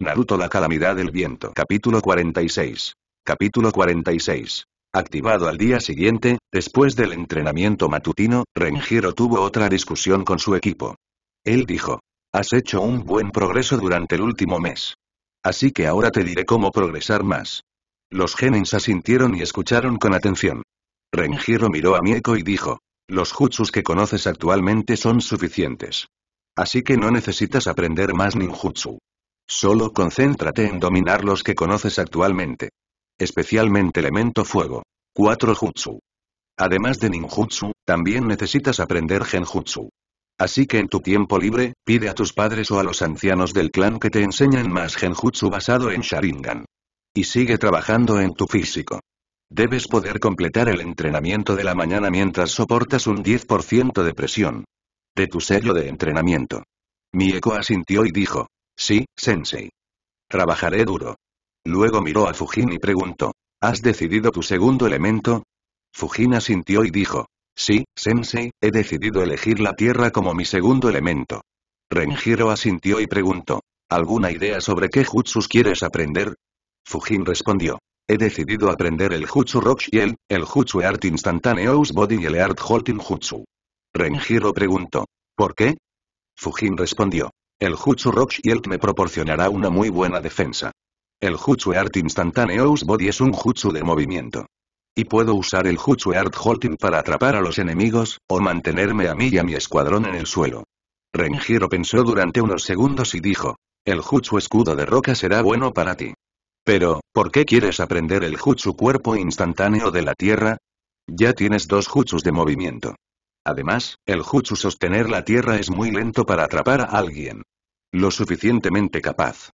Naruto la calamidad del viento Capítulo 46 Capítulo 46 Activado al día siguiente, después del entrenamiento matutino, Renjiro tuvo otra discusión con su equipo. Él dijo. Has hecho un buen progreso durante el último mes. Así que ahora te diré cómo progresar más. Los genens asintieron y escucharon con atención. Renjiro miró a Mieko y dijo. Los jutsus que conoces actualmente son suficientes. Así que no necesitas aprender más ninjutsu. Solo concéntrate en dominar los que conoces actualmente. Especialmente elemento fuego. 4 Jutsu. Además de ninjutsu, también necesitas aprender genjutsu. Así que en tu tiempo libre, pide a tus padres o a los ancianos del clan que te enseñen más genjutsu basado en Sharingan. Y sigue trabajando en tu físico. Debes poder completar el entrenamiento de la mañana mientras soportas un 10% de presión. De tu sello de entrenamiento. Mieko asintió y dijo, Sí, sensei. Trabajaré duro. Luego miró a Fujin y preguntó. ¿Has decidido tu segundo elemento? Fujin asintió y dijo. Sí, sensei, he decidido elegir la tierra como mi segundo elemento. Renjiro asintió y preguntó. ¿Alguna idea sobre qué jutsus quieres aprender? Fujin respondió. He decidido aprender el Jutsu Rock y el Jutsu Art Instantaneous Body y el Art Holding Jutsu. Renjiro preguntó. ¿Por qué? Fujin respondió. El Jutsu Rock Shield me proporcionará una muy buena defensa. El Jutsu Art Instantaneous Body es un Jutsu de movimiento. Y puedo usar el Jutsu Art Holding para atrapar a los enemigos, o mantenerme a mí y a mi escuadrón en el suelo. Renjiro pensó durante unos segundos y dijo, el Jutsu Escudo de Roca será bueno para ti. Pero, ¿por qué quieres aprender el Jutsu Cuerpo Instantáneo de la Tierra? Ya tienes dos Jutsus de movimiento. Además, el jutsu sostener la tierra es muy lento para atrapar a alguien. Lo suficientemente capaz.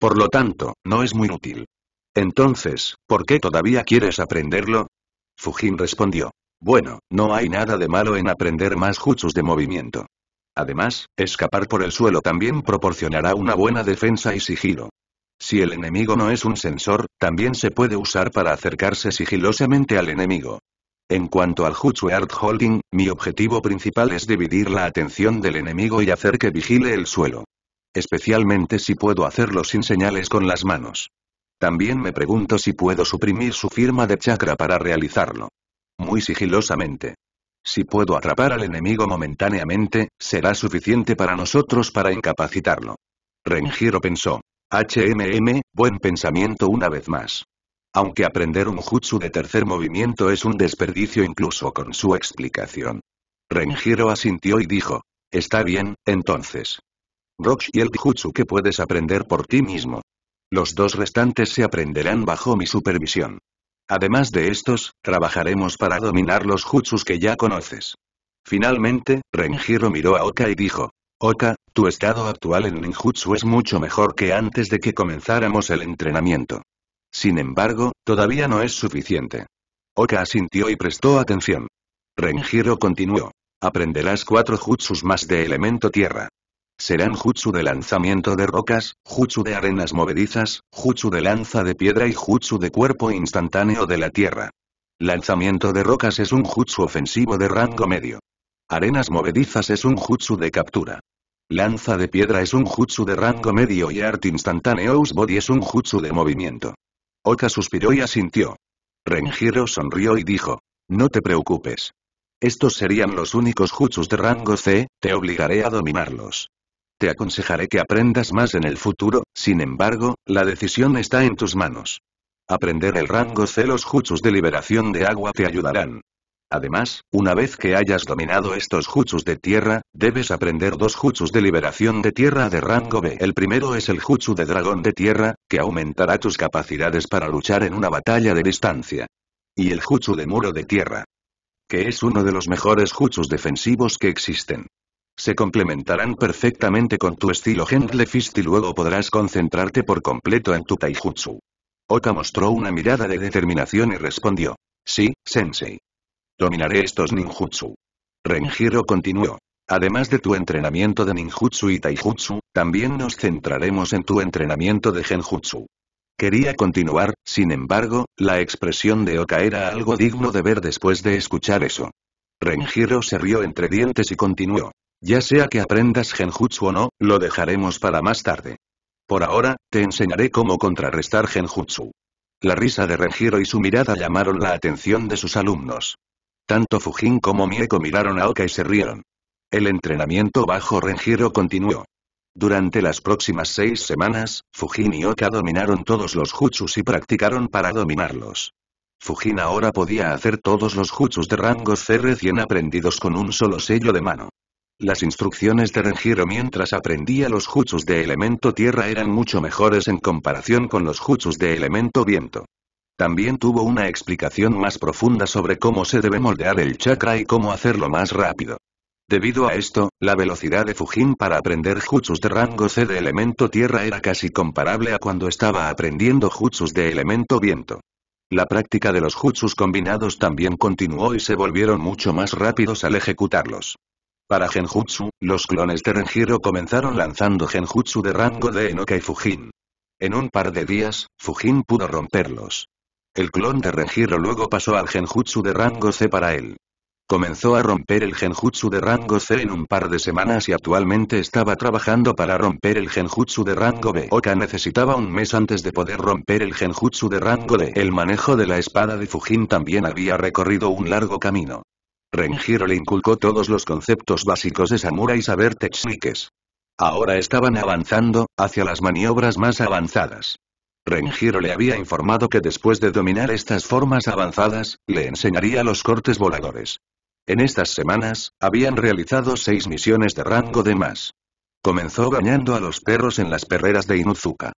Por lo tanto, no es muy útil. Entonces, ¿por qué todavía quieres aprenderlo? Fujin respondió. Bueno, no hay nada de malo en aprender más jutsus de movimiento. Además, escapar por el suelo también proporcionará una buena defensa y sigilo. Si el enemigo no es un sensor, también se puede usar para acercarse sigilosamente al enemigo. En cuanto al Earth Holding, mi objetivo principal es dividir la atención del enemigo y hacer que vigile el suelo. Especialmente si puedo hacerlo sin señales con las manos. También me pregunto si puedo suprimir su firma de chakra para realizarlo. Muy sigilosamente. Si puedo atrapar al enemigo momentáneamente, será suficiente para nosotros para incapacitarlo. Renjiro pensó. HMM, buen pensamiento una vez más aunque aprender un jutsu de tercer movimiento es un desperdicio incluso con su explicación. Renjiro asintió y dijo, está bien, entonces. Rox y el jutsu que puedes aprender por ti mismo. Los dos restantes se aprenderán bajo mi supervisión. Además de estos, trabajaremos para dominar los jutsus que ya conoces. Finalmente, Renjiro miró a Oka y dijo, Oka, tu estado actual en ninjutsu es mucho mejor que antes de que comenzáramos el entrenamiento. Sin embargo, todavía no es suficiente. Oka asintió y prestó atención. Renjiro continuó. Aprenderás cuatro jutsus más de elemento tierra. Serán jutsu de lanzamiento de rocas, jutsu de arenas movedizas, jutsu de lanza de piedra y jutsu de cuerpo instantáneo de la tierra. Lanzamiento de rocas es un jutsu ofensivo de rango medio. Arenas movedizas es un jutsu de captura. Lanza de piedra es un jutsu de rango medio y Art instantáneo Body es un jutsu de movimiento. Oka suspiró y asintió. Renjiro sonrió y dijo. No te preocupes. Estos serían los únicos jutsus de rango C, te obligaré a dominarlos. Te aconsejaré que aprendas más en el futuro, sin embargo, la decisión está en tus manos. Aprender el rango C los jutsus de liberación de agua te ayudarán. Además, una vez que hayas dominado estos jutsus de tierra, debes aprender dos jutsus de liberación de tierra de rango B. El primero es el jutsu de dragón de tierra, que aumentará tus capacidades para luchar en una batalla de distancia. Y el jutsu de muro de tierra. Que es uno de los mejores jutsus defensivos que existen. Se complementarán perfectamente con tu estilo Gentle Fist y luego podrás concentrarte por completo en tu taijutsu. Oka mostró una mirada de determinación y respondió. Sí, sensei. Dominaré estos ninjutsu. Renjiro continuó. Además de tu entrenamiento de ninjutsu y taijutsu, también nos centraremos en tu entrenamiento de genjutsu. Quería continuar, sin embargo, la expresión de Oka era algo digno de ver después de escuchar eso. Renjiro se rió entre dientes y continuó. Ya sea que aprendas genjutsu o no, lo dejaremos para más tarde. Por ahora, te enseñaré cómo contrarrestar genjutsu. La risa de Renjiro y su mirada llamaron la atención de sus alumnos. Tanto Fujin como Mieko miraron a Oka y se rieron. El entrenamiento bajo Renjiro continuó. Durante las próximas seis semanas, Fujin y Oka dominaron todos los jutsus y practicaron para dominarlos. Fujin ahora podía hacer todos los jutsus de rangos c recién aprendidos con un solo sello de mano. Las instrucciones de Renjiro mientras aprendía los jutsus de elemento tierra eran mucho mejores en comparación con los jutsus de elemento viento. También tuvo una explicación más profunda sobre cómo se debe moldear el chakra y cómo hacerlo más rápido. Debido a esto, la velocidad de Fujin para aprender jutsus de rango C de elemento tierra era casi comparable a cuando estaba aprendiendo jutsus de elemento viento. La práctica de los jutsus combinados también continuó y se volvieron mucho más rápidos al ejecutarlos. Para Genjutsu, los clones de Renjiro comenzaron lanzando Genjutsu de rango de Enoka y Fujin. En un par de días, Fujin pudo romperlos. El clon de Renjiro luego pasó al genjutsu de rango C para él. Comenzó a romper el genjutsu de rango C en un par de semanas y actualmente estaba trabajando para romper el genjutsu de rango B. Oka necesitaba un mes antes de poder romper el genjutsu de rango D. El manejo de la espada de Fujin también había recorrido un largo camino. Renjiro le inculcó todos los conceptos básicos de Samurai y saber técnicas. Ahora estaban avanzando, hacia las maniobras más avanzadas. Renjiro le había informado que después de dominar estas formas avanzadas, le enseñaría los cortes voladores. En estas semanas, habían realizado seis misiones de rango de más. Comenzó bañando a los perros en las perreras de Inuzuka.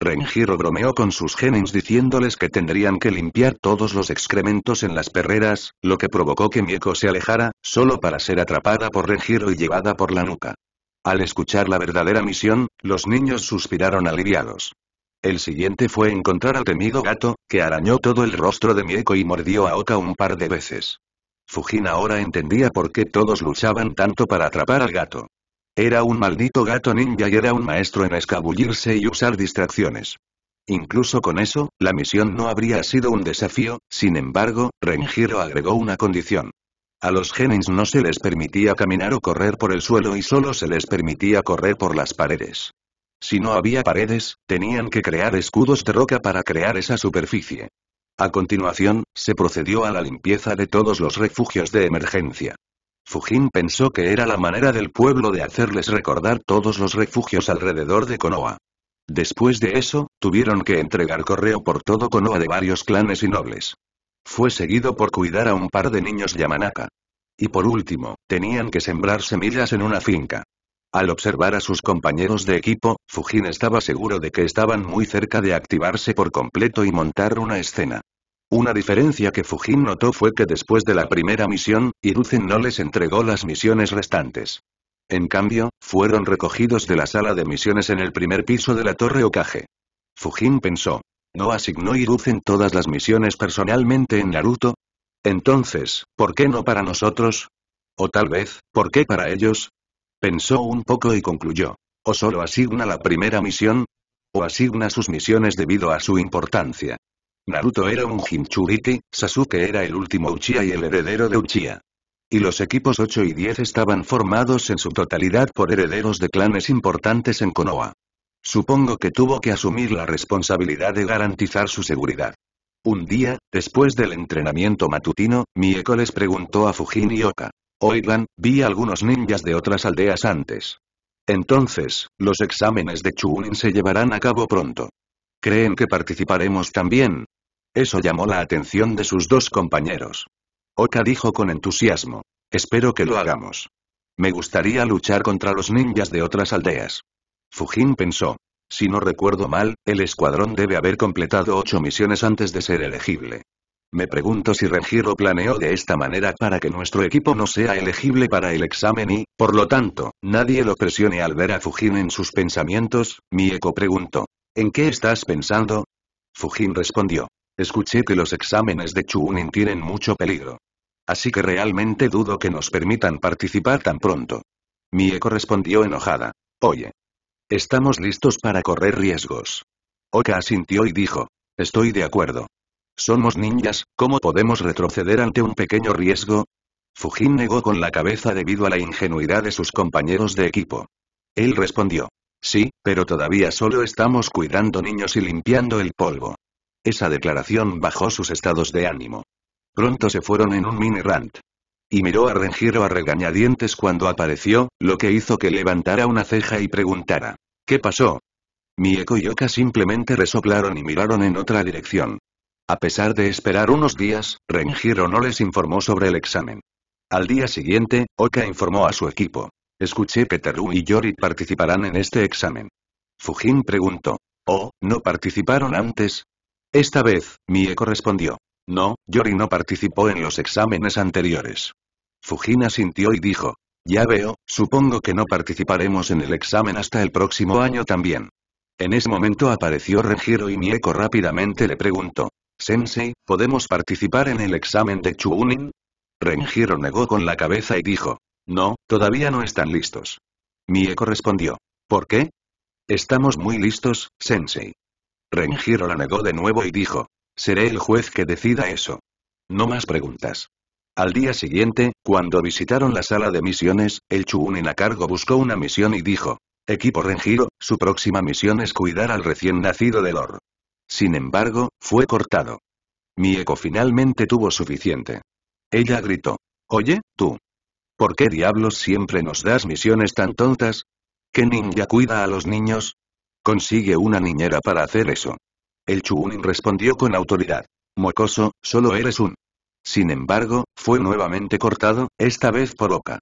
Renjiro bromeó con sus genins diciéndoles que tendrían que limpiar todos los excrementos en las perreras, lo que provocó que Mieko se alejara, solo para ser atrapada por Renjiro y llevada por la nuca. Al escuchar la verdadera misión, los niños suspiraron aliviados. El siguiente fue encontrar al temido gato, que arañó todo el rostro de Mieko y mordió a Oka un par de veces. Fujin ahora entendía por qué todos luchaban tanto para atrapar al gato. Era un maldito gato ninja y era un maestro en escabullirse y usar distracciones. Incluso con eso, la misión no habría sido un desafío, sin embargo, Renjiro agregó una condición. A los genins no se les permitía caminar o correr por el suelo y solo se les permitía correr por las paredes. Si no había paredes, tenían que crear escudos de roca para crear esa superficie. A continuación, se procedió a la limpieza de todos los refugios de emergencia. Fujin pensó que era la manera del pueblo de hacerles recordar todos los refugios alrededor de Konoha. Después de eso, tuvieron que entregar correo por todo Konoha de varios clanes y nobles. Fue seguido por cuidar a un par de niños Yamanaka. Y por último, tenían que sembrar semillas en una finca. Al observar a sus compañeros de equipo, Fujin estaba seguro de que estaban muy cerca de activarse por completo y montar una escena. Una diferencia que Fujin notó fue que después de la primera misión, Hiruzen no les entregó las misiones restantes. En cambio, fueron recogidos de la sala de misiones en el primer piso de la torre Okage. Fujin pensó. ¿No asignó Hiruzen todas las misiones personalmente en Naruto? Entonces, ¿por qué no para nosotros? O tal vez, ¿por qué para ellos? Pensó un poco y concluyó. O solo asigna la primera misión, o asigna sus misiones debido a su importancia. Naruto era un Jinchuriki, Sasuke era el último Uchiha y el heredero de Uchiha. Y los equipos 8 y 10 estaban formados en su totalidad por herederos de clanes importantes en Konoha. Supongo que tuvo que asumir la responsabilidad de garantizar su seguridad. Un día, después del entrenamiento matutino, Mieko les preguntó a Fujin y Oka. Oigan, vi algunos ninjas de otras aldeas antes. Entonces, los exámenes de Chunin se llevarán a cabo pronto. ¿Creen que participaremos también? Eso llamó la atención de sus dos compañeros. Oka dijo con entusiasmo. Espero que lo hagamos. Me gustaría luchar contra los ninjas de otras aldeas. Fujin pensó. Si no recuerdo mal, el escuadrón debe haber completado ocho misiones antes de ser elegible. Me pregunto si Regiro planeó de esta manera para que nuestro equipo no sea elegible para el examen y, por lo tanto, nadie lo presione al ver a Fujin en sus pensamientos, Mieko preguntó. ¿En qué estás pensando? Fujin respondió. Escuché que los exámenes de Chunin tienen mucho peligro. Así que realmente dudo que nos permitan participar tan pronto. Mieko respondió enojada. Oye. Estamos listos para correr riesgos. Oka asintió y dijo. Estoy de acuerdo. Somos ninjas, ¿cómo podemos retroceder ante un pequeño riesgo? Fujin negó con la cabeza debido a la ingenuidad de sus compañeros de equipo. Él respondió. Sí, pero todavía solo estamos cuidando niños y limpiando el polvo. Esa declaración bajó sus estados de ánimo. Pronto se fueron en un mini rant. Y miró a Rengiro a regañadientes cuando apareció, lo que hizo que levantara una ceja y preguntara. ¿Qué pasó? Mieko y Oka simplemente resoplaron y miraron en otra dirección. A pesar de esperar unos días, Renjiro no les informó sobre el examen. Al día siguiente, Oka informó a su equipo. Escuché que Teru y Yori participarán en este examen. Fujin preguntó. ¿Oh, no participaron antes? Esta vez, Mieko respondió. No, Yori no participó en los exámenes anteriores. Fujin asintió y dijo. Ya veo, supongo que no participaremos en el examen hasta el próximo año también. En ese momento apareció Renjiro y Mieko rápidamente le preguntó. Sensei, ¿podemos participar en el examen de Chunin?». Renjiro negó con la cabeza y dijo. No, todavía no están listos. Mieko respondió. ¿Por qué? Estamos muy listos, Sensei. Renjiro la negó de nuevo y dijo. Seré el juez que decida eso. No más preguntas. Al día siguiente, cuando visitaron la sala de misiones, el Chunin a cargo buscó una misión y dijo. Equipo Renjiro, su próxima misión es cuidar al recién nacido del Or. Sin embargo, fue cortado. Mi eco finalmente tuvo suficiente. Ella gritó. Oye, tú. ¿Por qué diablos siempre nos das misiones tan tontas? ¿Qué ninja cuida a los niños? Consigue una niñera para hacer eso. El Chunin respondió con autoridad. Mocoso, solo eres un. Sin embargo, fue nuevamente cortado, esta vez por Oca.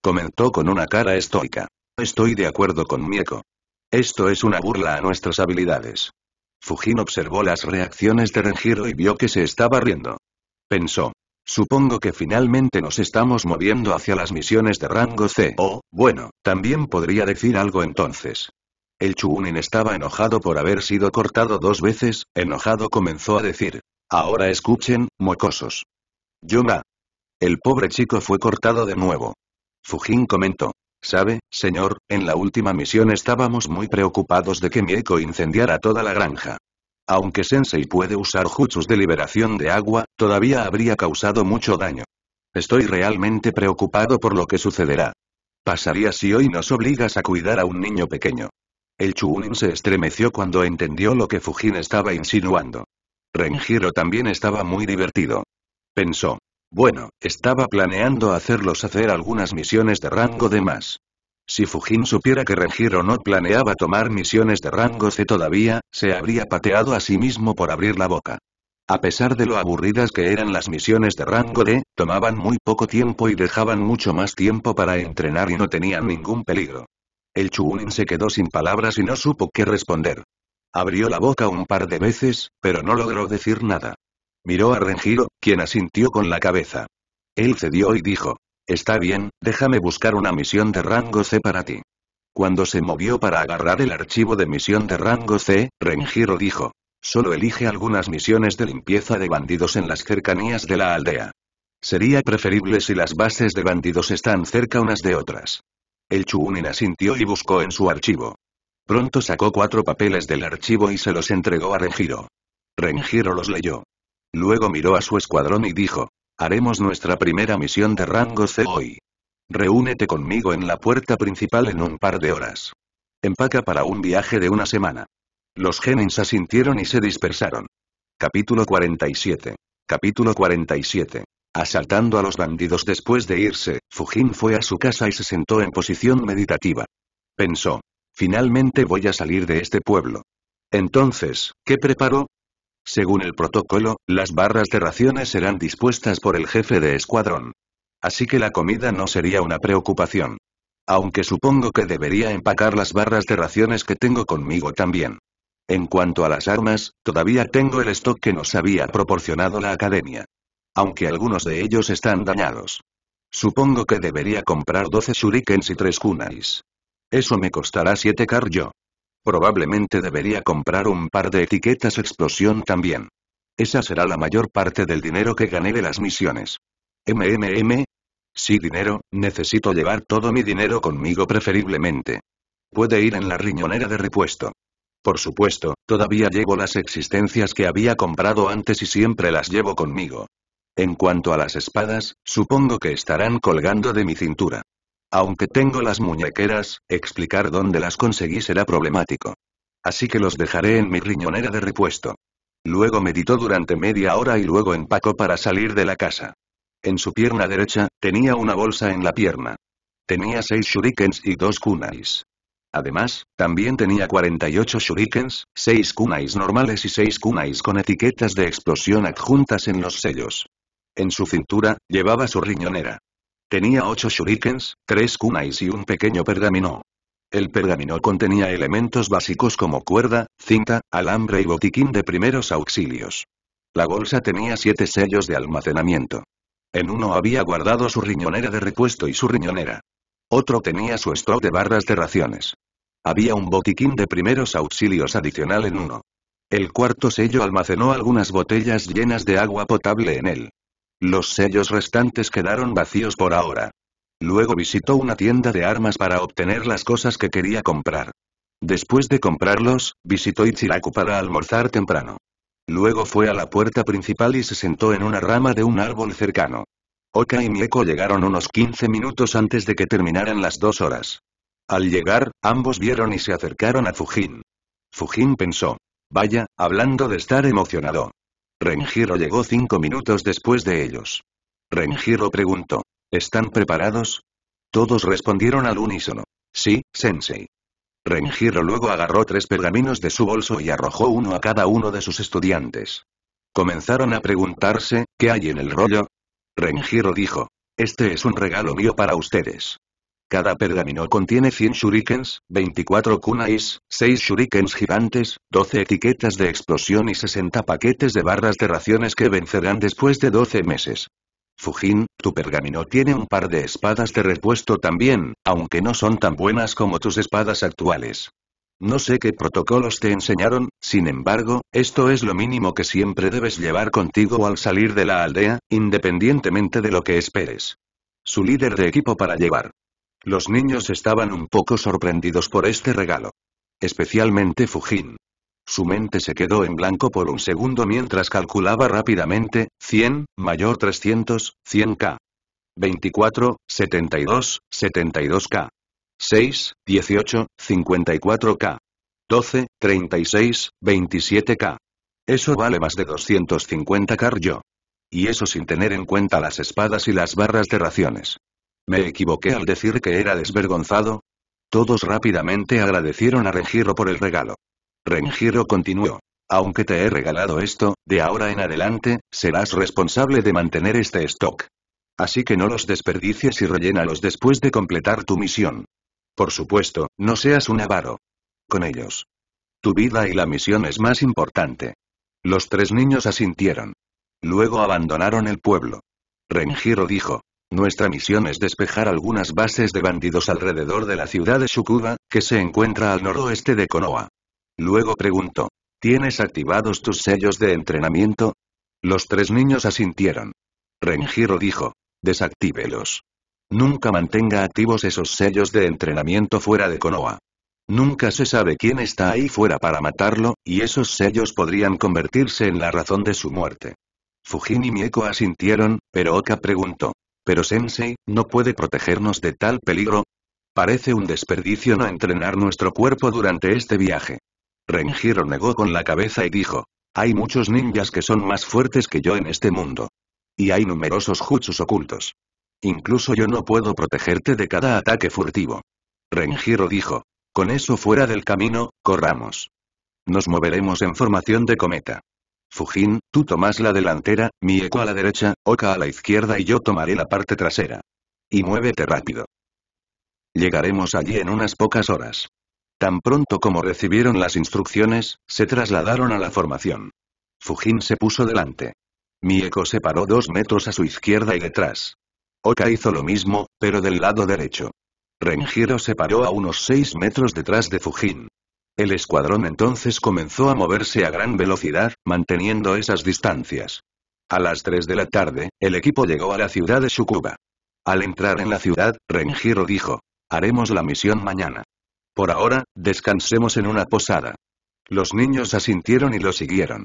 Comentó con una cara estoica. Estoy de acuerdo con Mieko. Esto es una burla a nuestras habilidades. Fujin observó las reacciones de Renjiro y vio que se estaba riendo. Pensó. Supongo que finalmente nos estamos moviendo hacia las misiones de rango C. oh, bueno, también podría decir algo entonces. El Chunin estaba enojado por haber sido cortado dos veces, enojado comenzó a decir. Ahora escuchen, mocosos. Yuma. El pobre chico fue cortado de nuevo. Fujin comentó. Sabe, señor, en la última misión estábamos muy preocupados de que Mieko incendiara toda la granja. Aunque Sensei puede usar jutsus de liberación de agua, todavía habría causado mucho daño. Estoy realmente preocupado por lo que sucederá. Pasaría si hoy nos obligas a cuidar a un niño pequeño. El Chunin se estremeció cuando entendió lo que Fujin estaba insinuando. Renjiro también estaba muy divertido. Pensó. Bueno, estaba planeando hacerlos hacer algunas misiones de rango de más. Si Fujin supiera que Renjiro no planeaba tomar misiones de rango C todavía, se habría pateado a sí mismo por abrir la boca. A pesar de lo aburridas que eran las misiones de rango D, tomaban muy poco tiempo y dejaban mucho más tiempo para entrenar y no tenían ningún peligro. El Chunin se quedó sin palabras y no supo qué responder. Abrió la boca un par de veces, pero no logró decir nada. Miró a Renjiro, quien asintió con la cabeza. Él cedió y dijo. Está bien, déjame buscar una misión de rango C para ti. Cuando se movió para agarrar el archivo de misión de rango C, Renjiro dijo. Solo elige algunas misiones de limpieza de bandidos en las cercanías de la aldea. Sería preferible si las bases de bandidos están cerca unas de otras. El Chunin asintió y buscó en su archivo. Pronto sacó cuatro papeles del archivo y se los entregó a Renjiro. Renjiro los leyó. Luego miró a su escuadrón y dijo. Haremos nuestra primera misión de rango C hoy. Reúnete conmigo en la puerta principal en un par de horas. Empaca para un viaje de una semana. Los Genins asintieron y se dispersaron. Capítulo 47. Capítulo 47. Asaltando a los bandidos después de irse, Fujin fue a su casa y se sentó en posición meditativa. Pensó. Finalmente voy a salir de este pueblo. Entonces, ¿qué preparó? Según el protocolo, las barras de raciones serán dispuestas por el jefe de escuadrón. Así que la comida no sería una preocupación. Aunque supongo que debería empacar las barras de raciones que tengo conmigo también. En cuanto a las armas, todavía tengo el stock que nos había proporcionado la academia. Aunque algunos de ellos están dañados. Supongo que debería comprar 12 shurikens y 3 kunais. Eso me costará 7 car yo. Probablemente debería comprar un par de etiquetas explosión también. Esa será la mayor parte del dinero que gané de las misiones. MMM. si dinero, necesito llevar todo mi dinero conmigo preferiblemente. Puede ir en la riñonera de repuesto. Por supuesto, todavía llevo las existencias que había comprado antes y siempre las llevo conmigo. En cuanto a las espadas, supongo que estarán colgando de mi cintura. Aunque tengo las muñequeras, explicar dónde las conseguí será problemático. Así que los dejaré en mi riñonera de repuesto. Luego meditó durante media hora y luego empacó para salir de la casa. En su pierna derecha, tenía una bolsa en la pierna. Tenía seis shurikens y dos kunais. Además, también tenía 48 shurikens, seis kunais normales y seis kunais con etiquetas de explosión adjuntas en los sellos. En su cintura, llevaba su riñonera. Tenía ocho shurikens, tres kunais y un pequeño pergamino. El pergamino contenía elementos básicos como cuerda, cinta, alambre y botiquín de primeros auxilios. La bolsa tenía siete sellos de almacenamiento. En uno había guardado su riñonera de repuesto y su riñonera. Otro tenía su stock de barras de raciones. Había un botiquín de primeros auxilios adicional en uno. El cuarto sello almacenó algunas botellas llenas de agua potable en él. Los sellos restantes quedaron vacíos por ahora. Luego visitó una tienda de armas para obtener las cosas que quería comprar. Después de comprarlos, visitó Ichiraku para almorzar temprano. Luego fue a la puerta principal y se sentó en una rama de un árbol cercano. Oka y Mieko llegaron unos 15 minutos antes de que terminaran las dos horas. Al llegar, ambos vieron y se acercaron a Fujin. Fujin pensó. Vaya, hablando de estar emocionado. Renjiro llegó cinco minutos después de ellos. Renjiro preguntó, ¿están preparados? Todos respondieron al unísono. Sí, sensei. Renjiro luego agarró tres pergaminos de su bolso y arrojó uno a cada uno de sus estudiantes. Comenzaron a preguntarse, ¿qué hay en el rollo? Renjiro dijo, este es un regalo mío para ustedes. Cada pergamino contiene 100 shurikens, 24 kunais, 6 shurikens gigantes, 12 etiquetas de explosión y 60 paquetes de barras de raciones que vencerán después de 12 meses. Fujin, tu pergamino tiene un par de espadas de repuesto también, aunque no son tan buenas como tus espadas actuales. No sé qué protocolos te enseñaron, sin embargo, esto es lo mínimo que siempre debes llevar contigo al salir de la aldea, independientemente de lo que esperes. Su líder de equipo para llevar. Los niños estaban un poco sorprendidos por este regalo. Especialmente Fujin. Su mente se quedó en blanco por un segundo mientras calculaba rápidamente, 100, mayor 300, 100k. 24, 72, 72k. 6, 18, 54k. 12, 36, 27k. Eso vale más de 250k yo. Y eso sin tener en cuenta las espadas y las barras de raciones. ¿Me equivoqué al decir que era desvergonzado? Todos rápidamente agradecieron a Renjiro por el regalo. Renjiro continuó. Aunque te he regalado esto, de ahora en adelante, serás responsable de mantener este stock. Así que no los desperdicies y rellénalos después de completar tu misión. Por supuesto, no seas un avaro. Con ellos. Tu vida y la misión es más importante. Los tres niños asintieron. Luego abandonaron el pueblo. Renjiro dijo, nuestra misión es despejar algunas bases de bandidos alrededor de la ciudad de Sucuba, que se encuentra al noroeste de Konoha. Luego preguntó. ¿Tienes activados tus sellos de entrenamiento? Los tres niños asintieron. Renjiro dijo. Desactívelos. Nunca mantenga activos esos sellos de entrenamiento fuera de Konoha. Nunca se sabe quién está ahí fuera para matarlo, y esos sellos podrían convertirse en la razón de su muerte. Fujin y Mieko asintieron, pero Oka preguntó. Pero Sensei, ¿no puede protegernos de tal peligro? Parece un desperdicio no entrenar nuestro cuerpo durante este viaje. Renjiro negó con la cabeza y dijo, hay muchos ninjas que son más fuertes que yo en este mundo. Y hay numerosos jutsus ocultos. Incluso yo no puedo protegerte de cada ataque furtivo. Renjiro dijo, con eso fuera del camino, corramos. Nos moveremos en formación de cometa. Fujin, tú tomas la delantera, Mieko a la derecha, Oka a la izquierda y yo tomaré la parte trasera. Y muévete rápido. Llegaremos allí en unas pocas horas. Tan pronto como recibieron las instrucciones, se trasladaron a la formación. Fujin se puso delante. Mieko se paró dos metros a su izquierda y detrás. Oka hizo lo mismo, pero del lado derecho. Rengiro se paró a unos seis metros detrás de Fujin. El escuadrón entonces comenzó a moverse a gran velocidad, manteniendo esas distancias. A las 3 de la tarde, el equipo llegó a la ciudad de Shukuba. Al entrar en la ciudad, Renjiro dijo, haremos la misión mañana. Por ahora, descansemos en una posada. Los niños asintieron y lo siguieron.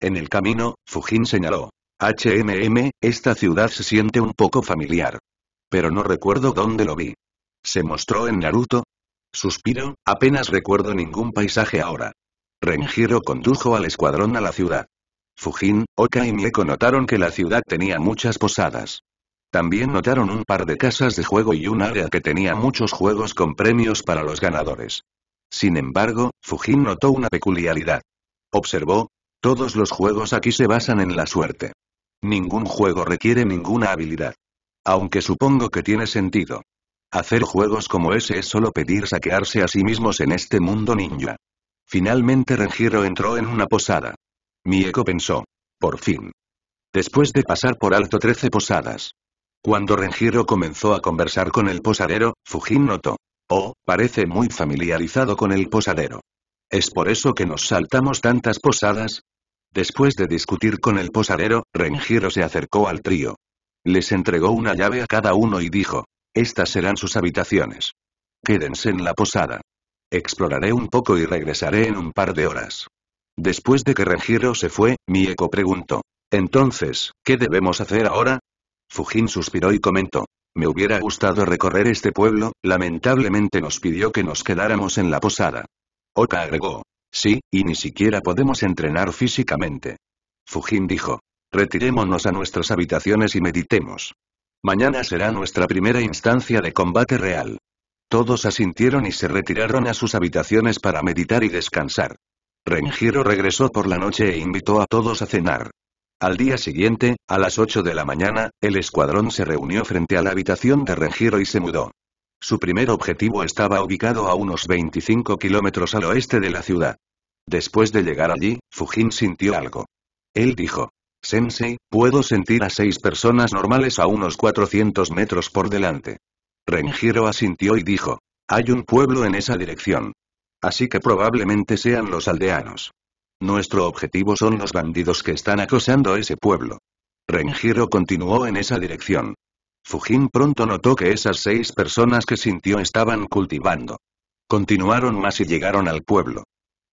En el camino, Fujin señaló, HMM, esta ciudad se siente un poco familiar. Pero no recuerdo dónde lo vi. Se mostró en Naruto, Suspiro, apenas recuerdo ningún paisaje ahora. Renjiro condujo al escuadrón a la ciudad. Fujin, Oka y Mieko notaron que la ciudad tenía muchas posadas. También notaron un par de casas de juego y un área que tenía muchos juegos con premios para los ganadores. Sin embargo, Fujin notó una peculiaridad. Observó, todos los juegos aquí se basan en la suerte. Ningún juego requiere ninguna habilidad. Aunque supongo que tiene sentido. Hacer juegos como ese es solo pedir saquearse a sí mismos en este mundo ninja. Finalmente Renjiro entró en una posada. Mieko pensó. Por fin. Después de pasar por alto trece posadas. Cuando Renjiro comenzó a conversar con el posadero, Fujin notó. Oh, parece muy familiarizado con el posadero. ¿Es por eso que nos saltamos tantas posadas? Después de discutir con el posadero, Renjiro se acercó al trío. Les entregó una llave a cada uno y dijo, estas serán sus habitaciones. Quédense en la posada. Exploraré un poco y regresaré en un par de horas. Después de que Regiro se fue, Mieko preguntó. Entonces, ¿qué debemos hacer ahora? Fujin suspiró y comentó. Me hubiera gustado recorrer este pueblo, lamentablemente nos pidió que nos quedáramos en la posada. Oka agregó. Sí, y ni siquiera podemos entrenar físicamente. Fujin dijo. Retirémonos a nuestras habitaciones y meditemos. Mañana será nuestra primera instancia de combate real. Todos asintieron y se retiraron a sus habitaciones para meditar y descansar. Renjiro regresó por la noche e invitó a todos a cenar. Al día siguiente, a las 8 de la mañana, el escuadrón se reunió frente a la habitación de Renjiro y se mudó. Su primer objetivo estaba ubicado a unos 25 kilómetros al oeste de la ciudad. Después de llegar allí, Fujin sintió algo. Él dijo, Sensei, puedo sentir a seis personas normales a unos 400 metros por delante. Renjiro asintió y dijo. Hay un pueblo en esa dirección. Así que probablemente sean los aldeanos. Nuestro objetivo son los bandidos que están acosando ese pueblo. Renjiro continuó en esa dirección. Fujin pronto notó que esas seis personas que sintió estaban cultivando. Continuaron más y llegaron al pueblo.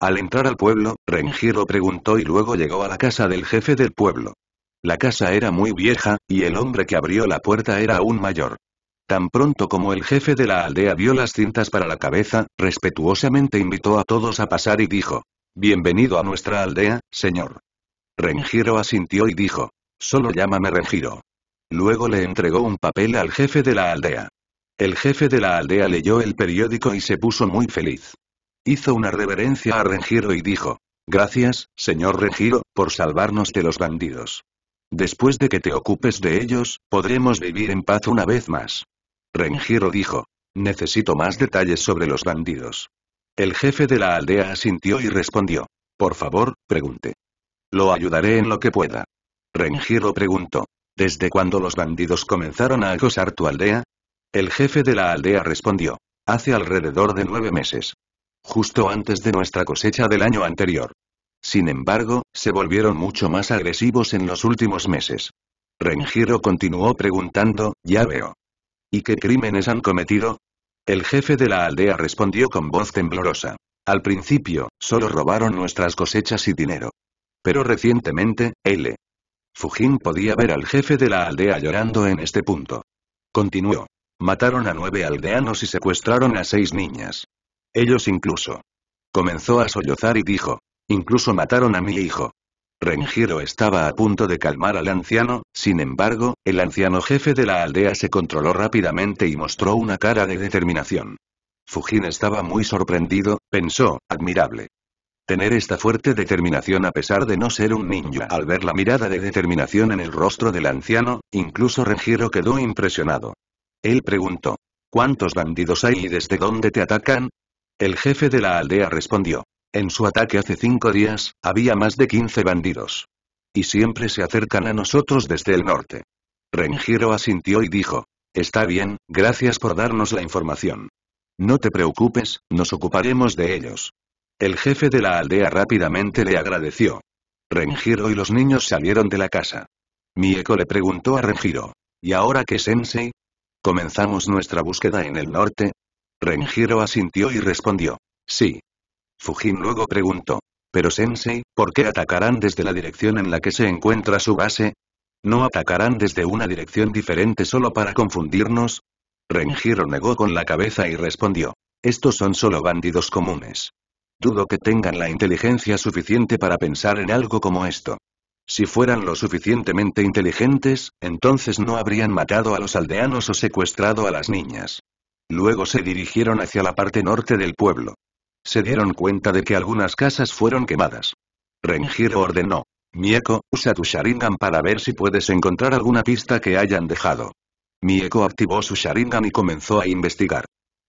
Al entrar al pueblo, Renjiro preguntó y luego llegó a la casa del jefe del pueblo. La casa era muy vieja, y el hombre que abrió la puerta era aún mayor. Tan pronto como el jefe de la aldea vio las cintas para la cabeza, respetuosamente invitó a todos a pasar y dijo, Bienvenido a nuestra aldea, señor. Renjiro asintió y dijo, Solo llámame Renjiro. Luego le entregó un papel al jefe de la aldea. El jefe de la aldea leyó el periódico y se puso muy feliz. Hizo una reverencia a Renjiro y dijo. Gracias, señor Renjiro, por salvarnos de los bandidos. Después de que te ocupes de ellos, podremos vivir en paz una vez más. Rengiro dijo. Necesito más detalles sobre los bandidos. El jefe de la aldea asintió y respondió. Por favor, pregunte. Lo ayudaré en lo que pueda. Rengiro preguntó. ¿Desde cuándo los bandidos comenzaron a acosar tu aldea? El jefe de la aldea respondió. Hace alrededor de nueve meses justo antes de nuestra cosecha del año anterior. Sin embargo, se volvieron mucho más agresivos en los últimos meses. Renjiro continuó preguntando, ya veo. ¿Y qué crímenes han cometido? El jefe de la aldea respondió con voz temblorosa. Al principio, solo robaron nuestras cosechas y dinero. Pero recientemente, L. Fujin podía ver al jefe de la aldea llorando en este punto. Continuó. Mataron a nueve aldeanos y secuestraron a seis niñas. Ellos incluso. Comenzó a sollozar y dijo. Incluso mataron a mi hijo. Renjiro estaba a punto de calmar al anciano, sin embargo, el anciano jefe de la aldea se controló rápidamente y mostró una cara de determinación. Fujin estaba muy sorprendido, pensó, admirable. Tener esta fuerte determinación a pesar de no ser un niño Al ver la mirada de determinación en el rostro del anciano, incluso Renjiro quedó impresionado. Él preguntó. ¿Cuántos bandidos hay y desde dónde te atacan? El jefe de la aldea respondió. En su ataque hace cinco días, había más de 15 bandidos. Y siempre se acercan a nosotros desde el norte. Renjiro asintió y dijo. Está bien, gracias por darnos la información. No te preocupes, nos ocuparemos de ellos. El jefe de la aldea rápidamente le agradeció. Renjiro y los niños salieron de la casa. Mieko le preguntó a Renjiro. ¿Y ahora qué, Sensei? Comenzamos nuestra búsqueda en el norte, Renjiro asintió y respondió. Sí. Fujin luego preguntó. Pero Sensei, ¿por qué atacarán desde la dirección en la que se encuentra su base? ¿No atacarán desde una dirección diferente solo para confundirnos? Renjiro negó con la cabeza y respondió. Estos son solo bandidos comunes. Dudo que tengan la inteligencia suficiente para pensar en algo como esto. Si fueran lo suficientemente inteligentes, entonces no habrían matado a los aldeanos o secuestrado a las niñas. Luego se dirigieron hacia la parte norte del pueblo. Se dieron cuenta de que algunas casas fueron quemadas. Renjiro ordenó. Mieko, usa tu Sharingan para ver si puedes encontrar alguna pista que hayan dejado. Mieko activó su Sharingan y comenzó a investigar.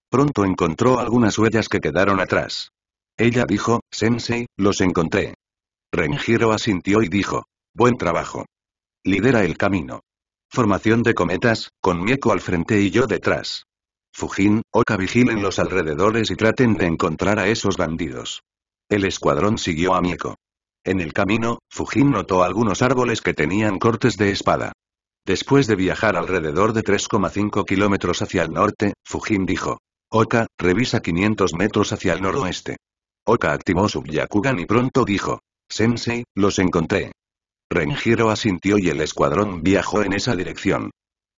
Pronto encontró algunas huellas que quedaron atrás. Ella dijo, Sensei, los encontré. Renjiro asintió y dijo, buen trabajo. Lidera el camino. Formación de cometas, con Mieko al frente y yo detrás. Fujin, Oka vigilen los alrededores y traten de encontrar a esos bandidos. El escuadrón siguió a Mieko. En el camino, Fujin notó algunos árboles que tenían cortes de espada. Después de viajar alrededor de 3,5 kilómetros hacia el norte, Fujin dijo. Oka, revisa 500 metros hacia el noroeste. Oka activó su Yakugan y pronto dijo. Sensei, los encontré. Renjiro asintió y el escuadrón viajó en esa dirección.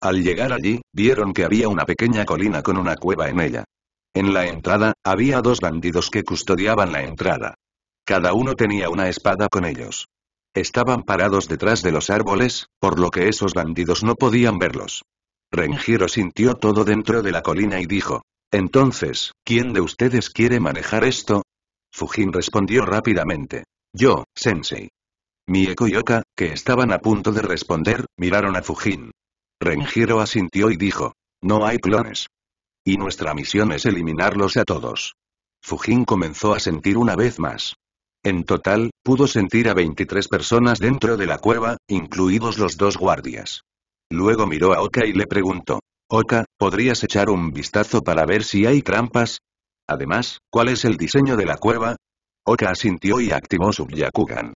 Al llegar allí, vieron que había una pequeña colina con una cueva en ella. En la entrada, había dos bandidos que custodiaban la entrada. Cada uno tenía una espada con ellos. Estaban parados detrás de los árboles, por lo que esos bandidos no podían verlos. Renjiro sintió todo dentro de la colina y dijo, entonces, ¿quién de ustedes quiere manejar esto? Fujin respondió rápidamente. Yo, Sensei. Mieko y Oka, que estaban a punto de responder, miraron a Fujin. Renjiro asintió y dijo. No hay clones. Y nuestra misión es eliminarlos a todos. Fujin comenzó a sentir una vez más. En total, pudo sentir a 23 personas dentro de la cueva, incluidos los dos guardias. Luego miró a Oka y le preguntó. Oka, ¿podrías echar un vistazo para ver si hay trampas? Además, ¿cuál es el diseño de la cueva? Oka asintió y activó su Yakugan.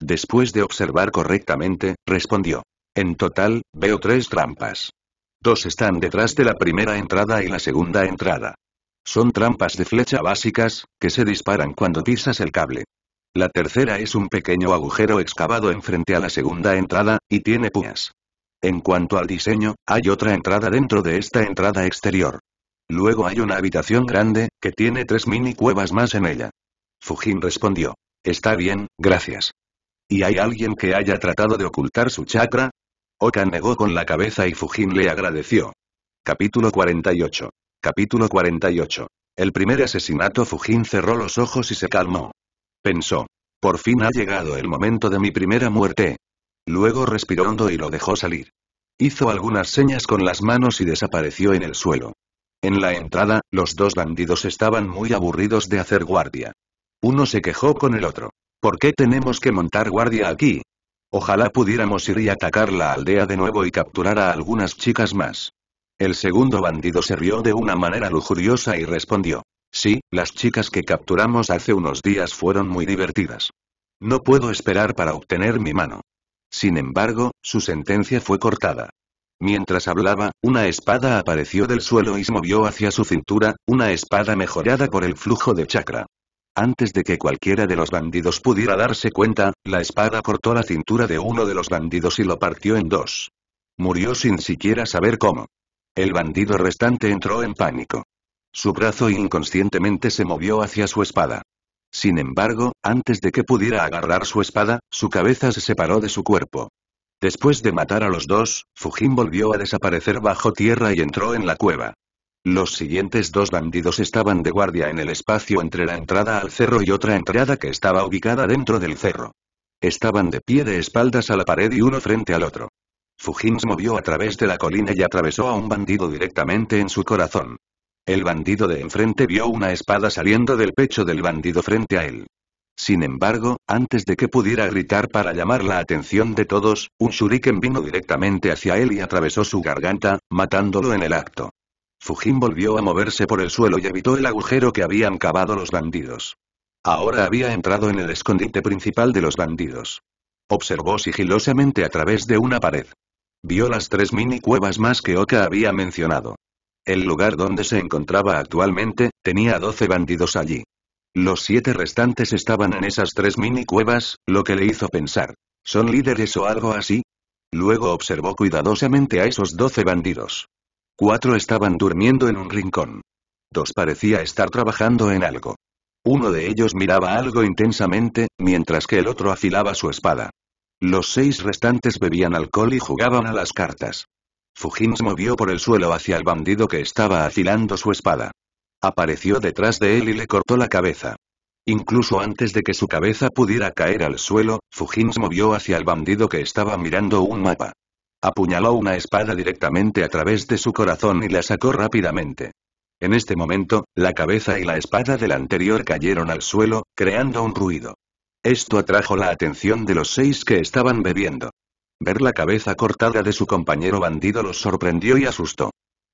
Después de observar correctamente, respondió. En total, veo tres trampas. Dos están detrás de la primera entrada y la segunda entrada. Son trampas de flecha básicas, que se disparan cuando pisas el cable. La tercera es un pequeño agujero excavado enfrente a la segunda entrada, y tiene puñas. En cuanto al diseño, hay otra entrada dentro de esta entrada exterior. Luego hay una habitación grande, que tiene tres mini cuevas más en ella. Fujin respondió. Está bien, gracias. ¿Y hay alguien que haya tratado de ocultar su chakra? Oka negó con la cabeza y Fujin le agradeció. Capítulo 48. Capítulo 48. El primer asesinato Fujin cerró los ojos y se calmó. Pensó. Por fin ha llegado el momento de mi primera muerte. Luego respiró hondo y lo dejó salir. Hizo algunas señas con las manos y desapareció en el suelo. En la entrada, los dos bandidos estaban muy aburridos de hacer guardia. Uno se quejó con el otro. ¿Por qué tenemos que montar guardia aquí? Ojalá pudiéramos ir y atacar la aldea de nuevo y capturar a algunas chicas más. El segundo bandido se rió de una manera lujuriosa y respondió. Sí, las chicas que capturamos hace unos días fueron muy divertidas. No puedo esperar para obtener mi mano. Sin embargo, su sentencia fue cortada. Mientras hablaba, una espada apareció del suelo y se movió hacia su cintura, una espada mejorada por el flujo de chakra. Antes de que cualquiera de los bandidos pudiera darse cuenta, la espada cortó la cintura de uno de los bandidos y lo partió en dos. Murió sin siquiera saber cómo. El bandido restante entró en pánico. Su brazo inconscientemente se movió hacia su espada. Sin embargo, antes de que pudiera agarrar su espada, su cabeza se separó de su cuerpo. Después de matar a los dos, Fujin volvió a desaparecer bajo tierra y entró en la cueva. Los siguientes dos bandidos estaban de guardia en el espacio entre la entrada al cerro y otra entrada que estaba ubicada dentro del cerro. Estaban de pie de espaldas a la pared y uno frente al otro. Fujin se movió a través de la colina y atravesó a un bandido directamente en su corazón. El bandido de enfrente vio una espada saliendo del pecho del bandido frente a él. Sin embargo, antes de que pudiera gritar para llamar la atención de todos, un shuriken vino directamente hacia él y atravesó su garganta, matándolo en el acto. Fujin volvió a moverse por el suelo y evitó el agujero que habían cavado los bandidos. Ahora había entrado en el escondite principal de los bandidos. Observó sigilosamente a través de una pared. Vio las tres mini cuevas más que Oka había mencionado. El lugar donde se encontraba actualmente, tenía 12 bandidos allí. Los siete restantes estaban en esas tres mini cuevas, lo que le hizo pensar. ¿Son líderes o algo así? Luego observó cuidadosamente a esos doce bandidos. Cuatro estaban durmiendo en un rincón. Dos parecía estar trabajando en algo. Uno de ellos miraba algo intensamente, mientras que el otro afilaba su espada. Los seis restantes bebían alcohol y jugaban a las cartas. Fujins movió por el suelo hacia el bandido que estaba afilando su espada. Apareció detrás de él y le cortó la cabeza. Incluso antes de que su cabeza pudiera caer al suelo, Fujins movió hacia el bandido que estaba mirando un mapa. Apuñaló una espada directamente a través de su corazón y la sacó rápidamente. En este momento, la cabeza y la espada del anterior cayeron al suelo, creando un ruido. Esto atrajo la atención de los seis que estaban bebiendo. Ver la cabeza cortada de su compañero bandido los sorprendió y asustó.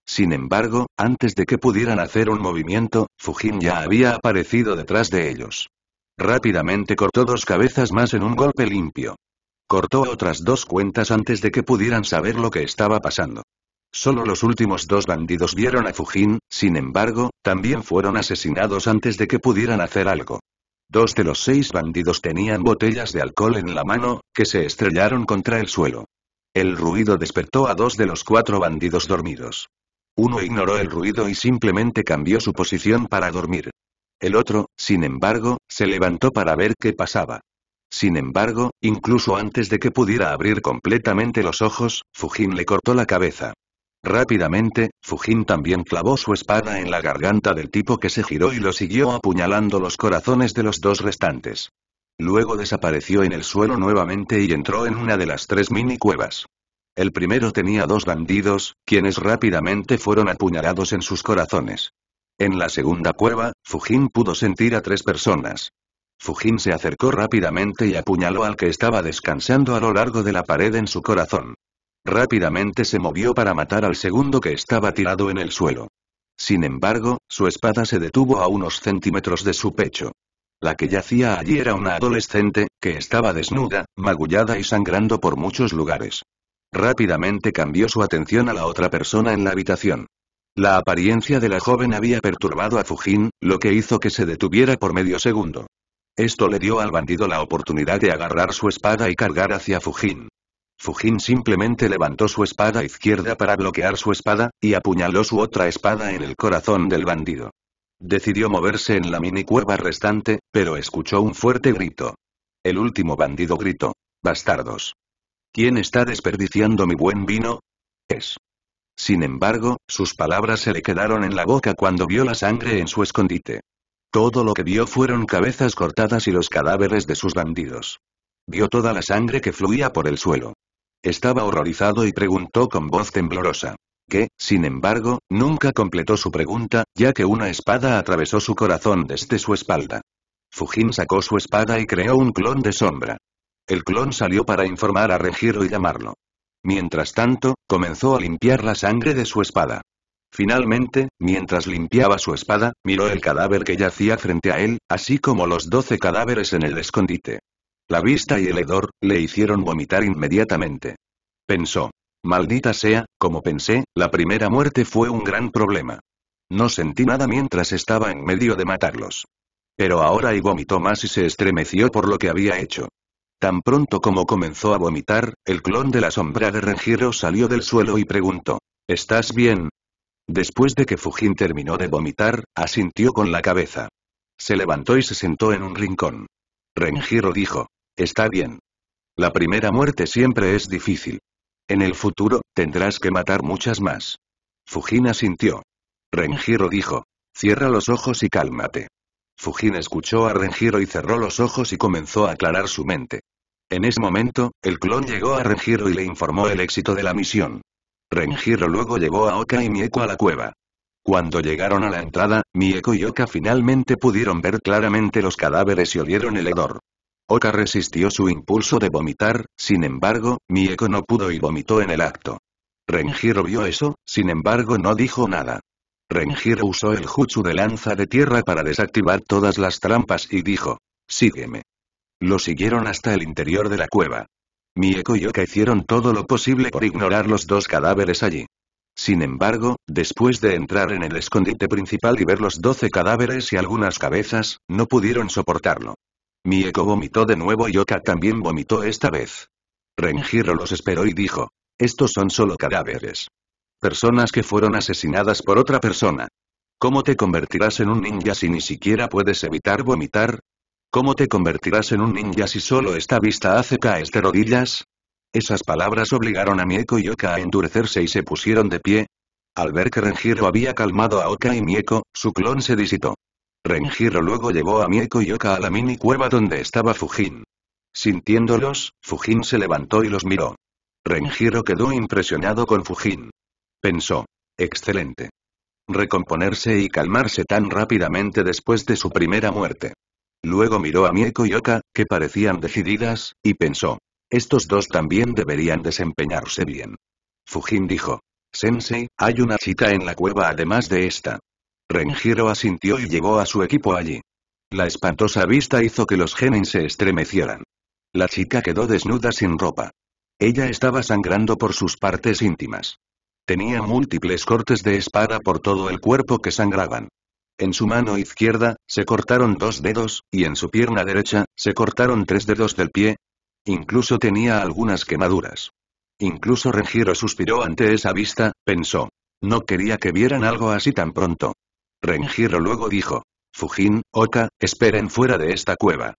Sin embargo, antes de que pudieran hacer un movimiento, Fujin ya había aparecido detrás de ellos. Rápidamente cortó dos cabezas más en un golpe limpio. Cortó otras dos cuentas antes de que pudieran saber lo que estaba pasando. Solo los últimos dos bandidos vieron a Fujin, sin embargo, también fueron asesinados antes de que pudieran hacer algo. Dos de los seis bandidos tenían botellas de alcohol en la mano, que se estrellaron contra el suelo. El ruido despertó a dos de los cuatro bandidos dormidos. Uno ignoró el ruido y simplemente cambió su posición para dormir. El otro, sin embargo, se levantó para ver qué pasaba. Sin embargo, incluso antes de que pudiera abrir completamente los ojos, Fujin le cortó la cabeza. Rápidamente, Fujin también clavó su espada en la garganta del tipo que se giró y lo siguió apuñalando los corazones de los dos restantes. Luego desapareció en el suelo nuevamente y entró en una de las tres mini cuevas. El primero tenía dos bandidos, quienes rápidamente fueron apuñalados en sus corazones. En la segunda cueva, Fujin pudo sentir a tres personas. Fujin se acercó rápidamente y apuñaló al que estaba descansando a lo largo de la pared en su corazón. Rápidamente se movió para matar al segundo que estaba tirado en el suelo. Sin embargo, su espada se detuvo a unos centímetros de su pecho. La que yacía allí era una adolescente, que estaba desnuda, magullada y sangrando por muchos lugares. Rápidamente cambió su atención a la otra persona en la habitación. La apariencia de la joven había perturbado a Fujin, lo que hizo que se detuviera por medio segundo. Esto le dio al bandido la oportunidad de agarrar su espada y cargar hacia Fujin. Fujin simplemente levantó su espada izquierda para bloquear su espada, y apuñaló su otra espada en el corazón del bandido. Decidió moverse en la mini cueva restante, pero escuchó un fuerte grito. El último bandido gritó. Bastardos. ¿Quién está desperdiciando mi buen vino? Es. Sin embargo, sus palabras se le quedaron en la boca cuando vio la sangre en su escondite. Todo lo que vio fueron cabezas cortadas y los cadáveres de sus bandidos. Vio toda la sangre que fluía por el suelo. Estaba horrorizado y preguntó con voz temblorosa. Que, sin embargo, nunca completó su pregunta, ya que una espada atravesó su corazón desde su espalda. Fujin sacó su espada y creó un clon de sombra. El clon salió para informar a Regiro y llamarlo. Mientras tanto, comenzó a limpiar la sangre de su espada. Finalmente, mientras limpiaba su espada, miró el cadáver que yacía frente a él, así como los doce cadáveres en el escondite. La vista y el hedor, le hicieron vomitar inmediatamente. Pensó. Maldita sea, como pensé, la primera muerte fue un gran problema. No sentí nada mientras estaba en medio de matarlos. Pero ahora y vomitó más y se estremeció por lo que había hecho. Tan pronto como comenzó a vomitar, el clon de la sombra de Rengiro salió del suelo y preguntó. ¿Estás bien? Después de que Fujin terminó de vomitar, asintió con la cabeza. Se levantó y se sentó en un rincón. Renjiro dijo. Está bien. La primera muerte siempre es difícil. En el futuro, tendrás que matar muchas más. Fujin asintió. Renjiro dijo. Cierra los ojos y cálmate. Fujin escuchó a Renjiro y cerró los ojos y comenzó a aclarar su mente. En ese momento, el clon llegó a Renjiro y le informó el éxito de la misión. Renjiro luego llevó a Oka y Mieko a la cueva. Cuando llegaron a la entrada, Mieko y Oka finalmente pudieron ver claramente los cadáveres y olieron el hedor. Oka resistió su impulso de vomitar, sin embargo, Mieko no pudo y vomitó en el acto. Renjiro vio eso, sin embargo no dijo nada. Renjiro usó el jutsu de lanza de tierra para desactivar todas las trampas y dijo, sígueme. Lo siguieron hasta el interior de la cueva. Mieko y Oka hicieron todo lo posible por ignorar los dos cadáveres allí. Sin embargo, después de entrar en el escondite principal y ver los doce cadáveres y algunas cabezas, no pudieron soportarlo. Mieko vomitó de nuevo y Oka también vomitó esta vez. Renjiro los esperó y dijo, estos son solo cadáveres. Personas que fueron asesinadas por otra persona. ¿Cómo te convertirás en un ninja si ni siquiera puedes evitar vomitar? ¿Cómo te convertirás en un ninja si solo esta vista hace caes de rodillas? Esas palabras obligaron a Mieko y Oka a endurecerse y se pusieron de pie. Al ver que Renjiro había calmado a Oka y Mieko, su clon se disitó. Renjiro luego llevó a Mieko y Oka a la mini cueva donde estaba Fujin. Sintiéndolos, Fujin se levantó y los miró. Renjiro quedó impresionado con Fujin. Pensó. Excelente. Recomponerse y calmarse tan rápidamente después de su primera muerte. Luego miró a Mieko y Oka, que parecían decididas, y pensó. Estos dos también deberían desempeñarse bien. Fujin dijo. Sensei, hay una chica en la cueva además de esta. Renjiro asintió y llevó a su equipo allí. La espantosa vista hizo que los genin se estremecieran. La chica quedó desnuda sin ropa. Ella estaba sangrando por sus partes íntimas. Tenía múltiples cortes de espada por todo el cuerpo que sangraban. En su mano izquierda, se cortaron dos dedos, y en su pierna derecha, se cortaron tres dedos del pie. Incluso tenía algunas quemaduras. Incluso Renjiro suspiró ante esa vista, pensó. No quería que vieran algo así tan pronto. Renjiro luego dijo. Fujin, Oka, esperen fuera de esta cueva.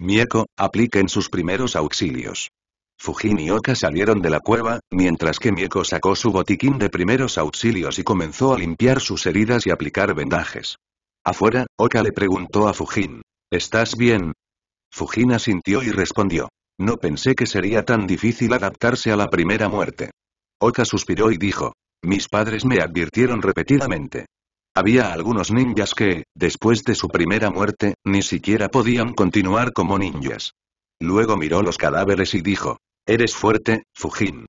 Mieko, apliquen sus primeros auxilios. Fujin y Oka salieron de la cueva, mientras que Mieko sacó su botiquín de primeros auxilios y comenzó a limpiar sus heridas y aplicar vendajes. Afuera, Oka le preguntó a Fujin. ¿Estás bien? Fujin asintió y respondió. No pensé que sería tan difícil adaptarse a la primera muerte. Oka suspiró y dijo. Mis padres me advirtieron repetidamente. Había algunos ninjas que, después de su primera muerte, ni siquiera podían continuar como ninjas. Luego miró los cadáveres y dijo, Eres fuerte, Fujin.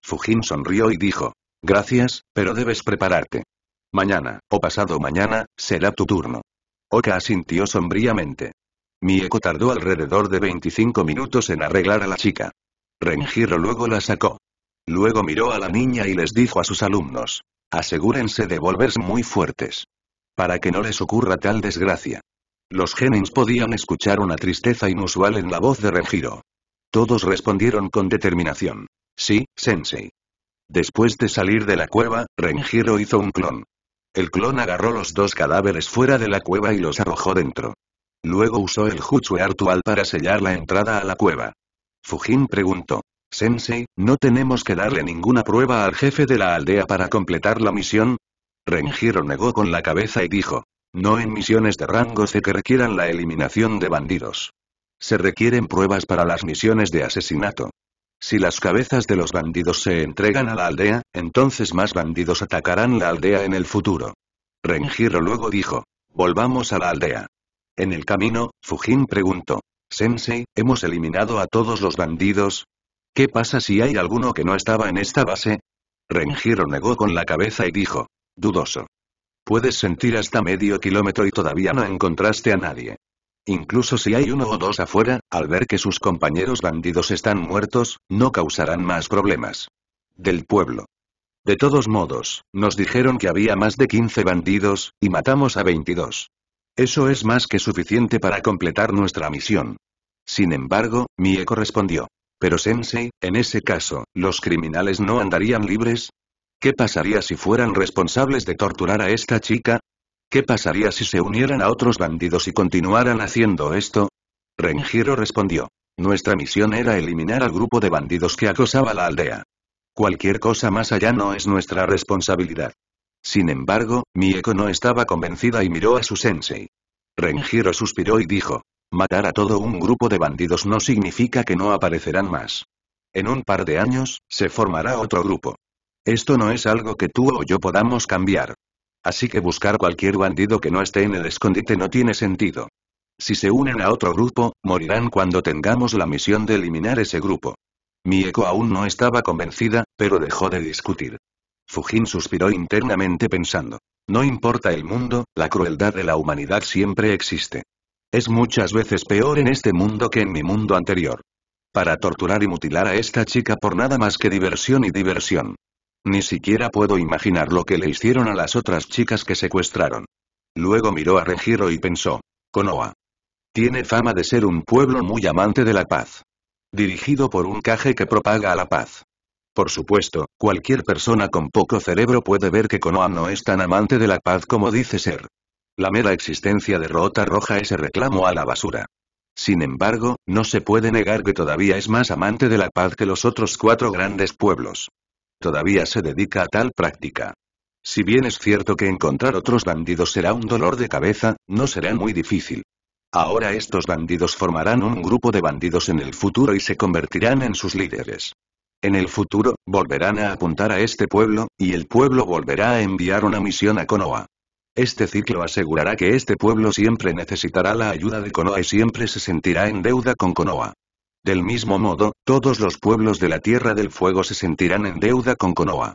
Fujin sonrió y dijo. Gracias, pero debes prepararte. Mañana, o pasado mañana, será tu turno. Oka asintió sombríamente. Mieko tardó alrededor de 25 minutos en arreglar a la chica. Renjiro luego la sacó. Luego miró a la niña y les dijo a sus alumnos. Asegúrense de volverse muy fuertes. Para que no les ocurra tal desgracia. Los genins podían escuchar una tristeza inusual en la voz de Renjiro. Todos respondieron con determinación. Sí, Sensei. Después de salir de la cueva, Renjiro hizo un clon. El clon agarró los dos cadáveres fuera de la cueva y los arrojó dentro. Luego usó el Jutsu Artual para sellar la entrada a la cueva. Fujin preguntó. Sensei, ¿no tenemos que darle ninguna prueba al jefe de la aldea para completar la misión? Renjiro negó con la cabeza y dijo. No en misiones de rango C que requieran la eliminación de bandidos. Se requieren pruebas para las misiones de asesinato. Si las cabezas de los bandidos se entregan a la aldea, entonces más bandidos atacarán la aldea en el futuro. Renjiro luego dijo, volvamos a la aldea. En el camino, Fujin preguntó, Sensei, ¿hemos eliminado a todos los bandidos? ¿Qué pasa si hay alguno que no estaba en esta base? Renjiro negó con la cabeza y dijo, dudoso. Puedes sentir hasta medio kilómetro y todavía no encontraste a nadie. Incluso si hay uno o dos afuera, al ver que sus compañeros bandidos están muertos, no causarán más problemas. Del pueblo. De todos modos, nos dijeron que había más de 15 bandidos, y matamos a 22. Eso es más que suficiente para completar nuestra misión. Sin embargo, Mieko respondió. Pero Sensei, en ese caso, ¿los criminales no andarían libres? ¿Qué pasaría si fueran responsables de torturar a esta chica? ¿Qué pasaría si se unieran a otros bandidos y continuaran haciendo esto? Renjiro respondió. Nuestra misión era eliminar al grupo de bandidos que acosaba la aldea. Cualquier cosa más allá no es nuestra responsabilidad. Sin embargo, Mieko no estaba convencida y miró a su sensei. Renjiro suspiró y dijo. Matar a todo un grupo de bandidos no significa que no aparecerán más. En un par de años, se formará otro grupo. Esto no es algo que tú o yo podamos cambiar. Así que buscar cualquier bandido que no esté en el escondite no tiene sentido. Si se unen a otro grupo, morirán cuando tengamos la misión de eliminar ese grupo. Mi eco aún no estaba convencida, pero dejó de discutir. Fujin suspiró internamente pensando. No importa el mundo, la crueldad de la humanidad siempre existe. Es muchas veces peor en este mundo que en mi mundo anterior. Para torturar y mutilar a esta chica por nada más que diversión y diversión. Ni siquiera puedo imaginar lo que le hicieron a las otras chicas que secuestraron. Luego miró a Regiro y pensó. «Konoa. Tiene fama de ser un pueblo muy amante de la paz. Dirigido por un caje que propaga la paz. Por supuesto, cualquier persona con poco cerebro puede ver que Konoa no es tan amante de la paz como dice ser. La mera existencia de Rota Roja ese reclamo a la basura. Sin embargo, no se puede negar que todavía es más amante de la paz que los otros cuatro grandes pueblos todavía se dedica a tal práctica. Si bien es cierto que encontrar otros bandidos será un dolor de cabeza, no será muy difícil. Ahora estos bandidos formarán un grupo de bandidos en el futuro y se convertirán en sus líderes. En el futuro, volverán a apuntar a este pueblo, y el pueblo volverá a enviar una misión a Konoha. Este ciclo asegurará que este pueblo siempre necesitará la ayuda de Konoha y siempre se sentirá en deuda con Konoha. Del mismo modo, todos los pueblos de la Tierra del Fuego se sentirán en deuda con Konoha.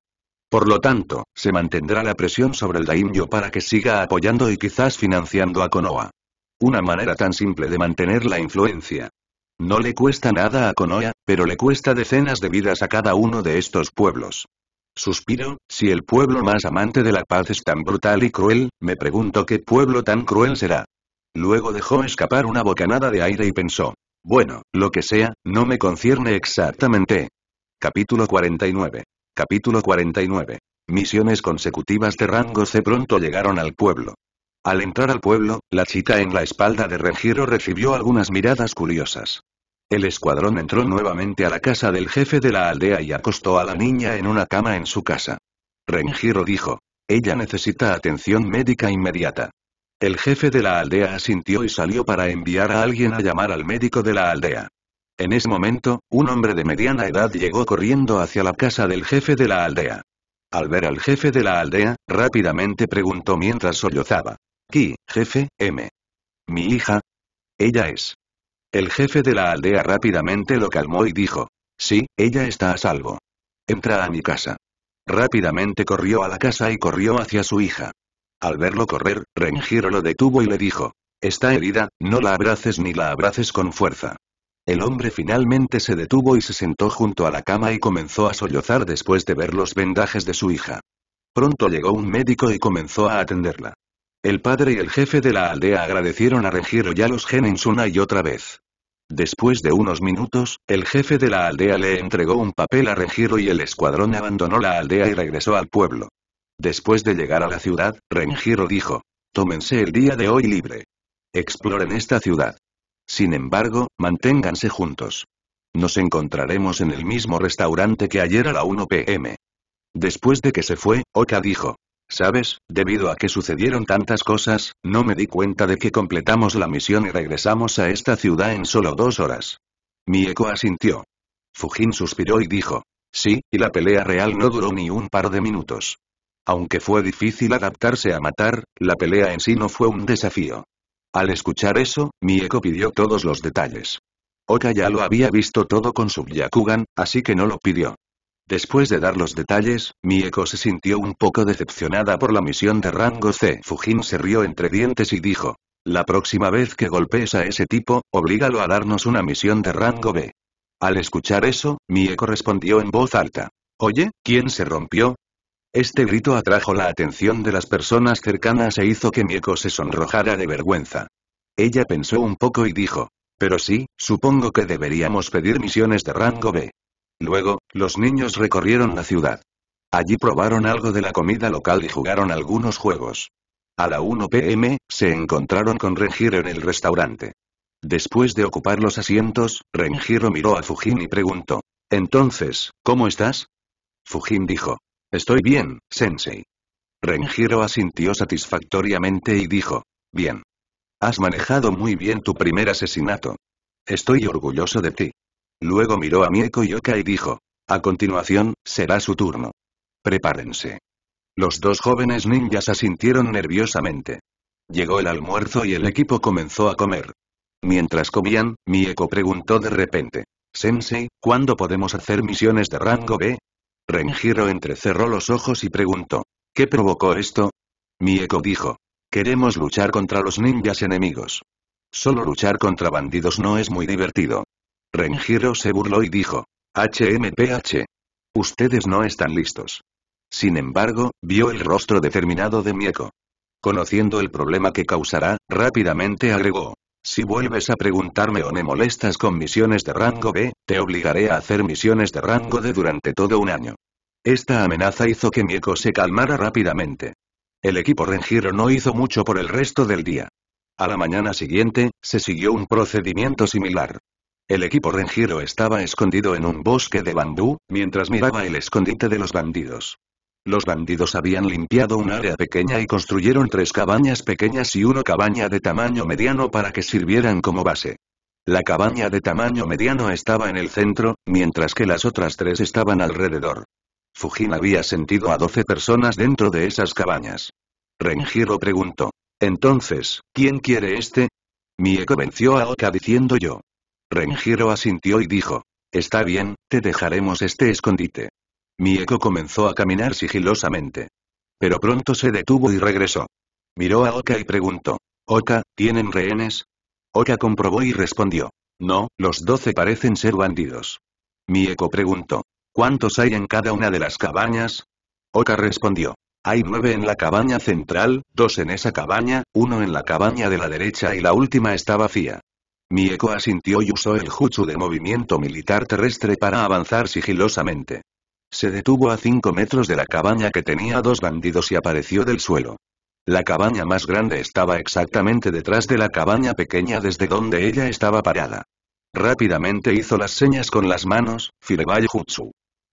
Por lo tanto, se mantendrá la presión sobre el Daimyo para que siga apoyando y quizás financiando a Konoha. Una manera tan simple de mantener la influencia. No le cuesta nada a Konoha, pero le cuesta decenas de vidas a cada uno de estos pueblos. Suspiro, si el pueblo más amante de la paz es tan brutal y cruel, me pregunto qué pueblo tan cruel será. Luego dejó escapar una bocanada de aire y pensó, bueno, lo que sea, no me concierne exactamente. Capítulo 49. Capítulo 49. Misiones consecutivas de rango C pronto llegaron al pueblo. Al entrar al pueblo, la chica en la espalda de Renjiro recibió algunas miradas curiosas. El escuadrón entró nuevamente a la casa del jefe de la aldea y acostó a la niña en una cama en su casa. Renjiro dijo. Ella necesita atención médica inmediata. El jefe de la aldea asintió y salió para enviar a alguien a llamar al médico de la aldea. En ese momento, un hombre de mediana edad llegó corriendo hacia la casa del jefe de la aldea. Al ver al jefe de la aldea, rápidamente preguntó mientras sollozaba. «Ki, jefe, M. ¿Mi hija? Ella es». El jefe de la aldea rápidamente lo calmó y dijo. «Sí, ella está a salvo. Entra a mi casa». Rápidamente corrió a la casa y corrió hacia su hija. Al verlo correr, Rengiro lo detuvo y le dijo. Está herida, no la abraces ni la abraces con fuerza. El hombre finalmente se detuvo y se sentó junto a la cama y comenzó a sollozar después de ver los vendajes de su hija. Pronto llegó un médico y comenzó a atenderla. El padre y el jefe de la aldea agradecieron a Renjiro y a los genens una y otra vez. Después de unos minutos, el jefe de la aldea le entregó un papel a Rengiro y el escuadrón abandonó la aldea y regresó al pueblo. Después de llegar a la ciudad, Renjiro dijo. Tómense el día de hoy libre. Exploren esta ciudad. Sin embargo, manténganse juntos. Nos encontraremos en el mismo restaurante que ayer a la 1 pm. Después de que se fue, Oka dijo. ¿Sabes? Debido a que sucedieron tantas cosas, no me di cuenta de que completamos la misión y regresamos a esta ciudad en solo dos horas. Mi eco asintió. Fujin suspiró y dijo. Sí, y la pelea real no duró ni un par de minutos. Aunque fue difícil adaptarse a matar, la pelea en sí no fue un desafío. Al escuchar eso, Mieko pidió todos los detalles. Oka ya lo había visto todo con su Yakugan, así que no lo pidió. Después de dar los detalles, Mieko se sintió un poco decepcionada por la misión de rango C. Fujin se rió entre dientes y dijo, la próxima vez que golpees a ese tipo, oblígalo a darnos una misión de rango B. Al escuchar eso, Mieko respondió en voz alta. Oye, ¿quién se rompió? Este grito atrajo la atención de las personas cercanas e hizo que Mieko se sonrojara de vergüenza. Ella pensó un poco y dijo, pero sí, supongo que deberíamos pedir misiones de rango B. Luego, los niños recorrieron la ciudad. Allí probaron algo de la comida local y jugaron algunos juegos. A la 1 pm, se encontraron con Renjiro en el restaurante. Después de ocupar los asientos, Renjiro miró a Fujin y preguntó. Entonces, ¿cómo estás? Fujin dijo. Estoy bien, Sensei. Renjiro asintió satisfactoriamente y dijo. Bien. Has manejado muy bien tu primer asesinato. Estoy orgulloso de ti. Luego miró a Mieko Yoka y dijo. A continuación, será su turno. Prepárense. Los dos jóvenes ninjas asintieron nerviosamente. Llegó el almuerzo y el equipo comenzó a comer. Mientras comían, Mieko preguntó de repente. Sensei, ¿cuándo podemos hacer misiones de rango B? Renjiro entrecerró los ojos y preguntó. ¿Qué provocó esto? Mieko dijo. Queremos luchar contra los ninjas enemigos. Solo luchar contra bandidos no es muy divertido. Renjiro se burló y dijo. HMPH. Ustedes no están listos. Sin embargo, vio el rostro determinado de Mieko. Conociendo el problema que causará, rápidamente agregó. Si vuelves a preguntarme o me molestas con misiones de rango B, te obligaré a hacer misiones de rango D durante todo un año. Esta amenaza hizo que Mieko se calmara rápidamente. El equipo Rengiro no hizo mucho por el resto del día. A la mañana siguiente, se siguió un procedimiento similar. El equipo Rengiro estaba escondido en un bosque de Bandú, mientras miraba el escondite de los bandidos. Los bandidos habían limpiado un área pequeña y construyeron tres cabañas pequeñas y una cabaña de tamaño mediano para que sirvieran como base. La cabaña de tamaño mediano estaba en el centro, mientras que las otras tres estaban alrededor. Fujin había sentido a doce personas dentro de esas cabañas. Renjiro preguntó. Entonces, ¿quién quiere este? Mieko venció a Oka diciendo yo. Renjiro asintió y dijo. Está bien, te dejaremos este escondite. Mi eco comenzó a caminar sigilosamente. Pero pronto se detuvo y regresó. Miró a Oka y preguntó. Oka, ¿tienen rehenes? Oka comprobó y respondió. No, los doce parecen ser bandidos. Mi eco preguntó. ¿Cuántos hay en cada una de las cabañas? Oka respondió. Hay nueve en la cabaña central, dos en esa cabaña, uno en la cabaña de la derecha y la última está vacía. Mi eco asintió y usó el jutsu de movimiento militar terrestre para avanzar sigilosamente. Se detuvo a cinco metros de la cabaña que tenía dos bandidos y apareció del suelo. La cabaña más grande estaba exactamente detrás de la cabaña pequeña desde donde ella estaba parada. Rápidamente hizo las señas con las manos, Fireball Jutsu.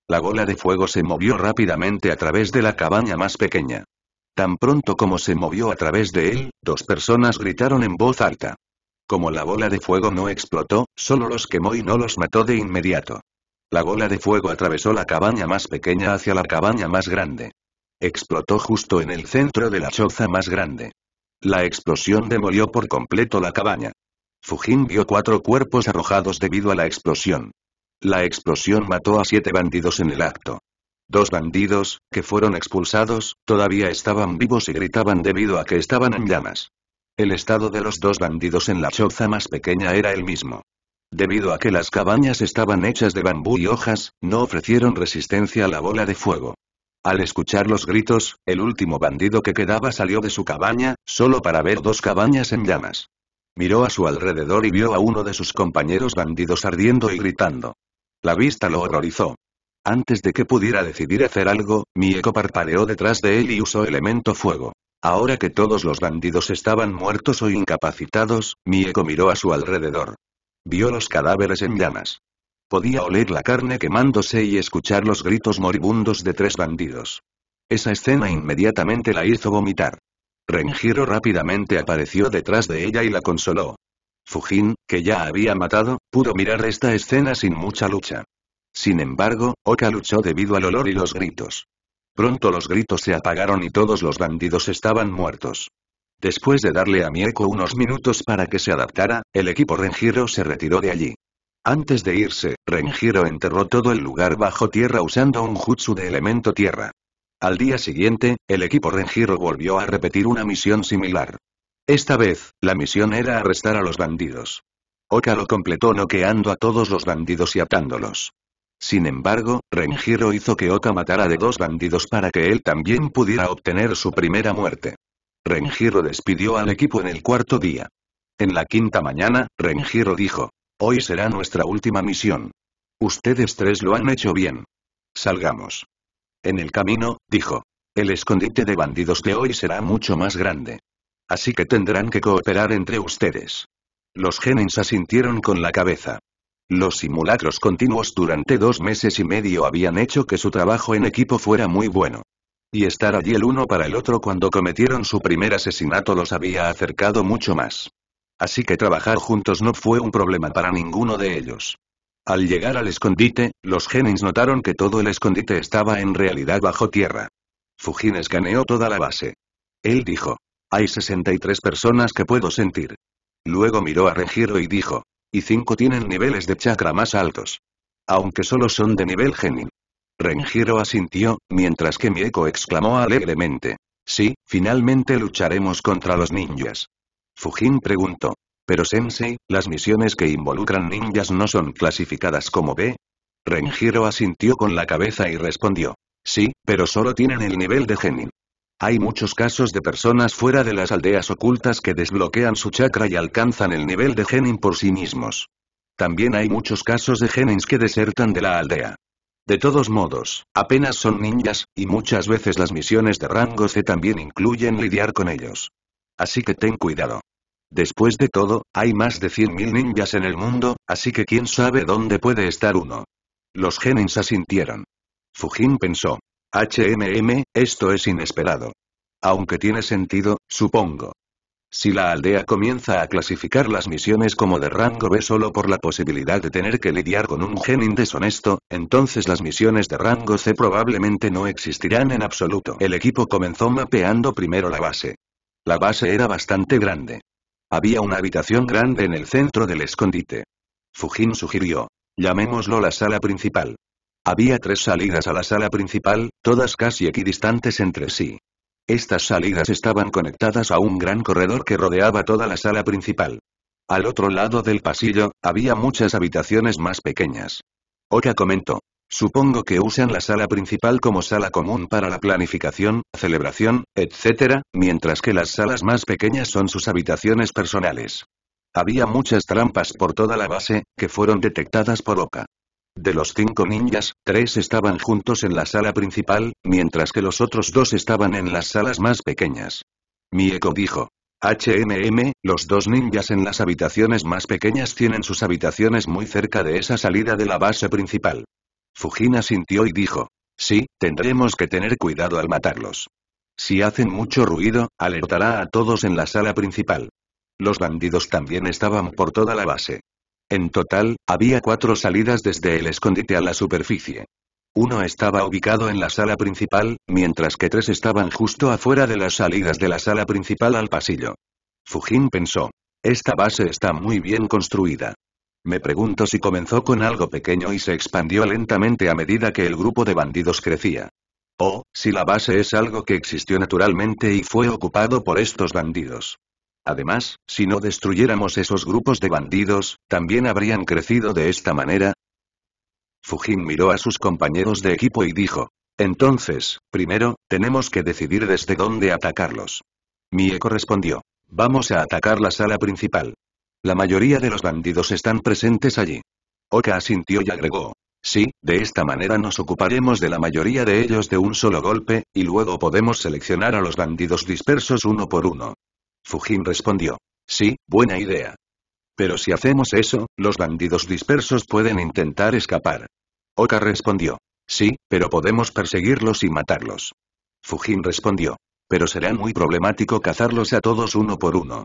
La bola de fuego se movió rápidamente a través de la cabaña más pequeña. Tan pronto como se movió a través de él, dos personas gritaron en voz alta. Como la bola de fuego no explotó, solo los quemó y no los mató de inmediato. La bola de fuego atravesó la cabaña más pequeña hacia la cabaña más grande. Explotó justo en el centro de la choza más grande. La explosión demolió por completo la cabaña. Fujin vio cuatro cuerpos arrojados debido a la explosión. La explosión mató a siete bandidos en el acto. Dos bandidos, que fueron expulsados, todavía estaban vivos y gritaban debido a que estaban en llamas. El estado de los dos bandidos en la choza más pequeña era el mismo. Debido a que las cabañas estaban hechas de bambú y hojas, no ofrecieron resistencia a la bola de fuego. Al escuchar los gritos, el último bandido que quedaba salió de su cabaña, solo para ver dos cabañas en llamas. Miró a su alrededor y vio a uno de sus compañeros bandidos ardiendo y gritando. La vista lo horrorizó. Antes de que pudiera decidir hacer algo, Mieko parpadeó detrás de él y usó elemento fuego. Ahora que todos los bandidos estaban muertos o incapacitados, Mieko miró a su alrededor. Vio los cadáveres en llamas. Podía oler la carne quemándose y escuchar los gritos moribundos de tres bandidos. Esa escena inmediatamente la hizo vomitar. Renjiro rápidamente apareció detrás de ella y la consoló. Fujin, que ya había matado, pudo mirar esta escena sin mucha lucha. Sin embargo, Oka luchó debido al olor y los gritos. Pronto los gritos se apagaron y todos los bandidos estaban muertos. Después de darle a Mieko unos minutos para que se adaptara, el equipo Renjiro se retiró de allí. Antes de irse, Renjiro enterró todo el lugar bajo tierra usando un jutsu de elemento tierra. Al día siguiente, el equipo Renjiro volvió a repetir una misión similar. Esta vez, la misión era arrestar a los bandidos. Oka lo completó noqueando a todos los bandidos y atándolos. Sin embargo, Renjiro hizo que Oka matara de dos bandidos para que él también pudiera obtener su primera muerte. Renjiro despidió al equipo en el cuarto día. En la quinta mañana, Renjiro dijo. Hoy será nuestra última misión. Ustedes tres lo han hecho bien. Salgamos. En el camino, dijo. El escondite de bandidos de hoy será mucho más grande. Así que tendrán que cooperar entre ustedes. Los Genins asintieron con la cabeza. Los simulacros continuos durante dos meses y medio habían hecho que su trabajo en equipo fuera muy bueno. Y estar allí el uno para el otro cuando cometieron su primer asesinato los había acercado mucho más. Así que trabajar juntos no fue un problema para ninguno de ellos. Al llegar al escondite, los genins notaron que todo el escondite estaba en realidad bajo tierra. Fujin escaneó toda la base. Él dijo. Hay 63 personas que puedo sentir. Luego miró a Regiro y dijo. Y cinco tienen niveles de chakra más altos. Aunque solo son de nivel Genin. Renjiro asintió, mientras que Mieko exclamó alegremente. Sí, finalmente lucharemos contra los ninjas. Fujin preguntó. Pero Sensei, las misiones que involucran ninjas no son clasificadas como B. Renjiro asintió con la cabeza y respondió. Sí, pero solo tienen el nivel de genin. Hay muchos casos de personas fuera de las aldeas ocultas que desbloquean su chakra y alcanzan el nivel de genin por sí mismos. También hay muchos casos de genins que desertan de la aldea. De todos modos, apenas son ninjas, y muchas veces las misiones de rango C también incluyen lidiar con ellos. Así que ten cuidado. Después de todo, hay más de 100.000 ninjas en el mundo, así que quién sabe dónde puede estar uno. Los Genins asintieron. Fujin pensó. HMM, esto es inesperado. Aunque tiene sentido, supongo. Si la aldea comienza a clasificar las misiones como de rango B solo por la posibilidad de tener que lidiar con un genin deshonesto, entonces las misiones de rango C probablemente no existirán en absoluto. El equipo comenzó mapeando primero la base. La base era bastante grande. Había una habitación grande en el centro del escondite. Fujin sugirió. Llamémoslo la sala principal. Había tres salidas a la sala principal, todas casi equidistantes entre sí. Estas salidas estaban conectadas a un gran corredor que rodeaba toda la sala principal. Al otro lado del pasillo, había muchas habitaciones más pequeñas. Oka comentó. Supongo que usan la sala principal como sala común para la planificación, celebración, etc., mientras que las salas más pequeñas son sus habitaciones personales. Había muchas trampas por toda la base, que fueron detectadas por Oka. De los cinco ninjas, tres estaban juntos en la sala principal, mientras que los otros dos estaban en las salas más pequeñas. Mieko dijo. HMM, los dos ninjas en las habitaciones más pequeñas tienen sus habitaciones muy cerca de esa salida de la base principal. Fujina sintió y dijo. Sí, tendremos que tener cuidado al matarlos. Si hacen mucho ruido, alertará a todos en la sala principal. Los bandidos también estaban por toda la base. En total, había cuatro salidas desde el escondite a la superficie. Uno estaba ubicado en la sala principal, mientras que tres estaban justo afuera de las salidas de la sala principal al pasillo. Fujin pensó. Esta base está muy bien construida. Me pregunto si comenzó con algo pequeño y se expandió lentamente a medida que el grupo de bandidos crecía. O, si la base es algo que existió naturalmente y fue ocupado por estos bandidos. Además, si no destruyéramos esos grupos de bandidos, ¿también habrían crecido de esta manera? Fujin miró a sus compañeros de equipo y dijo. Entonces, primero, tenemos que decidir desde dónde atacarlos. Mieko respondió. Vamos a atacar la sala principal. La mayoría de los bandidos están presentes allí. Oka asintió y agregó. Sí, de esta manera nos ocuparemos de la mayoría de ellos de un solo golpe, y luego podemos seleccionar a los bandidos dispersos uno por uno. Fujin respondió. Sí, buena idea. Pero si hacemos eso, los bandidos dispersos pueden intentar escapar. Oka respondió. Sí, pero podemos perseguirlos y matarlos. Fujin respondió. Pero será muy problemático cazarlos a todos uno por uno.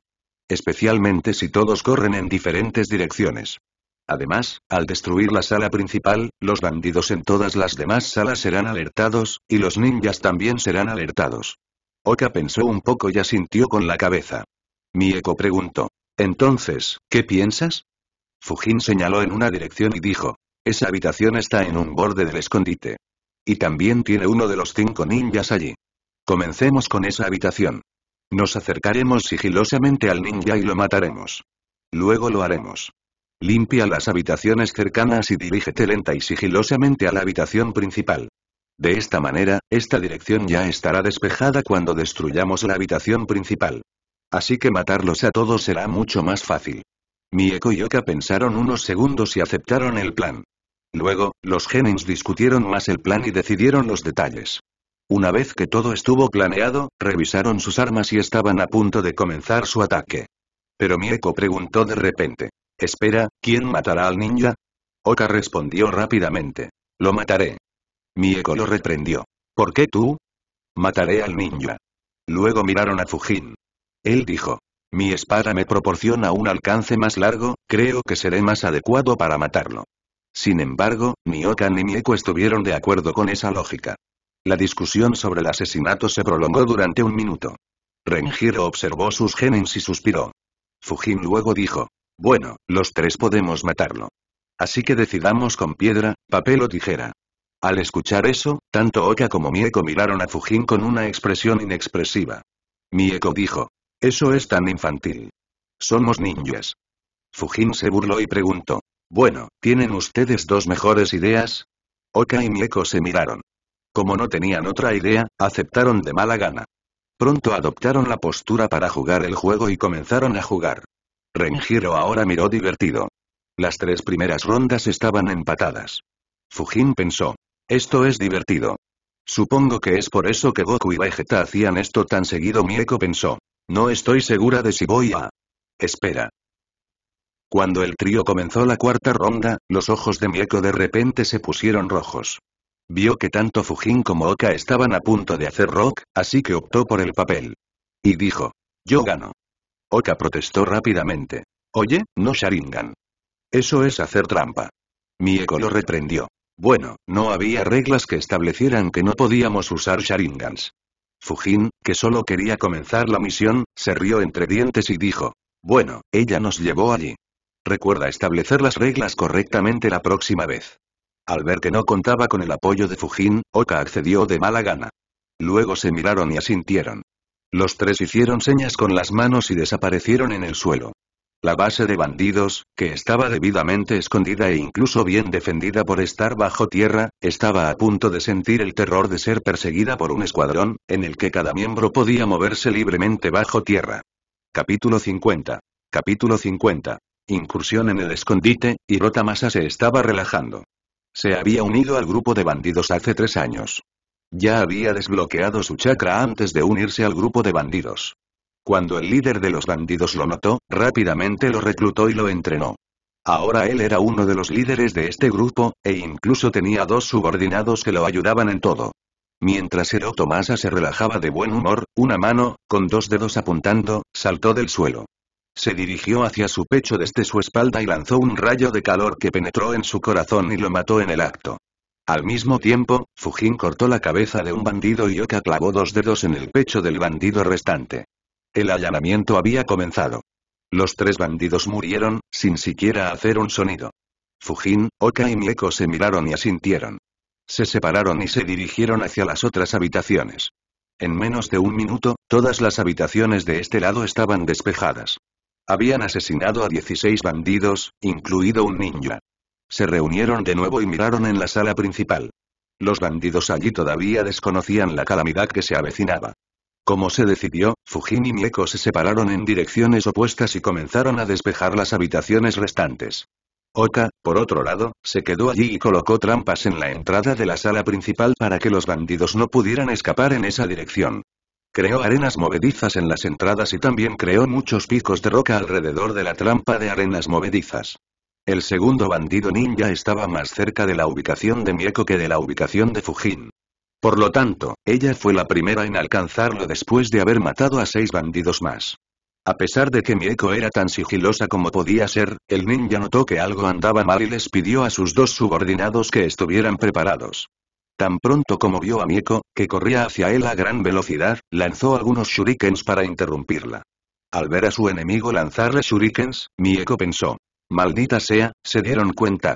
Especialmente si todos corren en diferentes direcciones. Además, al destruir la sala principal, los bandidos en todas las demás salas serán alertados, y los ninjas también serán alertados. Oka pensó un poco y asintió con la cabeza. Mieko preguntó. Entonces, ¿qué piensas? Fujin señaló en una dirección y dijo. Esa habitación está en un borde del escondite. Y también tiene uno de los cinco ninjas allí. Comencemos con esa habitación. Nos acercaremos sigilosamente al ninja y lo mataremos. Luego lo haremos. Limpia las habitaciones cercanas y dirígete lenta y sigilosamente a la habitación principal. De esta manera, esta dirección ya estará despejada cuando destruyamos la habitación principal. Así que matarlos a todos será mucho más fácil. Mieko y Oka pensaron unos segundos y aceptaron el plan. Luego, los Genins discutieron más el plan y decidieron los detalles. Una vez que todo estuvo planeado, revisaron sus armas y estaban a punto de comenzar su ataque. Pero Mieko preguntó de repente. Espera, ¿quién matará al ninja? Oka respondió rápidamente. Lo mataré eco lo reprendió. ¿Por qué tú? Mataré al ninja. Luego miraron a Fujin. Él dijo. Mi espada me proporciona un alcance más largo, creo que seré más adecuado para matarlo. Sin embargo, ni Okan ni Mieko estuvieron de acuerdo con esa lógica. La discusión sobre el asesinato se prolongó durante un minuto. Renjiro observó sus genes y suspiró. Fujin luego dijo. Bueno, los tres podemos matarlo. Así que decidamos con piedra, papel o tijera. Al escuchar eso, tanto Oka como Mieko miraron a Fujin con una expresión inexpresiva. Mieko dijo. Eso es tan infantil. Somos ninjas. Fujin se burló y preguntó. Bueno, ¿tienen ustedes dos mejores ideas? Oka y Mieko se miraron. Como no tenían otra idea, aceptaron de mala gana. Pronto adoptaron la postura para jugar el juego y comenzaron a jugar. Renjiro ahora miró divertido. Las tres primeras rondas estaban empatadas. Fujin pensó, esto es divertido. Supongo que es por eso que Goku y Vegeta hacían esto tan seguido Mieko pensó. No estoy segura de si voy a... Espera. Cuando el trío comenzó la cuarta ronda, los ojos de Mieko de repente se pusieron rojos. Vio que tanto Fujin como Oka estaban a punto de hacer rock, así que optó por el papel. Y dijo. Yo gano. Oka protestó rápidamente. Oye, no Sharingan. Eso es hacer trampa. Mieko lo reprendió. Bueno, no había reglas que establecieran que no podíamos usar Sharingans. Fujin, que solo quería comenzar la misión, se rió entre dientes y dijo. Bueno, ella nos llevó allí. Recuerda establecer las reglas correctamente la próxima vez. Al ver que no contaba con el apoyo de Fujin, Oka accedió de mala gana. Luego se miraron y asintieron. Los tres hicieron señas con las manos y desaparecieron en el suelo. La base de bandidos, que estaba debidamente escondida e incluso bien defendida por estar bajo tierra, estaba a punto de sentir el terror de ser perseguida por un escuadrón, en el que cada miembro podía moverse libremente bajo tierra. Capítulo 50. Capítulo 50. Incursión en el escondite, y Masa se estaba relajando. Se había unido al grupo de bandidos hace tres años. Ya había desbloqueado su chakra antes de unirse al grupo de bandidos. Cuando el líder de los bandidos lo notó, rápidamente lo reclutó y lo entrenó. Ahora él era uno de los líderes de este grupo, e incluso tenía dos subordinados que lo ayudaban en todo. Mientras Ero Tomasa se relajaba de buen humor, una mano, con dos dedos apuntando, saltó del suelo. Se dirigió hacia su pecho desde su espalda y lanzó un rayo de calor que penetró en su corazón y lo mató en el acto. Al mismo tiempo, Fujin cortó la cabeza de un bandido y Oka clavó dos dedos en el pecho del bandido restante. El allanamiento había comenzado. Los tres bandidos murieron, sin siquiera hacer un sonido. Fujin, Oka y Mieko se miraron y asintieron. Se separaron y se dirigieron hacia las otras habitaciones. En menos de un minuto, todas las habitaciones de este lado estaban despejadas. Habían asesinado a 16 bandidos, incluido un ninja. Se reunieron de nuevo y miraron en la sala principal. Los bandidos allí todavía desconocían la calamidad que se avecinaba. Como se decidió, Fujin y Mieko se separaron en direcciones opuestas y comenzaron a despejar las habitaciones restantes. Oka, por otro lado, se quedó allí y colocó trampas en la entrada de la sala principal para que los bandidos no pudieran escapar en esa dirección. Creó arenas movedizas en las entradas y también creó muchos picos de roca alrededor de la trampa de arenas movedizas. El segundo bandido ninja estaba más cerca de la ubicación de Mieko que de la ubicación de Fujin. Por lo tanto, ella fue la primera en alcanzarlo después de haber matado a seis bandidos más. A pesar de que Mieko era tan sigilosa como podía ser, el ninja notó que algo andaba mal y les pidió a sus dos subordinados que estuvieran preparados. Tan pronto como vio a Mieko, que corría hacia él a gran velocidad, lanzó algunos shurikens para interrumpirla. Al ver a su enemigo lanzarle shurikens, Mieko pensó. Maldita sea, se dieron cuenta.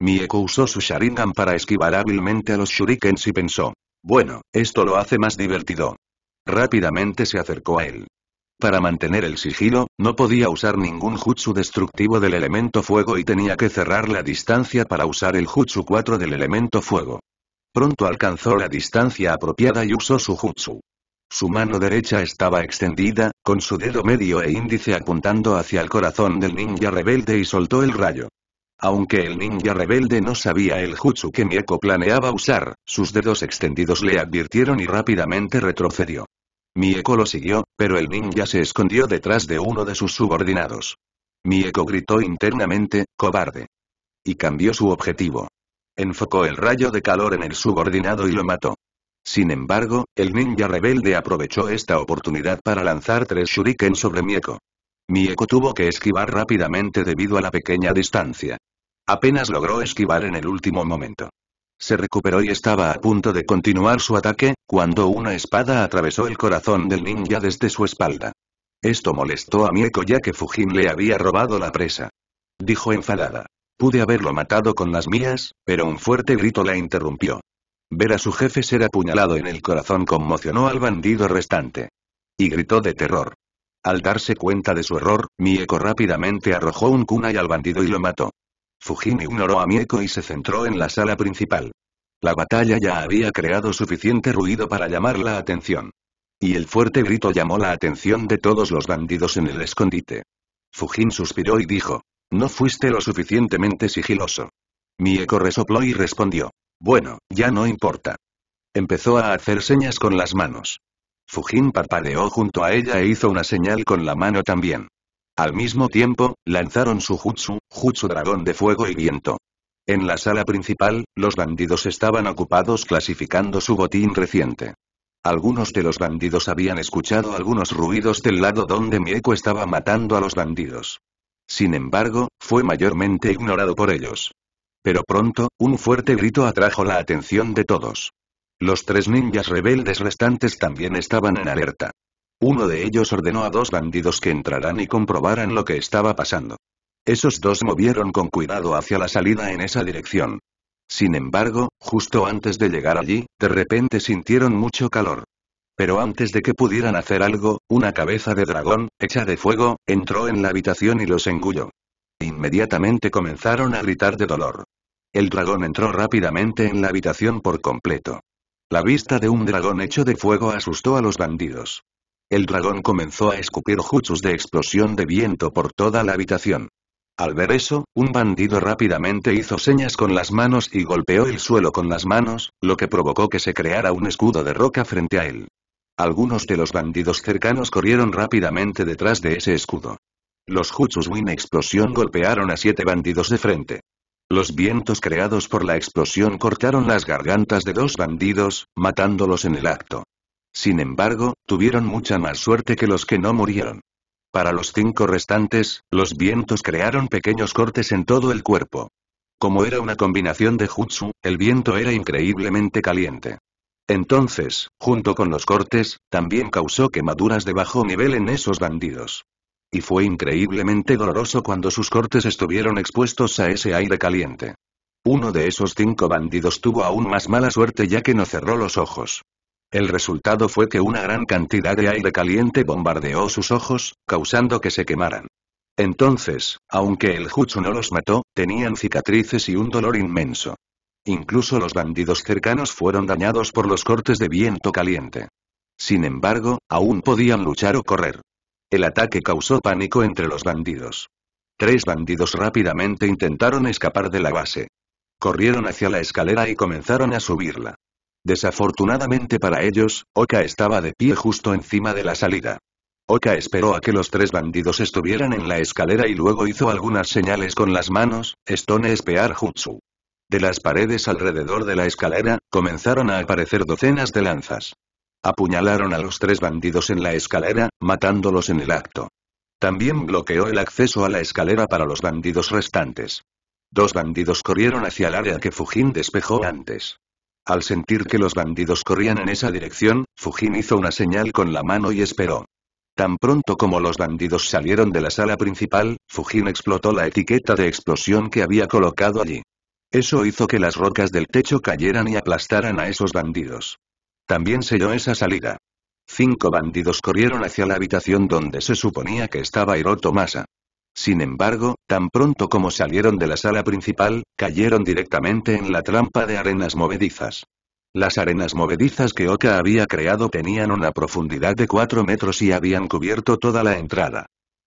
Mieko usó su Sharingan para esquivar hábilmente a los shurikens y pensó. Bueno, esto lo hace más divertido. Rápidamente se acercó a él. Para mantener el sigilo, no podía usar ningún jutsu destructivo del elemento fuego y tenía que cerrar la distancia para usar el jutsu 4 del elemento fuego. Pronto alcanzó la distancia apropiada y usó su jutsu. Su mano derecha estaba extendida, con su dedo medio e índice apuntando hacia el corazón del ninja rebelde y soltó el rayo. Aunque el ninja rebelde no sabía el jutsu que Mieko planeaba usar, sus dedos extendidos le advirtieron y rápidamente retrocedió. Mieko lo siguió, pero el ninja se escondió detrás de uno de sus subordinados. Mieko gritó internamente, cobarde. Y cambió su objetivo. Enfocó el rayo de calor en el subordinado y lo mató. Sin embargo, el ninja rebelde aprovechó esta oportunidad para lanzar tres shuriken sobre Mieko. Mieko tuvo que esquivar rápidamente debido a la pequeña distancia. Apenas logró esquivar en el último momento. Se recuperó y estaba a punto de continuar su ataque, cuando una espada atravesó el corazón del ninja desde su espalda. Esto molestó a Mieko ya que Fujin le había robado la presa. Dijo enfadada. Pude haberlo matado con las mías, pero un fuerte grito la interrumpió. Ver a su jefe ser apuñalado en el corazón conmocionó al bandido restante. Y gritó de terror. Al darse cuenta de su error, Mieko rápidamente arrojó un kunai al bandido y lo mató. Fujin ignoró a Mieko y se centró en la sala principal. La batalla ya había creado suficiente ruido para llamar la atención. Y el fuerte grito llamó la atención de todos los bandidos en el escondite. Fujin suspiró y dijo, no fuiste lo suficientemente sigiloso. Mieko resopló y respondió, bueno, ya no importa. Empezó a hacer señas con las manos. Fujin parpadeó junto a ella e hizo una señal con la mano también. Al mismo tiempo, lanzaron su jutsu, jutsu dragón de fuego y viento. En la sala principal, los bandidos estaban ocupados clasificando su botín reciente. Algunos de los bandidos habían escuchado algunos ruidos del lado donde Mieko estaba matando a los bandidos. Sin embargo, fue mayormente ignorado por ellos. Pero pronto, un fuerte grito atrajo la atención de todos. Los tres ninjas rebeldes restantes también estaban en alerta. Uno de ellos ordenó a dos bandidos que entraran y comprobaran lo que estaba pasando. Esos dos movieron con cuidado hacia la salida en esa dirección. Sin embargo, justo antes de llegar allí, de repente sintieron mucho calor. Pero antes de que pudieran hacer algo, una cabeza de dragón, hecha de fuego, entró en la habitación y los engulló. Inmediatamente comenzaron a gritar de dolor. El dragón entró rápidamente en la habitación por completo. La vista de un dragón hecho de fuego asustó a los bandidos. El dragón comenzó a escupir jutsus de explosión de viento por toda la habitación. Al ver eso, un bandido rápidamente hizo señas con las manos y golpeó el suelo con las manos, lo que provocó que se creara un escudo de roca frente a él. Algunos de los bandidos cercanos corrieron rápidamente detrás de ese escudo. Los Jutsus Win Explosión golpearon a siete bandidos de frente. Los vientos creados por la explosión cortaron las gargantas de dos bandidos, matándolos en el acto. Sin embargo, tuvieron mucha más suerte que los que no murieron. Para los cinco restantes, los vientos crearon pequeños cortes en todo el cuerpo. Como era una combinación de jutsu, el viento era increíblemente caliente. Entonces, junto con los cortes, también causó quemaduras de bajo nivel en esos bandidos. Y fue increíblemente doloroso cuando sus cortes estuvieron expuestos a ese aire caliente. Uno de esos cinco bandidos tuvo aún más mala suerte ya que no cerró los ojos. El resultado fue que una gran cantidad de aire caliente bombardeó sus ojos, causando que se quemaran. Entonces, aunque el Jutsu no los mató, tenían cicatrices y un dolor inmenso. Incluso los bandidos cercanos fueron dañados por los cortes de viento caliente. Sin embargo, aún podían luchar o correr. El ataque causó pánico entre los bandidos. Tres bandidos rápidamente intentaron escapar de la base. Corrieron hacia la escalera y comenzaron a subirla. Desafortunadamente para ellos, Oka estaba de pie justo encima de la salida. Oka esperó a que los tres bandidos estuvieran en la escalera y luego hizo algunas señales con las manos, Stone Spear Jutsu. De las paredes alrededor de la escalera, comenzaron a aparecer docenas de lanzas. Apuñalaron a los tres bandidos en la escalera, matándolos en el acto. También bloqueó el acceso a la escalera para los bandidos restantes. Dos bandidos corrieron hacia el área que Fujin despejó antes. Al sentir que los bandidos corrían en esa dirección, Fujin hizo una señal con la mano y esperó. Tan pronto como los bandidos salieron de la sala principal, Fujin explotó la etiqueta de explosión que había colocado allí. Eso hizo que las rocas del techo cayeran y aplastaran a esos bandidos. También selló esa salida. Cinco bandidos corrieron hacia la habitación donde se suponía que estaba Hiroto Masa. Sin embargo, tan pronto como salieron de la sala principal, cayeron directamente en la trampa de arenas movedizas. Las arenas movedizas que Oka había creado tenían una profundidad de 4 metros y habían cubierto toda la entrada.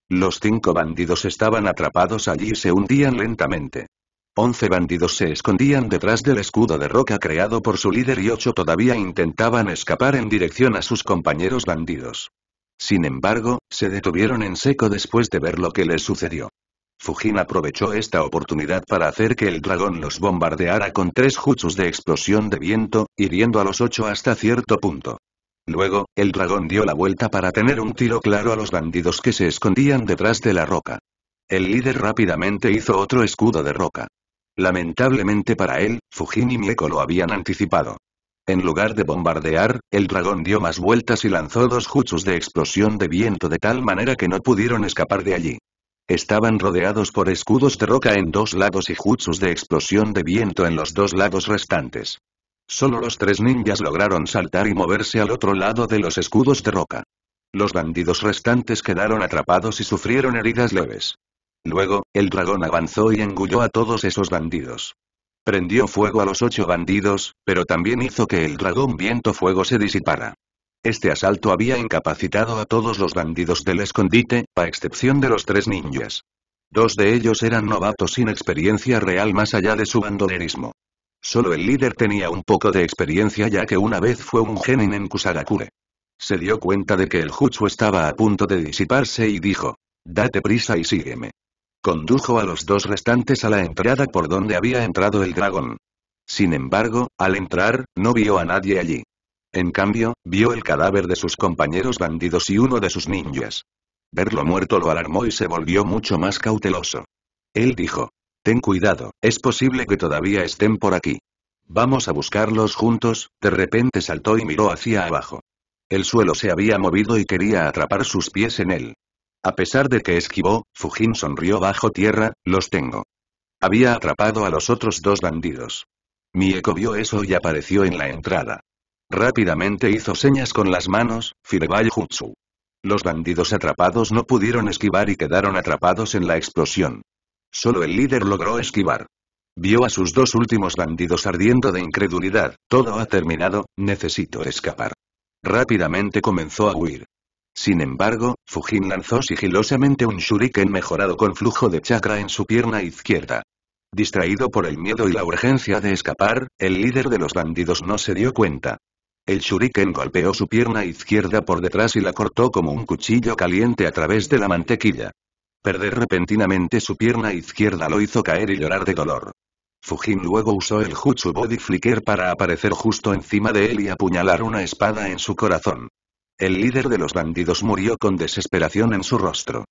Los cinco bandidos estaban atrapados allí y se hundían lentamente. Once bandidos se escondían detrás del escudo de roca creado por su líder y ocho todavía intentaban escapar en dirección a sus compañeros bandidos. Sin embargo, se detuvieron en seco después de ver lo que les sucedió. Fujin aprovechó esta oportunidad para hacer que el dragón los bombardeara con tres jutsus de explosión de viento, hiriendo a los ocho hasta cierto punto. Luego, el dragón dio la vuelta para tener un tiro claro a los bandidos que se escondían detrás de la roca. El líder rápidamente hizo otro escudo de roca. Lamentablemente para él, Fujin y Mieko lo habían anticipado. En lugar de bombardear, el dragón dio más vueltas y lanzó dos jutsus de explosión de viento de tal manera que no pudieron escapar de allí. Estaban rodeados por escudos de roca en dos lados y jutsus de explosión de viento en los dos lados restantes. Solo los tres ninjas lograron saltar y moverse al otro lado de los escudos de roca. Los bandidos restantes quedaron atrapados y sufrieron heridas leves. Luego, el dragón avanzó y engulló a todos esos bandidos. Prendió fuego a los ocho bandidos, pero también hizo que el dragón viento fuego se disipara. Este asalto había incapacitado a todos los bandidos del escondite, a excepción de los tres ninjas. Dos de ellos eran novatos sin experiencia real más allá de su bandolerismo. Solo el líder tenía un poco de experiencia ya que una vez fue un genin en Kusagakure. Se dio cuenta de que el jutsu estaba a punto de disiparse y dijo, date prisa y sígueme. Condujo a los dos restantes a la entrada por donde había entrado el dragón. Sin embargo, al entrar, no vio a nadie allí. En cambio, vio el cadáver de sus compañeros bandidos y uno de sus ninjas. Verlo muerto lo alarmó y se volvió mucho más cauteloso. Él dijo, Ten cuidado, es posible que todavía estén por aquí. Vamos a buscarlos juntos, de repente saltó y miró hacia abajo. El suelo se había movido y quería atrapar sus pies en él. A pesar de que esquivó, Fujin sonrió bajo tierra, los tengo. Había atrapado a los otros dos bandidos. Mieko vio eso y apareció en la entrada. Rápidamente hizo señas con las manos, Fireball Jutsu. Los bandidos atrapados no pudieron esquivar y quedaron atrapados en la explosión. Solo el líder logró esquivar. Vio a sus dos últimos bandidos ardiendo de incredulidad, todo ha terminado, necesito escapar. Rápidamente comenzó a huir. Sin embargo, Fujin lanzó sigilosamente un shuriken mejorado con flujo de chakra en su pierna izquierda. Distraído por el miedo y la urgencia de escapar, el líder de los bandidos no se dio cuenta. El shuriken golpeó su pierna izquierda por detrás y la cortó como un cuchillo caliente a través de la mantequilla. Perder repentinamente su pierna izquierda lo hizo caer y llorar de dolor. Fujin luego usó el Jutsu Body Flicker para aparecer justo encima de él y apuñalar una espada en su corazón. El líder de los bandidos murió con desesperación en su rostro.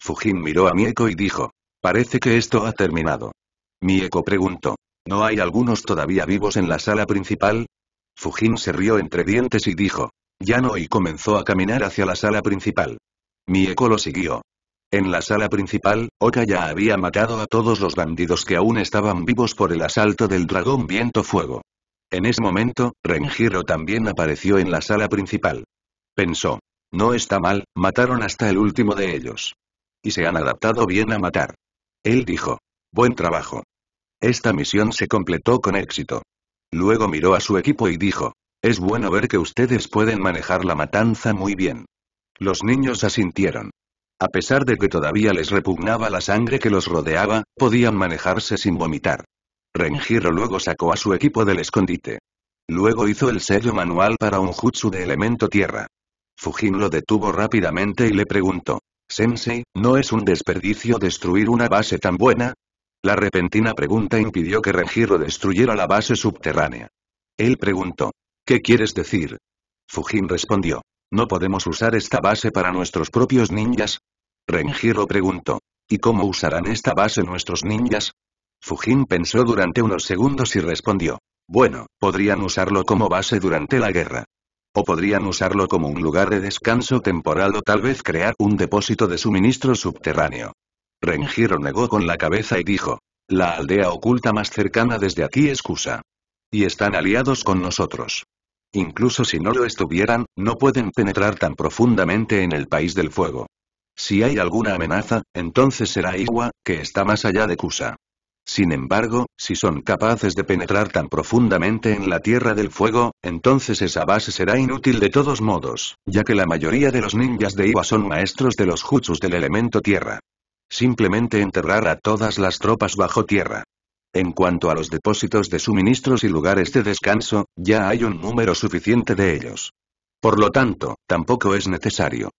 Fujin miró a Mieko y dijo. Parece que esto ha terminado. Mieko preguntó. ¿No hay algunos todavía vivos en la sala principal? Fujin se rió entre dientes y dijo. Ya no y comenzó a caminar hacia la sala principal. Mieko lo siguió. En la sala principal, Oka ya había matado a todos los bandidos que aún estaban vivos por el asalto del dragón viento fuego. En ese momento, Renjiro también apareció en la sala principal. Pensó. No está mal, mataron hasta el último de ellos. Y se han adaptado bien a matar. Él dijo. Buen trabajo. Esta misión se completó con éxito. Luego miró a su equipo y dijo. Es bueno ver que ustedes pueden manejar la matanza muy bien. Los niños asintieron. A pesar de que todavía les repugnaba la sangre que los rodeaba, podían manejarse sin vomitar. Renjiro luego sacó a su equipo del escondite. Luego hizo el sello manual para un jutsu de elemento tierra. Fujin lo detuvo rápidamente y le preguntó. Sensei, ¿no es un desperdicio destruir una base tan buena? La repentina pregunta impidió que Renjiro destruyera la base subterránea. Él preguntó. ¿Qué quieres decir? Fujin respondió. ¿No podemos usar esta base para nuestros propios ninjas? Renjiro preguntó. ¿Y cómo usarán esta base nuestros ninjas? Fujin pensó durante unos segundos y respondió. Bueno, podrían usarlo como base durante la guerra. O podrían usarlo como un lugar de descanso temporal o tal vez crear un depósito de suministro subterráneo. Renjiro negó con la cabeza y dijo. La aldea oculta más cercana desde aquí es Kusa. Y están aliados con nosotros. Incluso si no lo estuvieran, no pueden penetrar tan profundamente en el país del fuego. Si hay alguna amenaza, entonces será Iwa, que está más allá de Kusa. Sin embargo, si son capaces de penetrar tan profundamente en la Tierra del Fuego, entonces esa base será inútil de todos modos, ya que la mayoría de los ninjas de Iwa son maestros de los jutsus del elemento Tierra. Simplemente enterrar a todas las tropas bajo tierra. En cuanto a los depósitos de suministros y lugares de descanso, ya hay un número suficiente de ellos. Por lo tanto, tampoco es necesario.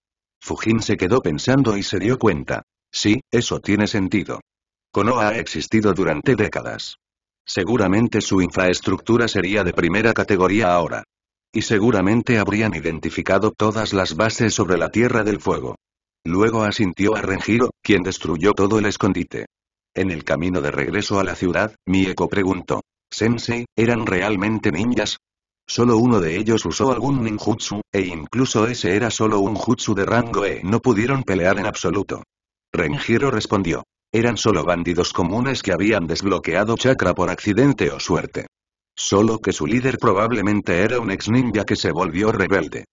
Fujin se quedó pensando y se dio cuenta. Sí, eso tiene sentido. Konoha ha existido durante décadas. Seguramente su infraestructura sería de primera categoría ahora. Y seguramente habrían identificado todas las bases sobre la Tierra del Fuego. Luego asintió a Renjiro, quien destruyó todo el escondite. En el camino de regreso a la ciudad, Mieko preguntó. Sensei, ¿eran realmente ninjas? Solo uno de ellos usó algún ninjutsu, e incluso ese era solo un jutsu de rango E. No pudieron pelear en absoluto. Renjiro respondió. Eran solo bandidos comunes que habían desbloqueado chakra por accidente o suerte. Solo que su líder probablemente era un ex ninja que se volvió rebelde.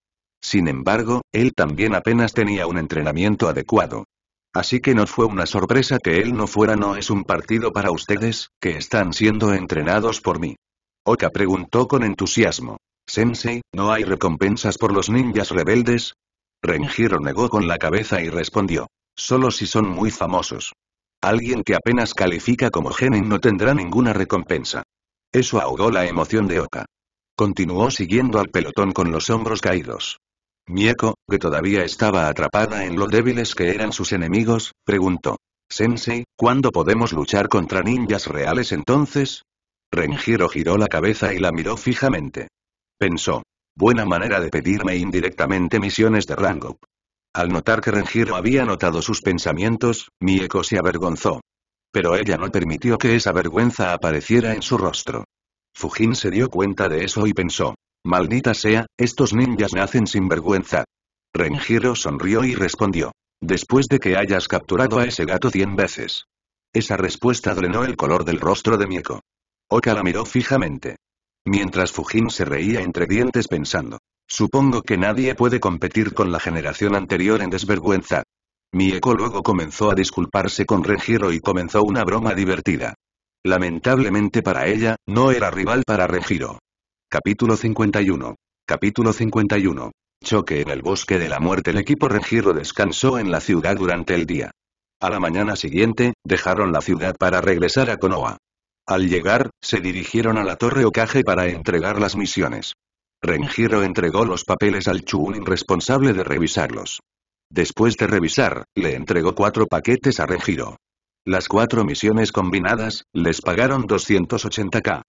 Sin embargo, él también apenas tenía un entrenamiento adecuado. Así que no fue una sorpresa que él no fuera no es un partido para ustedes, que están siendo entrenados por mí. Oka preguntó con entusiasmo. Sensei, ¿no hay recompensas por los ninjas rebeldes? Renjiro negó con la cabeza y respondió. Solo si son muy famosos. Alguien que apenas califica como Genin no tendrá ninguna recompensa. Eso ahogó la emoción de Oka. Continuó siguiendo al pelotón con los hombros caídos. Mieko, que todavía estaba atrapada en lo débiles que eran sus enemigos, preguntó. Sensei, ¿cuándo podemos luchar contra ninjas reales entonces? Renjiro giró la cabeza y la miró fijamente. Pensó. Buena manera de pedirme indirectamente misiones de rango. Al notar que Renjiro había notado sus pensamientos, Mieko se avergonzó. Pero ella no permitió que esa vergüenza apareciera en su rostro. Fujin se dio cuenta de eso y pensó. Maldita sea, estos ninjas nacen sin vergüenza. Renjiro sonrió y respondió. Después de que hayas capturado a ese gato cien veces. Esa respuesta drenó el color del rostro de Mieko. Oka la miró fijamente. Mientras Fujin se reía entre dientes pensando. Supongo que nadie puede competir con la generación anterior en desvergüenza. Mi luego comenzó a disculparse con Regiro y comenzó una broma divertida. Lamentablemente para ella, no era rival para Regiro. Capítulo 51. Capítulo 51. Choque en el bosque de la muerte. El equipo Regiro descansó en la ciudad durante el día. A la mañana siguiente, dejaron la ciudad para regresar a Konoha. Al llegar, se dirigieron a la Torre Okage para entregar las misiones. Renjiro entregó los papeles al Chunin responsable de revisarlos. Después de revisar, le entregó cuatro paquetes a Renjiro. Las cuatro misiones combinadas, les pagaron 280k.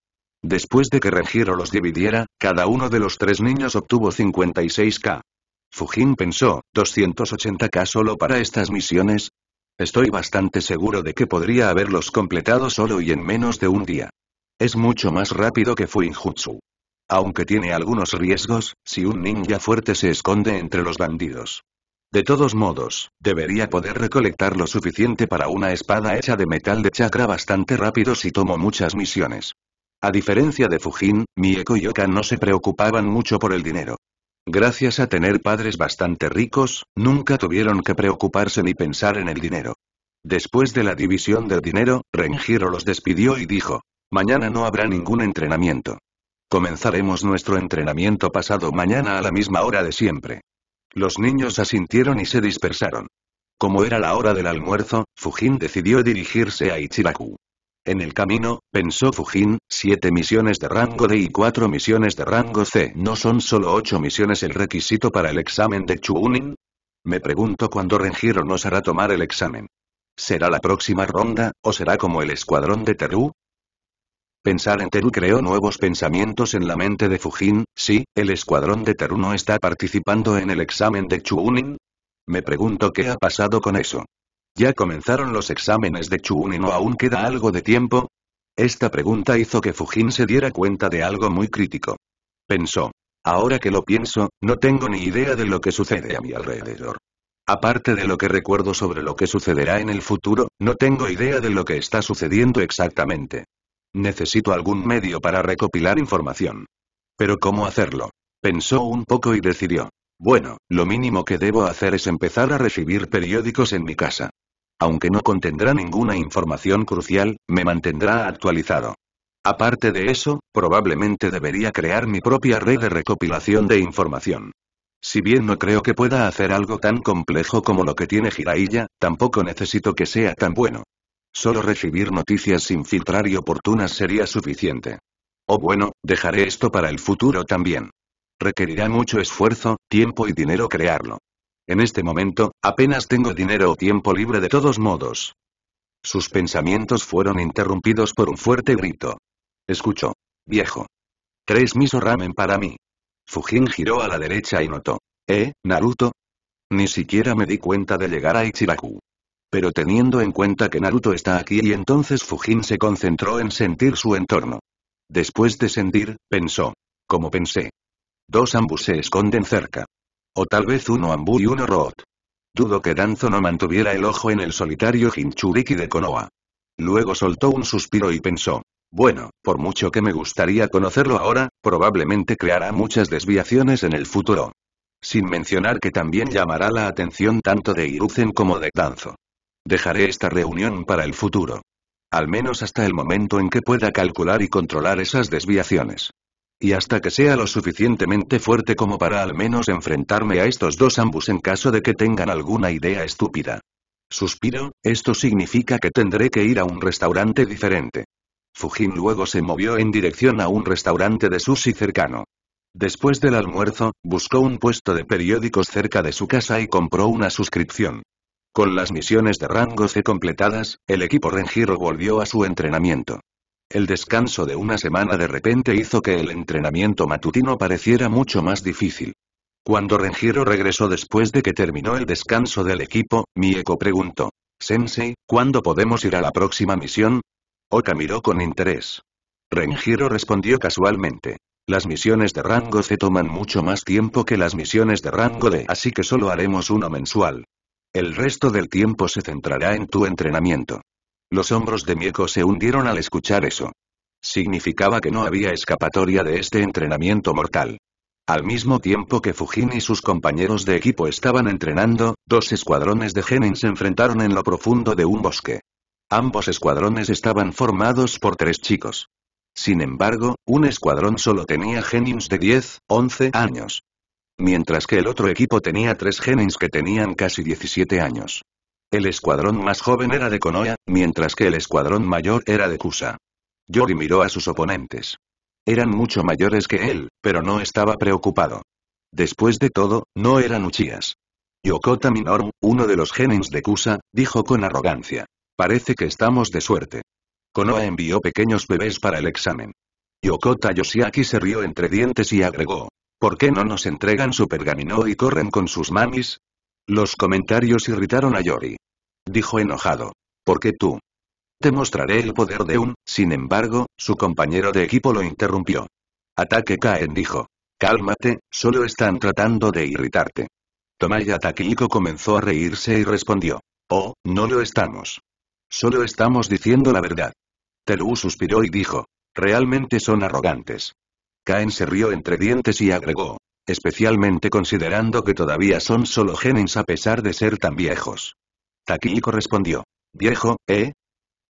Después de que Renjiro los dividiera, cada uno de los tres niños obtuvo 56k. Fujin pensó, 280k solo para estas misiones. Estoy bastante seguro de que podría haberlos completado solo y en menos de un día. Es mucho más rápido que Fuinjutsu. Aunque tiene algunos riesgos, si un ninja fuerte se esconde entre los bandidos. De todos modos, debería poder recolectar lo suficiente para una espada hecha de metal de chakra bastante rápido si tomo muchas misiones. A diferencia de Fujin, Mieko y Oka no se preocupaban mucho por el dinero. Gracias a tener padres bastante ricos, nunca tuvieron que preocuparse ni pensar en el dinero. Después de la división del dinero, Renjiro los despidió y dijo, mañana no habrá ningún entrenamiento. Comenzaremos nuestro entrenamiento pasado mañana a la misma hora de siempre. Los niños asintieron y se dispersaron. Como era la hora del almuerzo, Fujin decidió dirigirse a Ichiraku. En el camino, pensó Fujin, siete misiones de rango D y cuatro misiones de rango C. ¿No son solo ocho misiones el requisito para el examen de Chunin? Me pregunto cuándo Rengiro nos hará tomar el examen. ¿Será la próxima ronda, o será como el escuadrón de Teru? Pensar en Teru creó nuevos pensamientos en la mente de Fujin, sí, el escuadrón de Teru no está participando en el examen de Chunin? Me pregunto qué ha pasado con eso. ¿Ya comenzaron los exámenes de Chunin o aún queda algo de tiempo? Esta pregunta hizo que Fujin se diera cuenta de algo muy crítico. Pensó. Ahora que lo pienso, no tengo ni idea de lo que sucede a mi alrededor. Aparte de lo que recuerdo sobre lo que sucederá en el futuro, no tengo idea de lo que está sucediendo exactamente. Necesito algún medio para recopilar información. Pero ¿cómo hacerlo? Pensó un poco y decidió. Bueno, lo mínimo que debo hacer es empezar a recibir periódicos en mi casa. Aunque no contendrá ninguna información crucial, me mantendrá actualizado. Aparte de eso, probablemente debería crear mi propia red de recopilación de información. Si bien no creo que pueda hacer algo tan complejo como lo que tiene Jiraiya, tampoco necesito que sea tan bueno. Solo recibir noticias sin filtrar y oportunas sería suficiente. oh bueno, dejaré esto para el futuro también. Requerirá mucho esfuerzo, tiempo y dinero crearlo. En este momento, apenas tengo dinero o tiempo libre de todos modos. Sus pensamientos fueron interrumpidos por un fuerte grito. Escuchó. Viejo. Tres miso ramen para mí. Fujin giró a la derecha y notó. ¿Eh, Naruto? Ni siquiera me di cuenta de llegar a Ichiraku pero teniendo en cuenta que Naruto está aquí y entonces Fujin se concentró en sentir su entorno. Después de sentir, pensó. Como pensé. Dos ambus se esconden cerca. O tal vez uno ambu y uno root. Dudo que Danzo no mantuviera el ojo en el solitario Hinchuriki de Konoha. Luego soltó un suspiro y pensó. Bueno, por mucho que me gustaría conocerlo ahora, probablemente creará muchas desviaciones en el futuro. Sin mencionar que también llamará la atención tanto de Iruzen como de Danzo. Dejaré esta reunión para el futuro. Al menos hasta el momento en que pueda calcular y controlar esas desviaciones. Y hasta que sea lo suficientemente fuerte como para al menos enfrentarme a estos dos ambos en caso de que tengan alguna idea estúpida. Suspiro, esto significa que tendré que ir a un restaurante diferente. Fujin luego se movió en dirección a un restaurante de sushi cercano. Después del almuerzo, buscó un puesto de periódicos cerca de su casa y compró una suscripción. Con las misiones de rango C completadas, el equipo Renjiro volvió a su entrenamiento. El descanso de una semana de repente hizo que el entrenamiento matutino pareciera mucho más difícil. Cuando Renjiro regresó después de que terminó el descanso del equipo, Mieko preguntó. Sensei, ¿cuándo podemos ir a la próxima misión? Oka miró con interés. Renjiro respondió casualmente. Las misiones de rango C toman mucho más tiempo que las misiones de rango D así que solo haremos uno mensual. El resto del tiempo se centrará en tu entrenamiento. Los hombros de Mieko se hundieron al escuchar eso. Significaba que no había escapatoria de este entrenamiento mortal. Al mismo tiempo que Fujin y sus compañeros de equipo estaban entrenando, dos escuadrones de Genin se enfrentaron en lo profundo de un bosque. Ambos escuadrones estaban formados por tres chicos. Sin embargo, un escuadrón solo tenía Genins de 10, 11 años mientras que el otro equipo tenía tres genins que tenían casi 17 años. El escuadrón más joven era de Konoha, mientras que el escuadrón mayor era de Kusa. Yori miró a sus oponentes. Eran mucho mayores que él, pero no estaba preocupado. Después de todo, no eran Uchías. Yokota Minoru, uno de los genins de Kusa, dijo con arrogancia. Parece que estamos de suerte. Konoha envió pequeños bebés para el examen. Yokota Yoshiaki se rió entre dientes y agregó. ¿Por qué no nos entregan su pergamino y corren con sus mamis? Los comentarios irritaron a Yori. Dijo enojado. ¿Por qué tú? Te mostraré el poder de un, sin embargo, su compañero de equipo lo interrumpió. Ataque Kaen dijo. Cálmate, solo están tratando de irritarte. Tomaya Takiko comenzó a reírse y respondió. Oh, no lo estamos. Solo estamos diciendo la verdad. Teru suspiró y dijo. Realmente son arrogantes. Caen se rió entre dientes y agregó. Especialmente considerando que todavía son solo genins a pesar de ser tan viejos. Takiiko respondió. Viejo, ¿eh?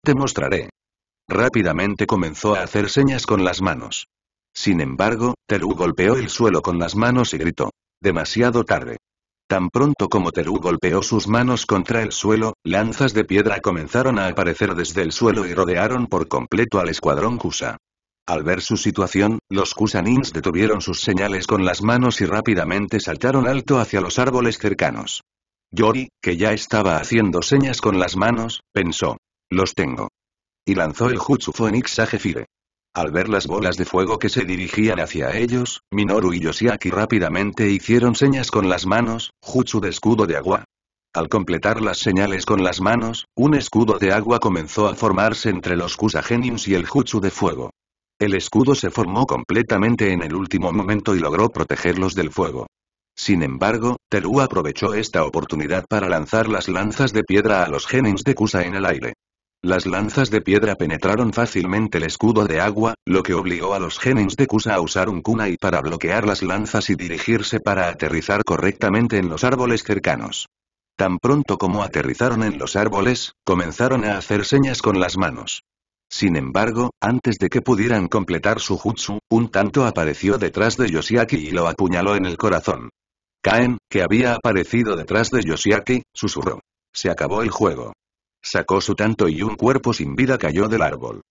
Te mostraré. Rápidamente comenzó a hacer señas con las manos. Sin embargo, Teru golpeó el suelo con las manos y gritó. Demasiado tarde. Tan pronto como Teru golpeó sus manos contra el suelo, lanzas de piedra comenzaron a aparecer desde el suelo y rodearon por completo al escuadrón Kusa. Al ver su situación, los Kusanins detuvieron sus señales con las manos y rápidamente saltaron alto hacia los árboles cercanos. Yori, que ya estaba haciendo señas con las manos, pensó. Los tengo. Y lanzó el Jutsu Phoenix a Al ver las bolas de fuego que se dirigían hacia ellos, Minoru y Yoshiaki rápidamente hicieron señas con las manos, Jutsu de escudo de agua. Al completar las señales con las manos, un escudo de agua comenzó a formarse entre los Kusagenins y el Jutsu de fuego. El escudo se formó completamente en el último momento y logró protegerlos del fuego. Sin embargo, Teru aprovechó esta oportunidad para lanzar las lanzas de piedra a los genins de Kusa en el aire. Las lanzas de piedra penetraron fácilmente el escudo de agua, lo que obligó a los genins de Kusa a usar un kunai para bloquear las lanzas y dirigirse para aterrizar correctamente en los árboles cercanos. Tan pronto como aterrizaron en los árboles, comenzaron a hacer señas con las manos. Sin embargo, antes de que pudieran completar su jutsu, un tanto apareció detrás de Yoshiaki y lo apuñaló en el corazón. Kaen, que había aparecido detrás de Yoshiaki, susurró. Se acabó el juego. Sacó su tanto y un cuerpo sin vida cayó del árbol.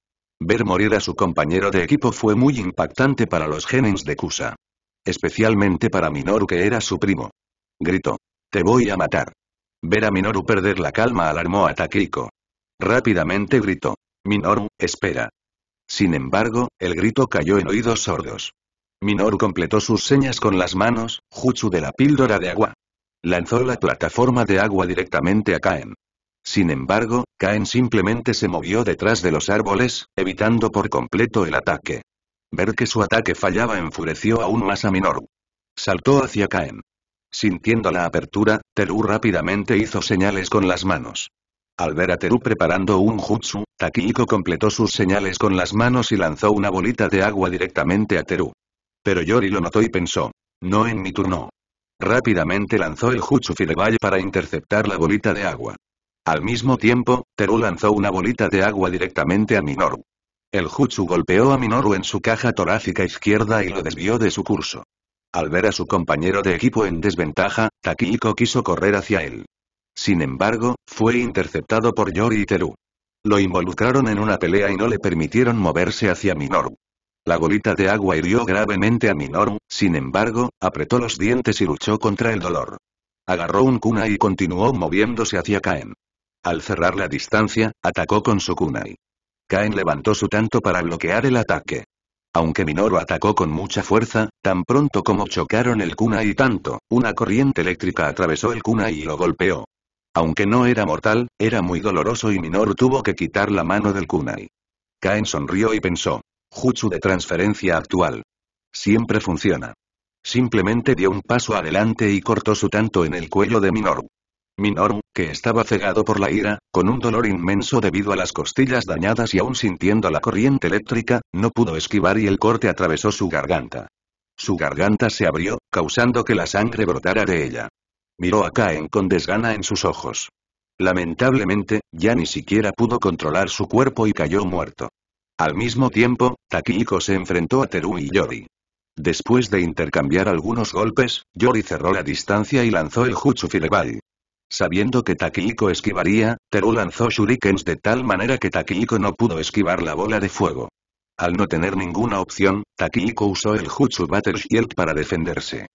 Ver morir a su compañero de equipo fue muy impactante para los genes de Kusa. Especialmente para Minoru que era su primo. Gritó. Te voy a matar. Ver a Minoru perder la calma alarmó a Takiko. Rápidamente gritó. Minoru, espera. Sin embargo, el grito cayó en oídos sordos. Minoru completó sus señas con las manos, Jutsu de la píldora de agua. Lanzó la plataforma de agua directamente a Kaen. Sin embargo, Kaen simplemente se movió detrás de los árboles, evitando por completo el ataque. Ver que su ataque fallaba enfureció aún más a Minoru. Saltó hacia Kaen. Sintiendo la apertura, Teru rápidamente hizo señales con las manos. Al ver a Teru preparando un jutsu, Takihiko completó sus señales con las manos y lanzó una bolita de agua directamente a Teru. Pero Yori lo notó y pensó. No en mi turno. Rápidamente lanzó el jutsu de para interceptar la bolita de agua. Al mismo tiempo, Teru lanzó una bolita de agua directamente a Minoru. El Jutsu golpeó a Minoru en su caja torácica izquierda y lo desvió de su curso. Al ver a su compañero de equipo en desventaja, Takihiko quiso correr hacia él. Sin embargo, fue interceptado por Yori y Teru. Lo involucraron en una pelea y no le permitieron moverse hacia Minoru. La golita de agua hirió gravemente a Minoru, sin embargo, apretó los dientes y luchó contra el dolor. Agarró un kunai y continuó moviéndose hacia Kaen. Al cerrar la distancia, atacó con su kunai. Kaen levantó su tanto para bloquear el ataque. Aunque Minoru atacó con mucha fuerza, tan pronto como chocaron el kunai y tanto, una corriente eléctrica atravesó el kunai y lo golpeó. Aunque no era mortal, era muy doloroso y Minor tuvo que quitar la mano del kunai. Kaen sonrió y pensó. Jutsu de transferencia actual. Siempre funciona. Simplemente dio un paso adelante y cortó su tanto en el cuello de Minoru. Minoru, que estaba cegado por la ira, con un dolor inmenso debido a las costillas dañadas y aún sintiendo la corriente eléctrica, no pudo esquivar y el corte atravesó su garganta. Su garganta se abrió, causando que la sangre brotara de ella. Miró a Kaen con desgana en sus ojos. Lamentablemente, ya ni siquiera pudo controlar su cuerpo y cayó muerto. Al mismo tiempo, Takihiko se enfrentó a Teru y Yori. Después de intercambiar algunos golpes, Yori cerró la distancia y lanzó el Jutsu Fireball. Sabiendo que Takihiko esquivaría, Teru lanzó shurikens de tal manera que Takihiko no pudo esquivar la bola de fuego. Al no tener ninguna opción, Takihiko usó el Jutsu Battle Shield para defenderse.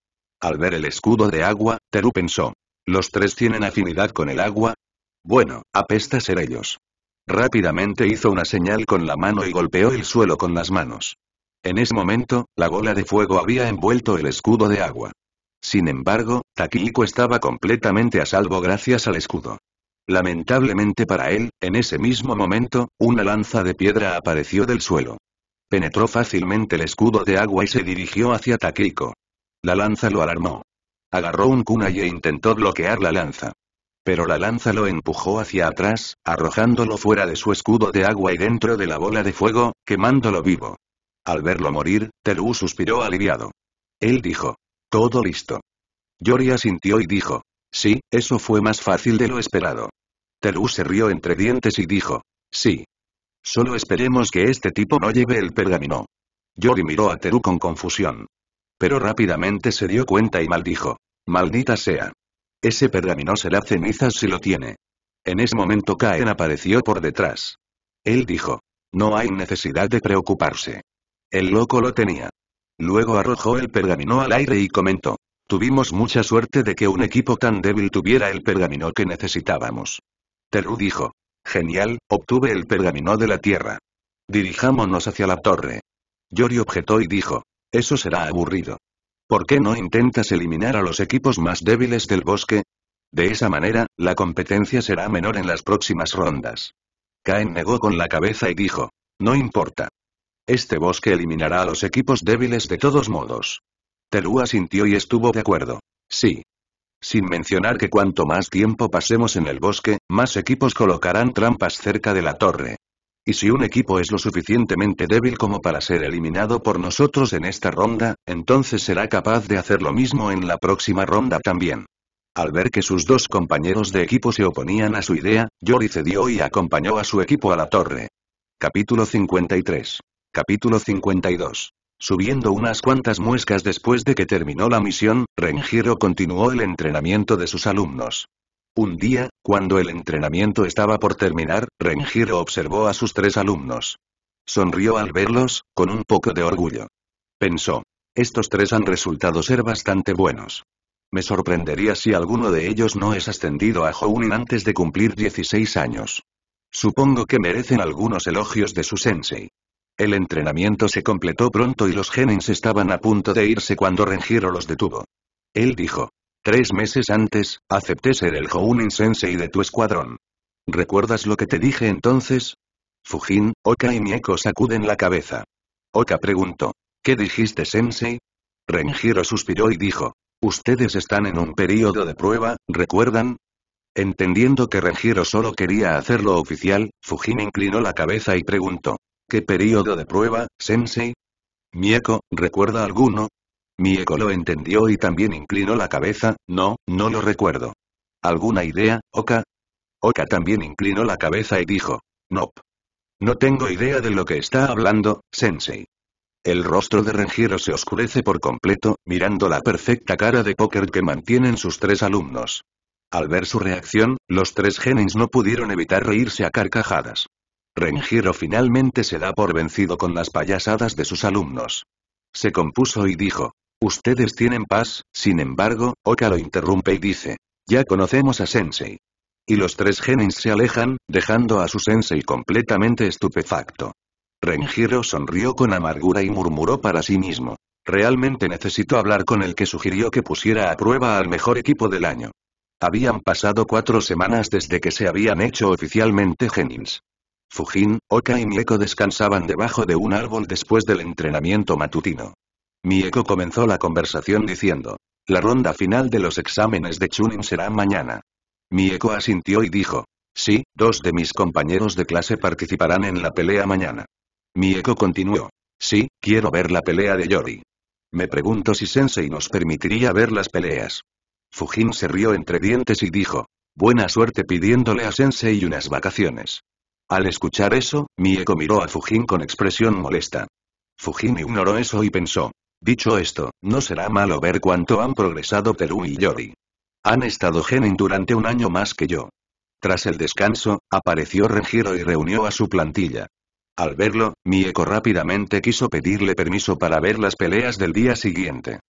Al ver el escudo de agua, Teru pensó. ¿Los tres tienen afinidad con el agua? Bueno, apesta ser ellos. Rápidamente hizo una señal con la mano y golpeó el suelo con las manos. En ese momento, la bola de fuego había envuelto el escudo de agua. Sin embargo, Takiko estaba completamente a salvo gracias al escudo. Lamentablemente para él, en ese mismo momento, una lanza de piedra apareció del suelo. Penetró fácilmente el escudo de agua y se dirigió hacia Takiko. La lanza lo alarmó. Agarró un kunai e intentó bloquear la lanza. Pero la lanza lo empujó hacia atrás, arrojándolo fuera de su escudo de agua y dentro de la bola de fuego, quemándolo vivo. Al verlo morir, Teru suspiró aliviado. Él dijo. Todo listo. Yori asintió y dijo. Sí, eso fue más fácil de lo esperado. Teru se rió entre dientes y dijo. Sí. Solo esperemos que este tipo no lleve el pergamino. Yori miró a Teru con confusión. Pero rápidamente se dio cuenta y maldijo. Maldita sea. Ese pergamino será cenizas si lo tiene. En ese momento Caen apareció por detrás. Él dijo. No hay necesidad de preocuparse. El loco lo tenía. Luego arrojó el pergamino al aire y comentó. Tuvimos mucha suerte de que un equipo tan débil tuviera el pergamino que necesitábamos. Teru dijo. Genial, obtuve el pergamino de la Tierra. Dirijámonos hacia la torre. Yori objetó y dijo. Eso será aburrido. ¿Por qué no intentas eliminar a los equipos más débiles del bosque? De esa manera, la competencia será menor en las próximas rondas. Caen negó con la cabeza y dijo. No importa. Este bosque eliminará a los equipos débiles de todos modos. Terú asintió y estuvo de acuerdo. Sí. Sin mencionar que cuanto más tiempo pasemos en el bosque, más equipos colocarán trampas cerca de la torre. Y si un equipo es lo suficientemente débil como para ser eliminado por nosotros en esta ronda, entonces será capaz de hacer lo mismo en la próxima ronda también. Al ver que sus dos compañeros de equipo se oponían a su idea, Yori cedió y acompañó a su equipo a la torre. Capítulo 53. Capítulo 52. Subiendo unas cuantas muescas después de que terminó la misión, Renjiro continuó el entrenamiento de sus alumnos. Un día, cuando el entrenamiento estaba por terminar, Renjiro observó a sus tres alumnos. Sonrió al verlos, con un poco de orgullo. Pensó. Estos tres han resultado ser bastante buenos. Me sorprendería si alguno de ellos no es ascendido a Jounin antes de cumplir 16 años. Supongo que merecen algunos elogios de su sensei. El entrenamiento se completó pronto y los genins estaban a punto de irse cuando Renjiro los detuvo. Él dijo. Tres meses antes, acepté ser el Hounin Sensei de tu escuadrón. ¿Recuerdas lo que te dije entonces? Fujin, Oka y Mieko sacuden la cabeza. Oka preguntó. ¿Qué dijiste Sensei? Renjiro suspiró y dijo. Ustedes están en un periodo de prueba, ¿recuerdan? Entendiendo que Renjiro solo quería hacerlo oficial, Fujin inclinó la cabeza y preguntó. ¿Qué periodo de prueba, Sensei? Mieko, ¿recuerda alguno? eco lo entendió y también inclinó la cabeza, no, no lo recuerdo. ¿Alguna idea, Oka? Oka también inclinó la cabeza y dijo, No. No tengo idea de lo que está hablando, Sensei. El rostro de Renjiro se oscurece por completo, mirando la perfecta cara de póker que mantienen sus tres alumnos. Al ver su reacción, los tres genins no pudieron evitar reírse a carcajadas. Renjiro finalmente se da por vencido con las payasadas de sus alumnos. Se compuso y dijo, Ustedes tienen paz, sin embargo, Oka lo interrumpe y dice. Ya conocemos a Sensei. Y los tres genins se alejan, dejando a su sensei completamente estupefacto. Renjiro sonrió con amargura y murmuró para sí mismo. Realmente necesito hablar con el que sugirió que pusiera a prueba al mejor equipo del año. Habían pasado cuatro semanas desde que se habían hecho oficialmente genins. Fujin, Oka y Mieko descansaban debajo de un árbol después del entrenamiento matutino eco comenzó la conversación diciendo. La ronda final de los exámenes de Chunin será mañana. Mieko asintió y dijo. Sí, dos de mis compañeros de clase participarán en la pelea mañana. Mieko continuó. Sí, quiero ver la pelea de Yori. Me pregunto si Sensei nos permitiría ver las peleas. Fujin se rió entre dientes y dijo. Buena suerte pidiéndole a Sensei unas vacaciones. Al escuchar eso, Mieko miró a Fujin con expresión molesta. Fujin ignoró eso y pensó. Dicho esto, no será malo ver cuánto han progresado Perú y Yori. Han estado Genin durante un año más que yo. Tras el descanso, apareció Renjiro y reunió a su plantilla. Al verlo, Mieko rápidamente quiso pedirle permiso para ver las peleas del día siguiente.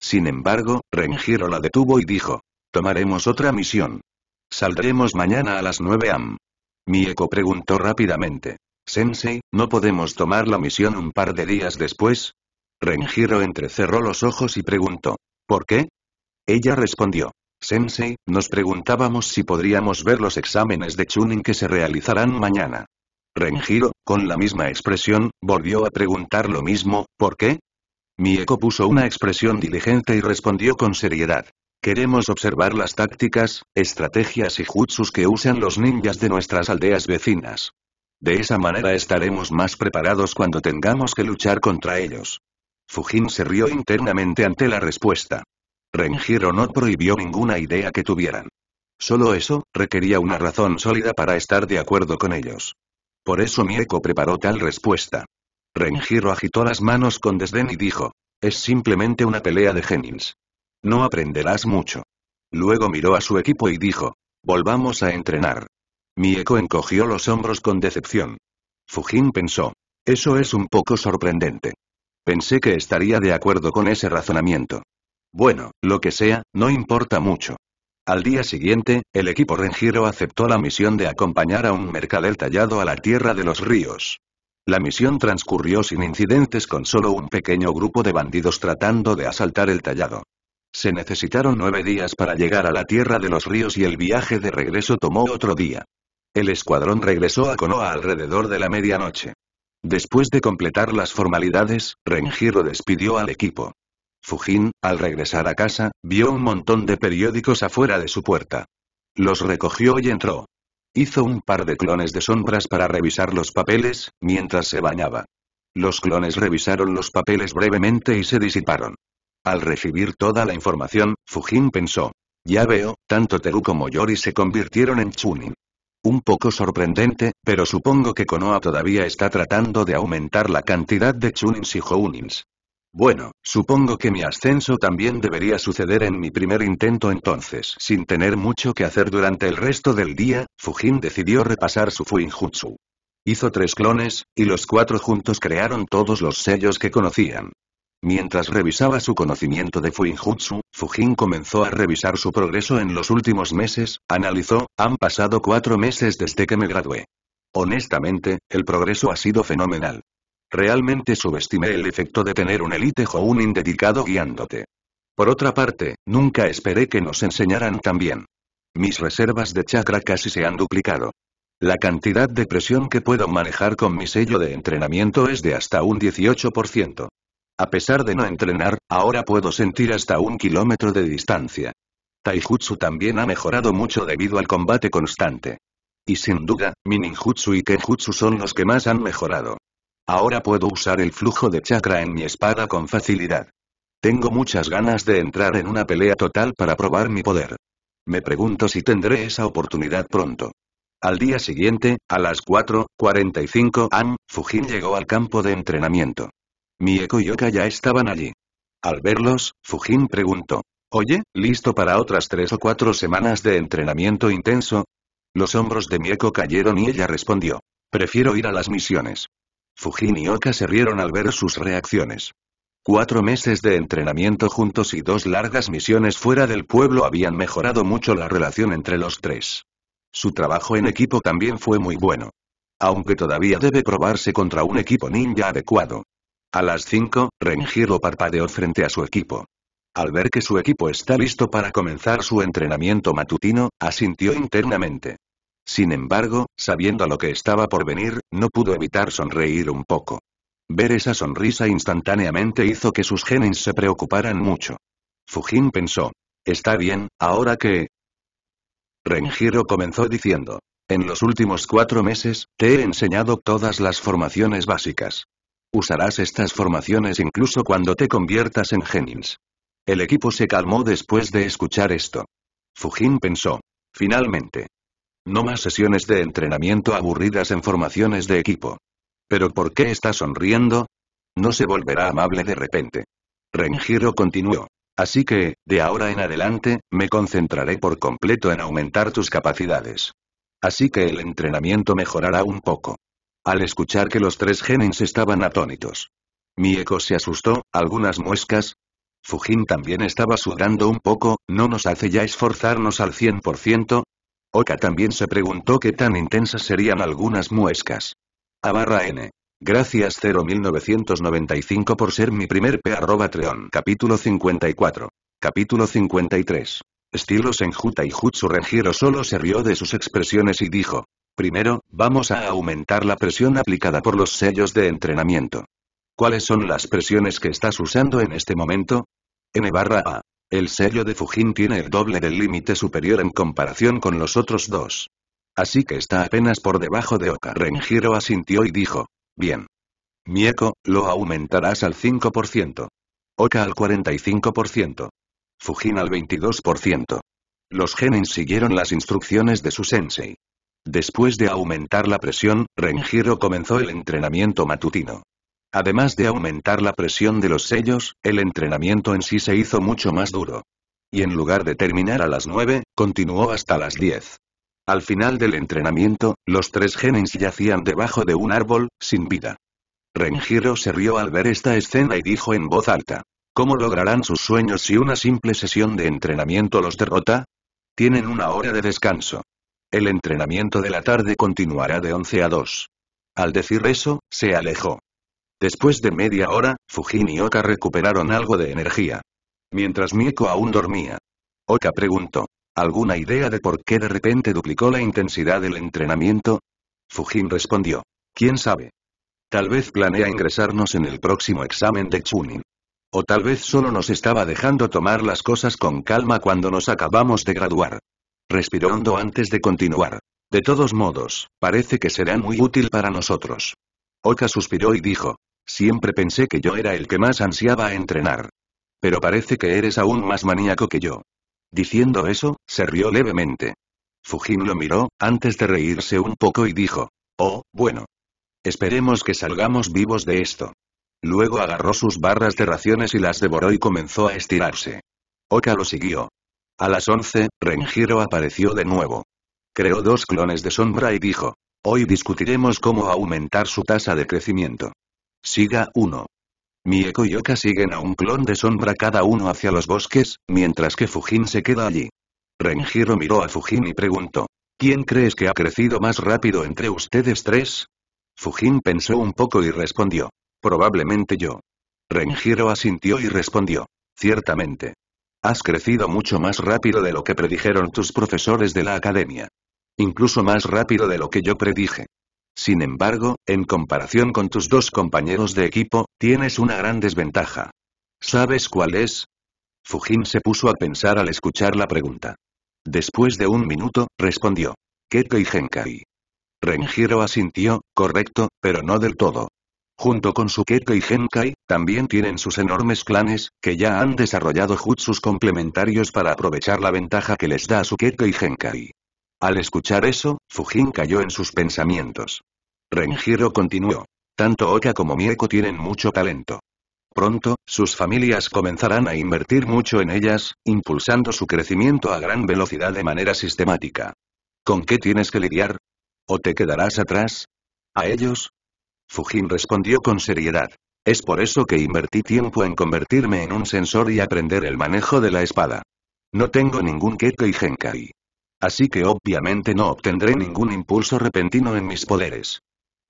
Sin embargo, Renjiro la detuvo y dijo, tomaremos otra misión. Saldremos mañana a las 9 am. Mieko preguntó rápidamente, Sensei, ¿no podemos tomar la misión un par de días después? Renjiro entrecerró los ojos y preguntó. ¿Por qué? Ella respondió. Sensei, nos preguntábamos si podríamos ver los exámenes de Chunin que se realizarán mañana. Renjiro, con la misma expresión, volvió a preguntar lo mismo, ¿por qué? Mieko puso una expresión diligente y respondió con seriedad. Queremos observar las tácticas, estrategias y jutsus que usan los ninjas de nuestras aldeas vecinas. De esa manera estaremos más preparados cuando tengamos que luchar contra ellos. Fujin se rió internamente ante la respuesta. Renjiro no prohibió ninguna idea que tuvieran. Solo eso, requería una razón sólida para estar de acuerdo con ellos. Por eso Mieko preparó tal respuesta. Renjiro agitó las manos con desdén y dijo, es simplemente una pelea de genins. No aprenderás mucho. Luego miró a su equipo y dijo, volvamos a entrenar. Mieko encogió los hombros con decepción. Fujin pensó, eso es un poco sorprendente. Pensé que estaría de acuerdo con ese razonamiento. Bueno, lo que sea, no importa mucho. Al día siguiente, el equipo Rengiro aceptó la misión de acompañar a un mercader tallado a la tierra de los ríos. La misión transcurrió sin incidentes con solo un pequeño grupo de bandidos tratando de asaltar el tallado. Se necesitaron nueve días para llegar a la tierra de los ríos y el viaje de regreso tomó otro día. El escuadrón regresó a Konoha alrededor de la medianoche. Después de completar las formalidades, Renjiro despidió al equipo. Fujin, al regresar a casa, vio un montón de periódicos afuera de su puerta. Los recogió y entró. Hizo un par de clones de sombras para revisar los papeles, mientras se bañaba. Los clones revisaron los papeles brevemente y se disiparon. Al recibir toda la información, Fujin pensó. Ya veo, tanto Teru como Yori se convirtieron en Chunin. Un poco sorprendente, pero supongo que Konoha todavía está tratando de aumentar la cantidad de Chunins y Hounins. Bueno, supongo que mi ascenso también debería suceder en mi primer intento entonces. Sin tener mucho que hacer durante el resto del día, Fujin decidió repasar su Fuinjutsu. Hizo tres clones, y los cuatro juntos crearon todos los sellos que conocían. Mientras revisaba su conocimiento de Fuinjutsu, Fujin comenzó a revisar su progreso en los últimos meses, analizó, han pasado cuatro meses desde que me gradué. Honestamente, el progreso ha sido fenomenal. Realmente subestimé el efecto de tener un elite Jounin dedicado guiándote. Por otra parte, nunca esperé que nos enseñaran tan bien. Mis reservas de chakra casi se han duplicado. La cantidad de presión que puedo manejar con mi sello de entrenamiento es de hasta un 18%. A pesar de no entrenar, ahora puedo sentir hasta un kilómetro de distancia. Taijutsu también ha mejorado mucho debido al combate constante. Y sin duda, Mininjutsu y kenjutsu son los que más han mejorado. Ahora puedo usar el flujo de chakra en mi espada con facilidad. Tengo muchas ganas de entrar en una pelea total para probar mi poder. Me pregunto si tendré esa oportunidad pronto. Al día siguiente, a las 4.45 am, Fujin llegó al campo de entrenamiento. Mieko y Oka ya estaban allí. Al verlos, Fujin preguntó. Oye, ¿listo para otras tres o cuatro semanas de entrenamiento intenso? Los hombros de Mieko cayeron y ella respondió. Prefiero ir a las misiones. Fujin y Oka se rieron al ver sus reacciones. Cuatro meses de entrenamiento juntos y dos largas misiones fuera del pueblo habían mejorado mucho la relación entre los tres. Su trabajo en equipo también fue muy bueno. Aunque todavía debe probarse contra un equipo ninja adecuado. A las 5, Renjiro parpadeó frente a su equipo. Al ver que su equipo está listo para comenzar su entrenamiento matutino, asintió internamente. Sin embargo, sabiendo lo que estaba por venir, no pudo evitar sonreír un poco. Ver esa sonrisa instantáneamente hizo que sus genes se preocuparan mucho. Fujin pensó. Está bien, ahora que... Renjiro comenzó diciendo. En los últimos cuatro meses, te he enseñado todas las formaciones básicas. Usarás estas formaciones incluso cuando te conviertas en Genins. El equipo se calmó después de escuchar esto. Fujin pensó. Finalmente. No más sesiones de entrenamiento aburridas en formaciones de equipo. ¿Pero por qué está sonriendo? No se volverá amable de repente. Renjiro continuó. Así que, de ahora en adelante, me concentraré por completo en aumentar tus capacidades. Así que el entrenamiento mejorará un poco. Al escuchar que los tres genins estaban atónitos. mi eco se asustó, algunas muescas. Fujin también estaba sudando un poco, ¿no nos hace ya esforzarnos al 100%? Oka también se preguntó qué tan intensas serían algunas muescas. A barra N. Gracias 0995 por ser mi primer P arroba Capítulo 54. Capítulo 53. Estilos en Juta y Jutsu Rengiro solo se rió de sus expresiones y dijo, Primero, vamos a aumentar la presión aplicada por los sellos de entrenamiento. ¿Cuáles son las presiones que estás usando en este momento? N barra A. El sello de Fujin tiene el doble del límite superior en comparación con los otros dos. Así que está apenas por debajo de Oka. Renjiro asintió y dijo. Bien. Mieko, lo aumentarás al 5%. Oka al 45%. Fujin al 22%. Los genin siguieron las instrucciones de su sensei. Después de aumentar la presión, Renjiro comenzó el entrenamiento matutino. Además de aumentar la presión de los sellos, el entrenamiento en sí se hizo mucho más duro. Y en lugar de terminar a las 9, continuó hasta las 10. Al final del entrenamiento, los tres genins yacían debajo de un árbol, sin vida. Renjiro se rió al ver esta escena y dijo en voz alta. ¿Cómo lograrán sus sueños si una simple sesión de entrenamiento los derrota? Tienen una hora de descanso. El entrenamiento de la tarde continuará de 11 a 2. Al decir eso, se alejó. Después de media hora, Fujin y Oka recuperaron algo de energía. Mientras Mieko aún dormía. Oka preguntó. ¿Alguna idea de por qué de repente duplicó la intensidad del entrenamiento? Fujin respondió. ¿Quién sabe? Tal vez planea ingresarnos en el próximo examen de Chunin. O tal vez solo nos estaba dejando tomar las cosas con calma cuando nos acabamos de graduar respirando antes de continuar. De todos modos, parece que será muy útil para nosotros. Oka suspiró y dijo. Siempre pensé que yo era el que más ansiaba entrenar. Pero parece que eres aún más maníaco que yo. Diciendo eso, se rió levemente. Fujin lo miró, antes de reírse un poco y dijo. Oh, bueno. Esperemos que salgamos vivos de esto. Luego agarró sus barras de raciones y las devoró y comenzó a estirarse. Oka lo siguió. A las 11, Renjiro apareció de nuevo. Creó dos clones de sombra y dijo. Hoy discutiremos cómo aumentar su tasa de crecimiento. Siga mi Mieko y Oka siguen a un clon de sombra cada uno hacia los bosques, mientras que Fujin se queda allí. Renjiro miró a Fujin y preguntó. ¿Quién crees que ha crecido más rápido entre ustedes tres? Fujin pensó un poco y respondió. Probablemente yo. Renjiro asintió y respondió. Ciertamente. Has crecido mucho más rápido de lo que predijeron tus profesores de la academia. Incluso más rápido de lo que yo predije. Sin embargo, en comparación con tus dos compañeros de equipo, tienes una gran desventaja. ¿Sabes cuál es? Fujin se puso a pensar al escuchar la pregunta. Después de un minuto, respondió. Keke y Genkai. Renjiro asintió, correcto, pero no del todo junto con Keke y Genkai, también tienen sus enormes clanes, que ya han desarrollado jutsus complementarios para aprovechar la ventaja que les da Sukeko y Genkai. Al escuchar eso, Fujin cayó en sus pensamientos. Renjiro continuó. Tanto Oka como Mieko tienen mucho talento. Pronto, sus familias comenzarán a invertir mucho en ellas, impulsando su crecimiento a gran velocidad de manera sistemática. ¿Con qué tienes que lidiar? ¿O te quedarás atrás? A ellos, Fujin respondió con seriedad. Es por eso que invertí tiempo en convertirme en un sensor y aprender el manejo de la espada. No tengo ningún Kekkei Genkai. Así que obviamente no obtendré ningún impulso repentino en mis poderes.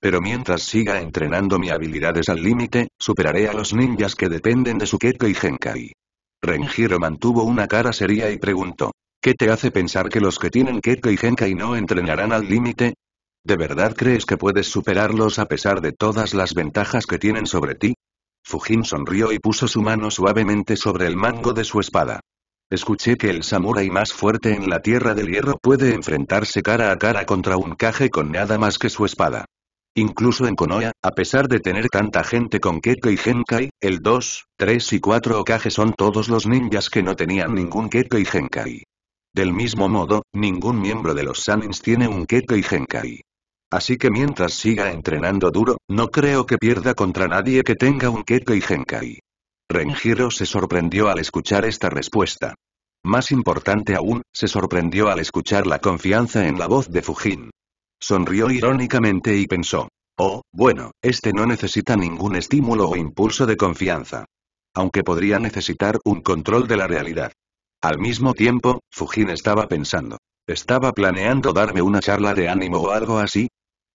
Pero mientras siga entrenando mis habilidades al límite, superaré a los ninjas que dependen de su y Genkai. Renjiro mantuvo una cara seria y preguntó. ¿Qué te hace pensar que los que tienen Kekkei Genkai no entrenarán al límite? ¿De verdad crees que puedes superarlos a pesar de todas las ventajas que tienen sobre ti? Fujin sonrió y puso su mano suavemente sobre el mango de su espada. Escuché que el samurai más fuerte en la Tierra del Hierro puede enfrentarse cara a cara contra un Kage con nada más que su espada. Incluso en Konoha, a pesar de tener tanta gente con Keke y Genkai, el 2, 3 y 4 Okage son todos los ninjas que no tenían ningún Keke y Genkai. Del mismo modo, ningún miembro de los Sanins tiene un Keke y Genkai. Así que mientras siga entrenando duro, no creo que pierda contra nadie que tenga un Keke y Genkai. Renjiro se sorprendió al escuchar esta respuesta. Más importante aún, se sorprendió al escuchar la confianza en la voz de Fujin. Sonrió irónicamente y pensó. Oh, bueno, este no necesita ningún estímulo o impulso de confianza. Aunque podría necesitar un control de la realidad. Al mismo tiempo, Fujin estaba pensando. ¿Estaba planeando darme una charla de ánimo o algo así?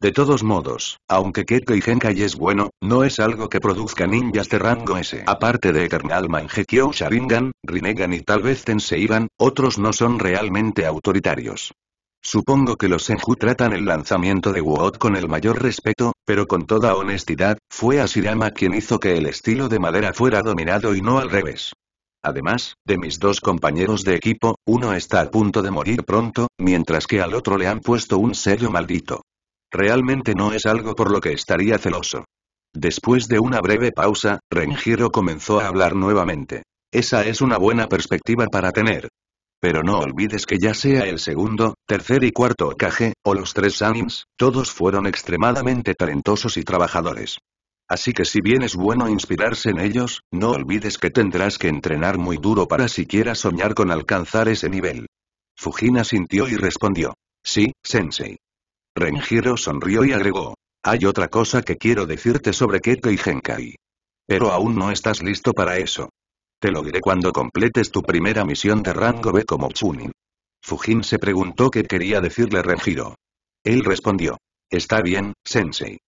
De todos modos, aunque y Genkai es bueno, no es algo que produzca ninjas de rango S. Aparte de Eternal Mangekyo Sharingan, Rinnegan y tal vez Tenseiban, otros no son realmente autoritarios. Supongo que los Senju tratan el lanzamiento de Woot con el mayor respeto, pero con toda honestidad, fue Asirama quien hizo que el estilo de madera fuera dominado y no al revés. Además, de mis dos compañeros de equipo, uno está a punto de morir pronto, mientras que al otro le han puesto un sello maldito. Realmente no es algo por lo que estaría celoso. Después de una breve pausa, Renjiro comenzó a hablar nuevamente. Esa es una buena perspectiva para tener. Pero no olvides que ya sea el segundo, tercer y cuarto Okage, o los tres Sanins, todos fueron extremadamente talentosos y trabajadores. Así que si bien es bueno inspirarse en ellos, no olvides que tendrás que entrenar muy duro para siquiera soñar con alcanzar ese nivel. Fujina sintió y respondió. Sí, Sensei. Renjiro sonrió y agregó. Hay otra cosa que quiero decirte sobre Keke y Genkai. Pero aún no estás listo para eso. Te lo diré cuando completes tu primera misión de rango B como Chunin. Fujin se preguntó qué quería decirle Renjiro. Él respondió. Está bien, Sensei.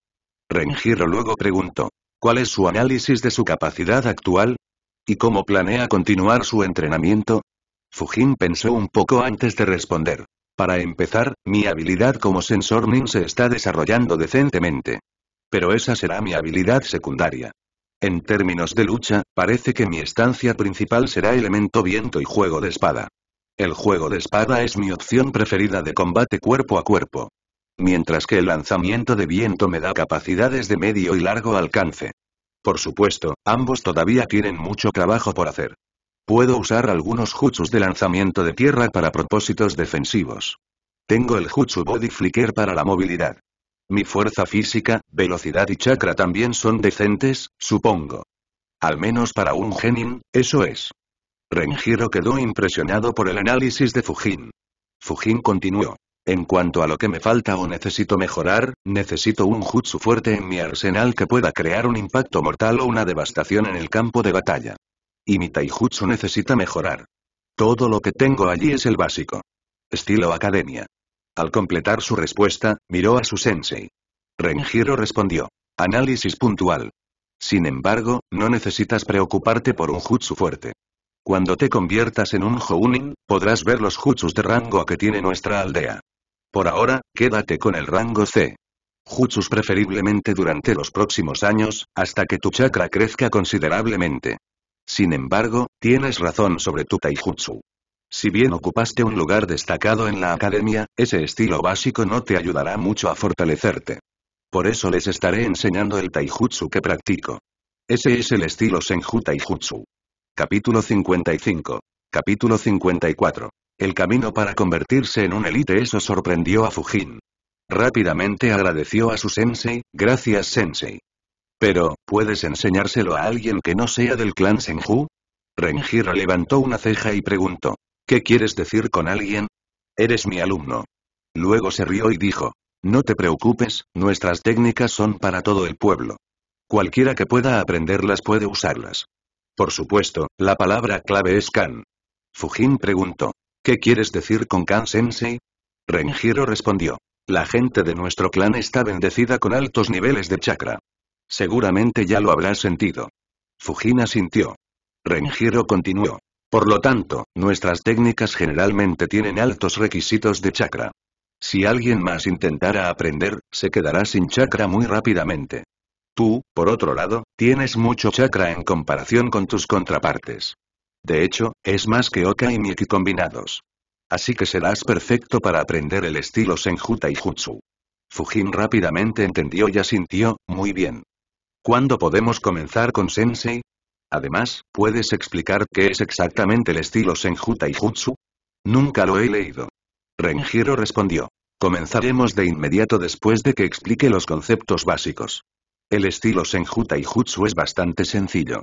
Renjiro luego preguntó. ¿Cuál es su análisis de su capacidad actual? ¿Y cómo planea continuar su entrenamiento? Fujin pensó un poco antes de responder. Para empezar, mi habilidad como sensor NIN se está desarrollando decentemente. Pero esa será mi habilidad secundaria. En términos de lucha, parece que mi estancia principal será elemento viento y juego de espada. El juego de espada es mi opción preferida de combate cuerpo a cuerpo. Mientras que el lanzamiento de viento me da capacidades de medio y largo alcance. Por supuesto, ambos todavía tienen mucho trabajo por hacer. Puedo usar algunos jutsus de lanzamiento de tierra para propósitos defensivos. Tengo el jutsu Body Flicker para la movilidad. Mi fuerza física, velocidad y chakra también son decentes, supongo. Al menos para un genin, eso es. Renjiro quedó impresionado por el análisis de Fujin. Fujin continuó. En cuanto a lo que me falta o necesito mejorar, necesito un jutsu fuerte en mi arsenal que pueda crear un impacto mortal o una devastación en el campo de batalla. Y mi taijutsu necesita mejorar. Todo lo que tengo allí es el básico. Estilo academia. Al completar su respuesta, miró a su sensei. Renjiro respondió. Análisis puntual. Sin embargo, no necesitas preocuparte por un jutsu fuerte. Cuando te conviertas en un Hounin, podrás ver los jutsus de rango que tiene nuestra aldea. Por ahora, quédate con el rango C. Jutsus preferiblemente durante los próximos años, hasta que tu chakra crezca considerablemente. Sin embargo, tienes razón sobre tu taijutsu. Si bien ocupaste un lugar destacado en la academia, ese estilo básico no te ayudará mucho a fortalecerte. Por eso les estaré enseñando el taijutsu que practico. Ese es el estilo Senju Taijutsu. Capítulo 55. Capítulo 54. El camino para convertirse en un élite eso sorprendió a Fujin. Rápidamente agradeció a su sensei, gracias sensei. Pero, ¿puedes enseñárselo a alguien que no sea del clan Senju? Renjiro levantó una ceja y preguntó. ¿Qué quieres decir con alguien? Eres mi alumno. Luego se rió y dijo. No te preocupes, nuestras técnicas son para todo el pueblo. Cualquiera que pueda aprenderlas puede usarlas. Por supuesto, la palabra clave es Kan. Fujin preguntó. ¿Qué quieres decir con Kan Sensei? Renjiro respondió. La gente de nuestro clan está bendecida con altos niveles de chakra. Seguramente ya lo habrás sentido. Fujina sintió. Renjiro continuó. Por lo tanto, nuestras técnicas generalmente tienen altos requisitos de chakra. Si alguien más intentara aprender, se quedará sin chakra muy rápidamente. Tú, por otro lado, tienes mucho chakra en comparación con tus contrapartes. De hecho, es más que Oka y Miki combinados. Así que serás perfecto para aprender el estilo Senjuta y Jutsu. Fujin rápidamente entendió y asintió, muy bien. ¿Cuándo podemos comenzar con Sensei? Además, ¿puedes explicar qué es exactamente el estilo y Jutsu? Nunca lo he leído. Renjiro respondió. Comenzaremos de inmediato después de que explique los conceptos básicos. El estilo y Jutsu es bastante sencillo.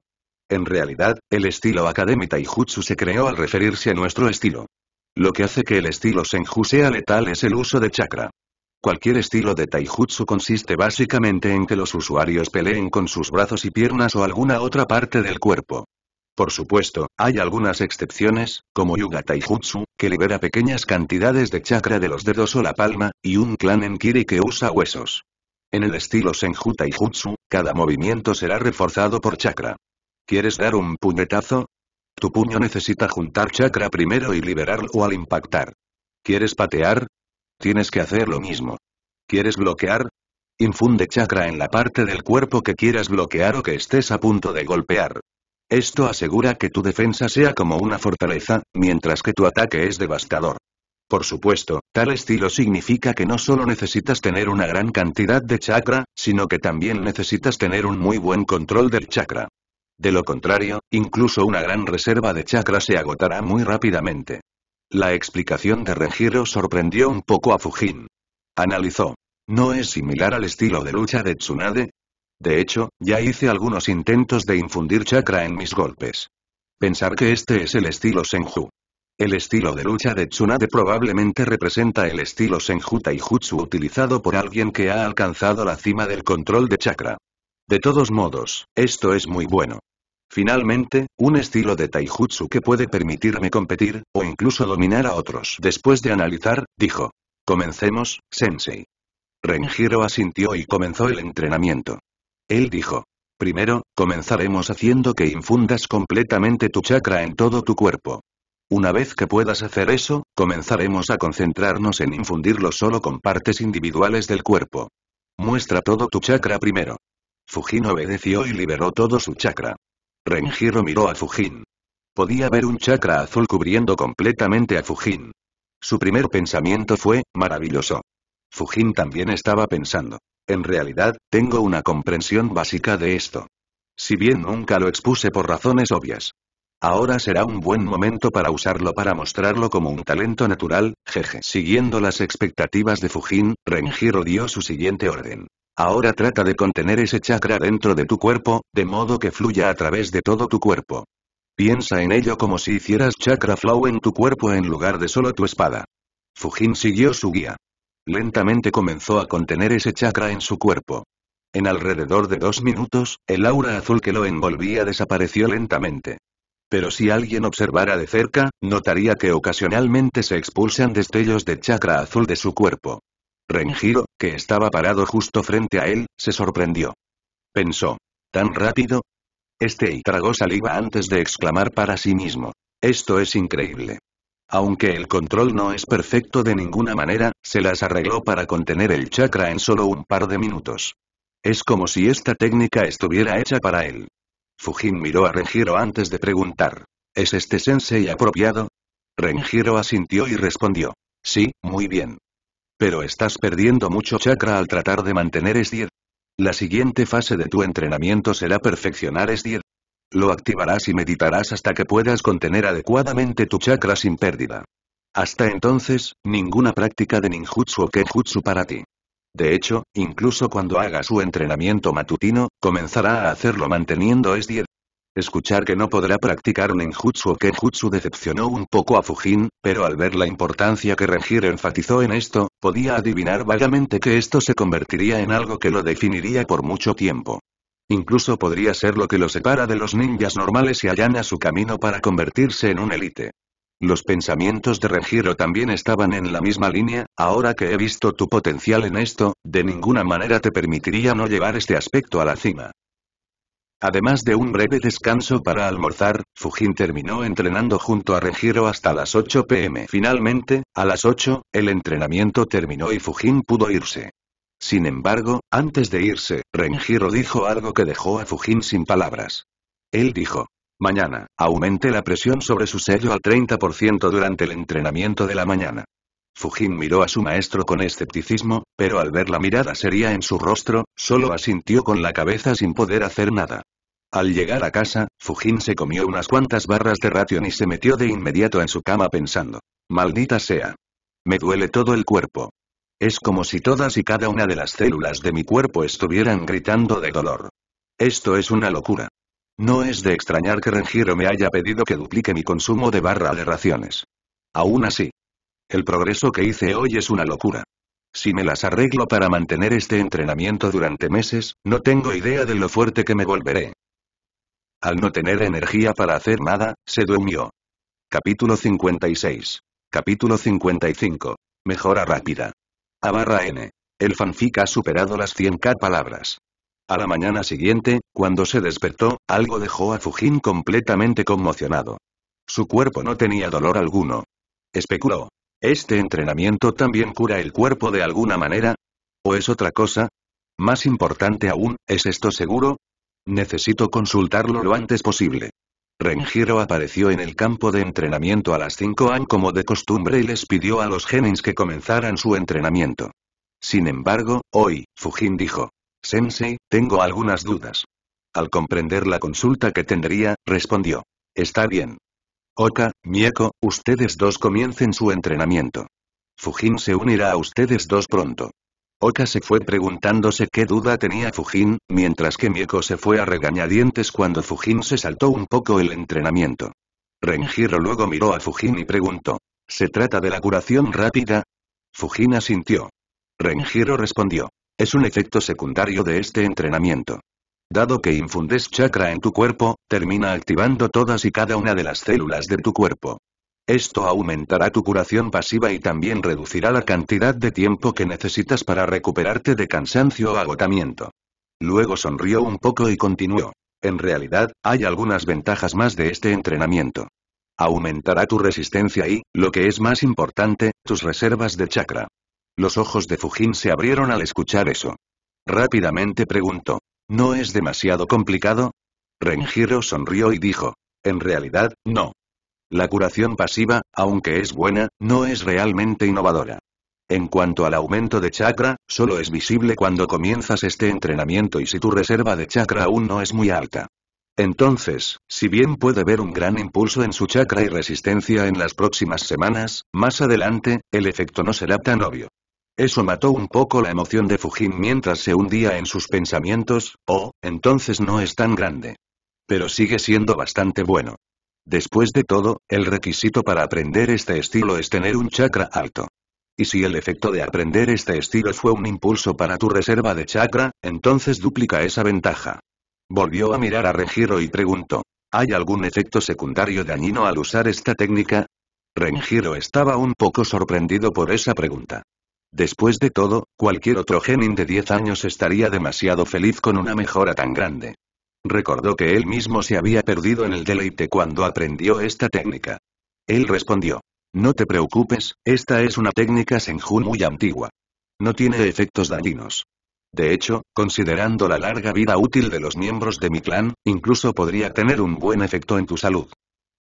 En realidad, el estilo y Jutsu se creó al referirse a nuestro estilo. Lo que hace que el estilo Senju sea letal es el uso de chakra. Cualquier estilo de taijutsu consiste básicamente en que los usuarios peleen con sus brazos y piernas o alguna otra parte del cuerpo. Por supuesto, hay algunas excepciones, como Yuga Taijutsu, que libera pequeñas cantidades de chakra de los dedos o la palma, y un clan Enkiri que usa huesos. En el estilo Senju Taijutsu, cada movimiento será reforzado por chakra. ¿Quieres dar un puñetazo? Tu puño necesita juntar chakra primero y liberarlo al impactar. ¿Quieres patear? Tienes que hacer lo mismo. ¿Quieres bloquear? Infunde chakra en la parte del cuerpo que quieras bloquear o que estés a punto de golpear. Esto asegura que tu defensa sea como una fortaleza, mientras que tu ataque es devastador. Por supuesto, tal estilo significa que no solo necesitas tener una gran cantidad de chakra, sino que también necesitas tener un muy buen control del chakra. De lo contrario, incluso una gran reserva de chakra se agotará muy rápidamente. La explicación de Rejiro sorprendió un poco a Fujin. Analizó. ¿No es similar al estilo de lucha de Tsunade? De hecho, ya hice algunos intentos de infundir chakra en mis golpes. Pensar que este es el estilo Senju. El estilo de lucha de Tsunade probablemente representa el estilo Senju Taijutsu utilizado por alguien que ha alcanzado la cima del control de chakra. De todos modos, esto es muy bueno. Finalmente, un estilo de taijutsu que puede permitirme competir, o incluso dominar a otros. Después de analizar, dijo. Comencemos, sensei. Renjiro asintió y comenzó el entrenamiento. Él dijo. Primero, comenzaremos haciendo que infundas completamente tu chakra en todo tu cuerpo. Una vez que puedas hacer eso, comenzaremos a concentrarnos en infundirlo solo con partes individuales del cuerpo. Muestra todo tu chakra primero. Fujin obedeció y liberó todo su chakra. Renjiro miró a Fujin. Podía ver un chakra azul cubriendo completamente a Fujin. Su primer pensamiento fue, maravilloso. Fujin también estaba pensando. En realidad, tengo una comprensión básica de esto. Si bien nunca lo expuse por razones obvias. Ahora será un buen momento para usarlo para mostrarlo como un talento natural, jeje. Siguiendo las expectativas de Fujin, Renjiro dio su siguiente orden. Ahora trata de contener ese chakra dentro de tu cuerpo, de modo que fluya a través de todo tu cuerpo. Piensa en ello como si hicieras chakra flow en tu cuerpo en lugar de solo tu espada. Fujin siguió su guía. Lentamente comenzó a contener ese chakra en su cuerpo. En alrededor de dos minutos, el aura azul que lo envolvía desapareció lentamente. Pero si alguien observara de cerca, notaría que ocasionalmente se expulsan destellos de chakra azul de su cuerpo. Renjiro, que estaba parado justo frente a él, se sorprendió. Pensó. ¿Tan rápido? Este y tragó saliva antes de exclamar para sí mismo. Esto es increíble. Aunque el control no es perfecto de ninguna manera, se las arregló para contener el chakra en solo un par de minutos. Es como si esta técnica estuviera hecha para él. Fujin miró a Renjiro antes de preguntar. ¿Es este sensei apropiado? Renjiro asintió y respondió. Sí, muy bien. Pero estás perdiendo mucho chakra al tratar de mantener es 10 La siguiente fase de tu entrenamiento será perfeccionar S10. Lo activarás y meditarás hasta que puedas contener adecuadamente tu chakra sin pérdida. Hasta entonces, ninguna práctica de ninjutsu o kenjutsu para ti. De hecho, incluso cuando haga su entrenamiento matutino, comenzará a hacerlo manteniendo S10. Escuchar que no podrá practicar ninjutsu o kenjutsu decepcionó un poco a Fujin, pero al ver la importancia que Renjiro enfatizó en esto, podía adivinar vagamente que esto se convertiría en algo que lo definiría por mucho tiempo. Incluso podría ser lo que lo separa de los ninjas normales y allana su camino para convertirse en un élite. Los pensamientos de Renjiro también estaban en la misma línea, ahora que he visto tu potencial en esto, de ninguna manera te permitiría no llevar este aspecto a la cima. Además de un breve descanso para almorzar, Fujin terminó entrenando junto a Renjiro hasta las 8 pm. Finalmente, a las 8, el entrenamiento terminó y Fujin pudo irse. Sin embargo, antes de irse, Renjiro dijo algo que dejó a Fujin sin palabras. Él dijo, mañana, aumente la presión sobre su sello al 30% durante el entrenamiento de la mañana. Fujin miró a su maestro con escepticismo, pero al ver la mirada seria en su rostro, solo asintió con la cabeza sin poder hacer nada. Al llegar a casa, Fujin se comió unas cuantas barras de ration y se metió de inmediato en su cama pensando. Maldita sea. Me duele todo el cuerpo. Es como si todas y cada una de las células de mi cuerpo estuvieran gritando de dolor. Esto es una locura. No es de extrañar que Renjiro me haya pedido que duplique mi consumo de barra de raciones. Aún así. El progreso que hice hoy es una locura. Si me las arreglo para mantener este entrenamiento durante meses, no tengo idea de lo fuerte que me volveré. Al no tener energía para hacer nada, se durmió. Capítulo 56. Capítulo 55. Mejora rápida. A barra N. El fanfic ha superado las 100k palabras. A la mañana siguiente, cuando se despertó, algo dejó a Fujin completamente conmocionado. Su cuerpo no tenía dolor alguno. Especuló. ¿Este entrenamiento también cura el cuerpo de alguna manera? ¿O es otra cosa? Más importante aún, ¿es esto seguro? Necesito consultarlo lo antes posible. Renjiro apareció en el campo de entrenamiento a las 5 am como de costumbre y les pidió a los genins que comenzaran su entrenamiento. Sin embargo, hoy, Fujin dijo. Sensei, tengo algunas dudas. Al comprender la consulta que tendría, respondió. Está bien. Oka, Mieko, ustedes dos comiencen su entrenamiento. Fujin se unirá a ustedes dos pronto. Oka se fue preguntándose qué duda tenía Fujin, mientras que Mieko se fue a regañadientes cuando Fujin se saltó un poco el entrenamiento. Renjiro luego miró a Fujin y preguntó. ¿Se trata de la curación rápida? Fujin asintió. Renjiro respondió. Es un efecto secundario de este entrenamiento. Dado que infundes chakra en tu cuerpo, termina activando todas y cada una de las células de tu cuerpo. Esto aumentará tu curación pasiva y también reducirá la cantidad de tiempo que necesitas para recuperarte de cansancio o agotamiento. Luego sonrió un poco y continuó. En realidad, hay algunas ventajas más de este entrenamiento. Aumentará tu resistencia y, lo que es más importante, tus reservas de chakra. Los ojos de Fujin se abrieron al escuchar eso. Rápidamente preguntó. ¿No es demasiado complicado? Renjiro sonrió y dijo. En realidad, no. La curación pasiva, aunque es buena, no es realmente innovadora. En cuanto al aumento de chakra, solo es visible cuando comienzas este entrenamiento y si tu reserva de chakra aún no es muy alta. Entonces, si bien puede ver un gran impulso en su chakra y resistencia en las próximas semanas, más adelante, el efecto no será tan obvio. Eso mató un poco la emoción de Fujin mientras se hundía en sus pensamientos, oh, entonces no es tan grande. Pero sigue siendo bastante bueno. Después de todo, el requisito para aprender este estilo es tener un chakra alto. Y si el efecto de aprender este estilo fue un impulso para tu reserva de chakra, entonces duplica esa ventaja. Volvió a mirar a Renjiro y preguntó. ¿Hay algún efecto secundario dañino al usar esta técnica? Renjiro estaba un poco sorprendido por esa pregunta. Después de todo, cualquier otro genin de 10 años estaría demasiado feliz con una mejora tan grande. Recordó que él mismo se había perdido en el deleite cuando aprendió esta técnica. Él respondió. No te preocupes, esta es una técnica Senju muy antigua. No tiene efectos dañinos. De hecho, considerando la larga vida útil de los miembros de mi clan, incluso podría tener un buen efecto en tu salud.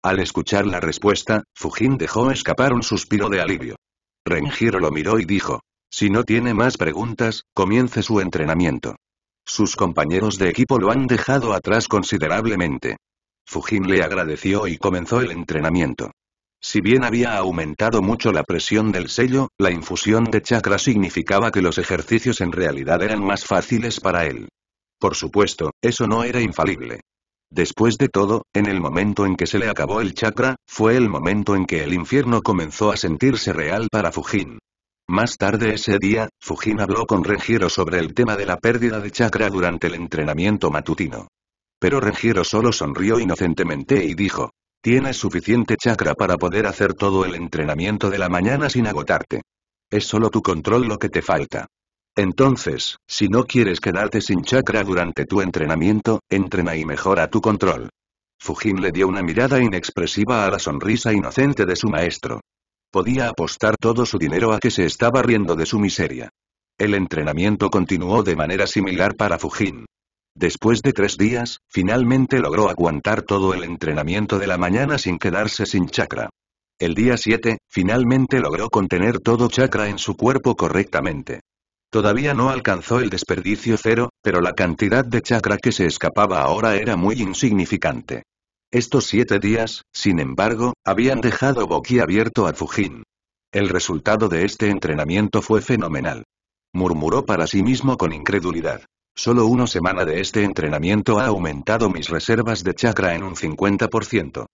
Al escuchar la respuesta, Fujin dejó escapar un suspiro de alivio. Renjiro lo miró y dijo. Si no tiene más preguntas, comience su entrenamiento. Sus compañeros de equipo lo han dejado atrás considerablemente. Fujin le agradeció y comenzó el entrenamiento. Si bien había aumentado mucho la presión del sello, la infusión de chakra significaba que los ejercicios en realidad eran más fáciles para él. Por supuesto, eso no era infalible. Después de todo, en el momento en que se le acabó el chakra, fue el momento en que el infierno comenzó a sentirse real para Fujin. Más tarde ese día, Fujin habló con Renjiro sobre el tema de la pérdida de chakra durante el entrenamiento matutino. Pero Renjiro solo sonrió inocentemente y dijo, Tienes suficiente chakra para poder hacer todo el entrenamiento de la mañana sin agotarte. Es solo tu control lo que te falta. Entonces, si no quieres quedarte sin chakra durante tu entrenamiento, entrena y mejora tu control. Fujin le dio una mirada inexpresiva a la sonrisa inocente de su maestro. Podía apostar todo su dinero a que se estaba riendo de su miseria. El entrenamiento continuó de manera similar para Fujin. Después de tres días, finalmente logró aguantar todo el entrenamiento de la mañana sin quedarse sin chakra. El día 7, finalmente logró contener todo chakra en su cuerpo correctamente. Todavía no alcanzó el desperdicio cero, pero la cantidad de chakra que se escapaba ahora era muy insignificante. Estos siete días, sin embargo, habían dejado boquiabierto a Fujin. El resultado de este entrenamiento fue fenomenal. Murmuró para sí mismo con incredulidad. Solo una semana de este entrenamiento ha aumentado mis reservas de chakra en un 50%.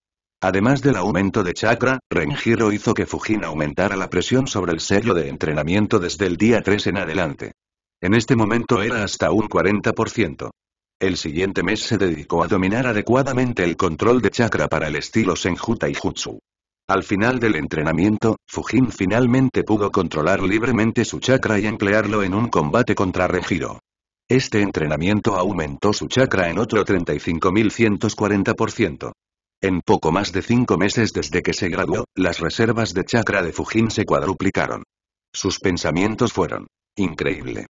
Además del aumento de chakra, Renjiro hizo que Fujin aumentara la presión sobre el sello de entrenamiento desde el día 3 en adelante. En este momento era hasta un 40%. El siguiente mes se dedicó a dominar adecuadamente el control de chakra para el estilo Senjuta y Jutsu. Al final del entrenamiento, Fujin finalmente pudo controlar libremente su chakra y emplearlo en un combate contra Regiro. Este entrenamiento aumentó su chakra en otro 35.140%. En poco más de cinco meses desde que se graduó, las reservas de chakra de Fujin se cuadruplicaron. Sus pensamientos fueron. Increíble.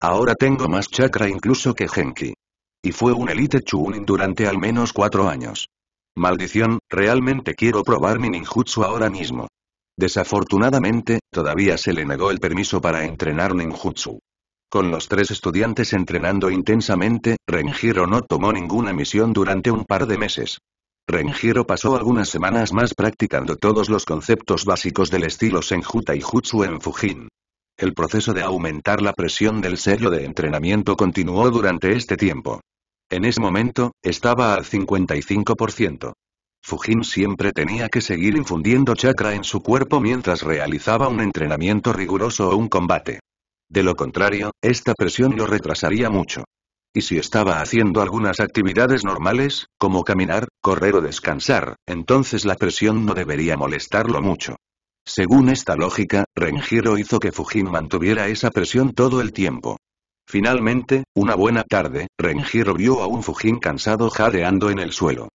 Ahora tengo más chakra incluso que Genki. Y fue un Elite Chunin durante al menos cuatro años. Maldición, realmente quiero probar mi ninjutsu ahora mismo. Desafortunadamente, todavía se le negó el permiso para entrenar ninjutsu. Con los tres estudiantes entrenando intensamente, Renjiro no tomó ninguna misión durante un par de meses. Renjiro pasó algunas semanas más practicando todos los conceptos básicos del estilo Senjuta y Jutsu en Fujin. El proceso de aumentar la presión del sello de entrenamiento continuó durante este tiempo. En ese momento, estaba al 55%. Fujin siempre tenía que seguir infundiendo chakra en su cuerpo mientras realizaba un entrenamiento riguroso o un combate. De lo contrario, esta presión lo retrasaría mucho. Y si estaba haciendo algunas actividades normales, como caminar, correr o descansar, entonces la presión no debería molestarlo mucho. Según esta lógica, Renjiro hizo que Fujin mantuviera esa presión todo el tiempo. Finalmente, una buena tarde, Renjiro vio a un Fujin cansado jadeando en el suelo.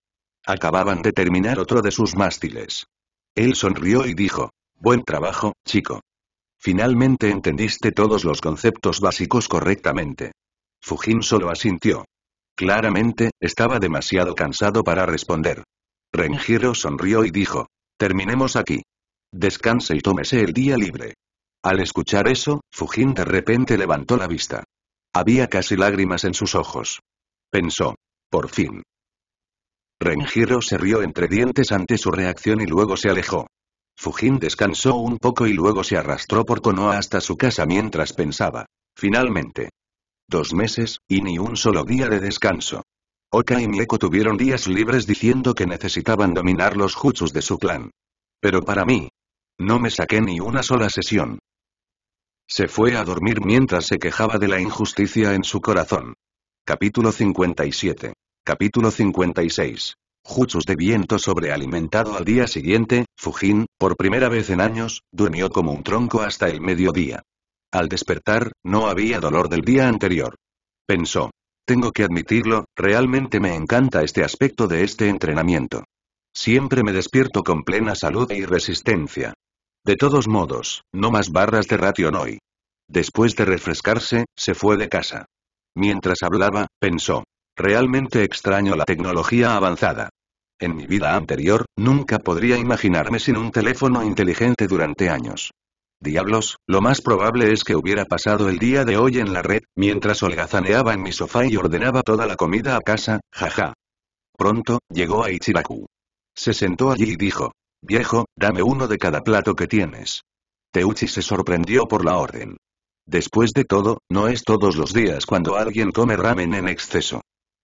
Acababan de terminar otro de sus mástiles. Él sonrió y dijo, Buen trabajo, chico. Finalmente entendiste todos los conceptos básicos correctamente. Fujin solo asintió. Claramente, estaba demasiado cansado para responder. Renjiro sonrió y dijo, Terminemos aquí. Descanse y tómese el día libre. Al escuchar eso, Fujin de repente levantó la vista. Había casi lágrimas en sus ojos. Pensó. Por fin. Renjiro se rió entre dientes ante su reacción y luego se alejó. Fujin descansó un poco y luego se arrastró por Konoha hasta su casa mientras pensaba. Finalmente. Dos meses, y ni un solo día de descanso. Oka y Mieko tuvieron días libres diciendo que necesitaban dominar los jutsus de su clan. Pero para mí. No me saqué ni una sola sesión. Se fue a dormir mientras se quejaba de la injusticia en su corazón. Capítulo 57. Capítulo 56. Juchus de viento sobrealimentado al día siguiente, Fujin, por primera vez en años, durmió como un tronco hasta el mediodía. Al despertar, no había dolor del día anterior. Pensó. Tengo que admitirlo, realmente me encanta este aspecto de este entrenamiento. Siempre me despierto con plena salud y e resistencia. De todos modos, no más barras de ratio hoy. Después de refrescarse, se fue de casa. Mientras hablaba, pensó. Realmente extraño la tecnología avanzada. En mi vida anterior, nunca podría imaginarme sin un teléfono inteligente durante años. Diablos, lo más probable es que hubiera pasado el día de hoy en la red, mientras holgazaneaba en mi sofá y ordenaba toda la comida a casa, jaja. Pronto, llegó a Ichibaku. Se sentó allí y dijo, Viejo, dame uno de cada plato que tienes. Teuchi se sorprendió por la orden. Después de todo, no es todos los días cuando alguien come ramen en exceso.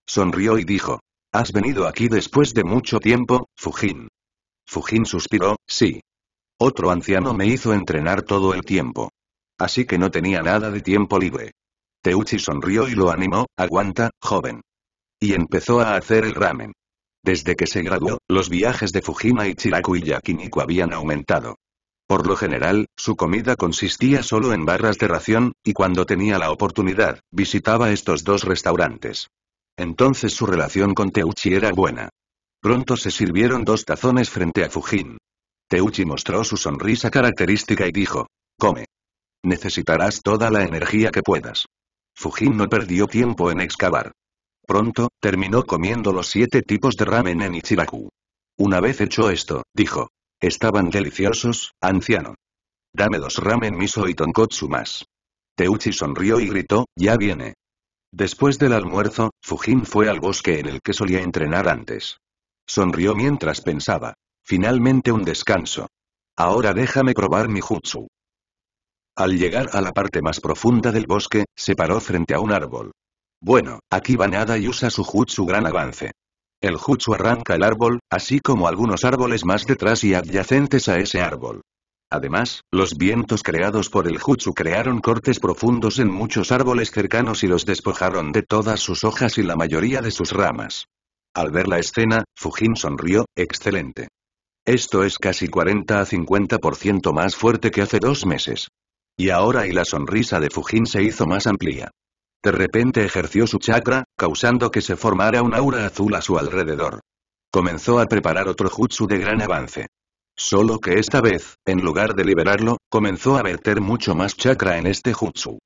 Sonrió y dijo. Has venido aquí después de mucho tiempo, Fujin. Fujin suspiró, sí. Otro anciano me hizo entrenar todo el tiempo. Así que no tenía nada de tiempo libre. Teuchi sonrió y lo animó, aguanta, joven. Y empezó a hacer el ramen. Desde que se graduó, los viajes de Fujima Ichiraku y Yakiniku habían aumentado. Por lo general, su comida consistía solo en barras de ración, y cuando tenía la oportunidad, visitaba estos dos restaurantes. Entonces su relación con Teuchi era buena. Pronto se sirvieron dos tazones frente a Fujin. Teuchi mostró su sonrisa característica y dijo, come. Necesitarás toda la energía que puedas. Fujin no perdió tiempo en excavar. Pronto, terminó comiendo los siete tipos de ramen en ichiraku Una vez hecho esto, dijo. Estaban deliciosos, anciano. Dame dos ramen miso y tonkotsu más. Teuchi sonrió y gritó, ya viene. Después del almuerzo, Fujin fue al bosque en el que solía entrenar antes. Sonrió mientras pensaba. Finalmente un descanso. Ahora déjame probar mi jutsu. Al llegar a la parte más profunda del bosque, se paró frente a un árbol. Bueno, aquí va nada y usa su jutsu gran avance. El jutsu arranca el árbol, así como algunos árboles más detrás y adyacentes a ese árbol. Además, los vientos creados por el jutsu crearon cortes profundos en muchos árboles cercanos y los despojaron de todas sus hojas y la mayoría de sus ramas. Al ver la escena, Fujin sonrió, excelente. Esto es casi 40 a 50% más fuerte que hace dos meses. Y ahora y la sonrisa de Fujin se hizo más amplia. De repente ejerció su chakra, causando que se formara un aura azul a su alrededor. Comenzó a preparar otro jutsu de gran avance. Solo que esta vez, en lugar de liberarlo, comenzó a verter mucho más chakra en este jutsu.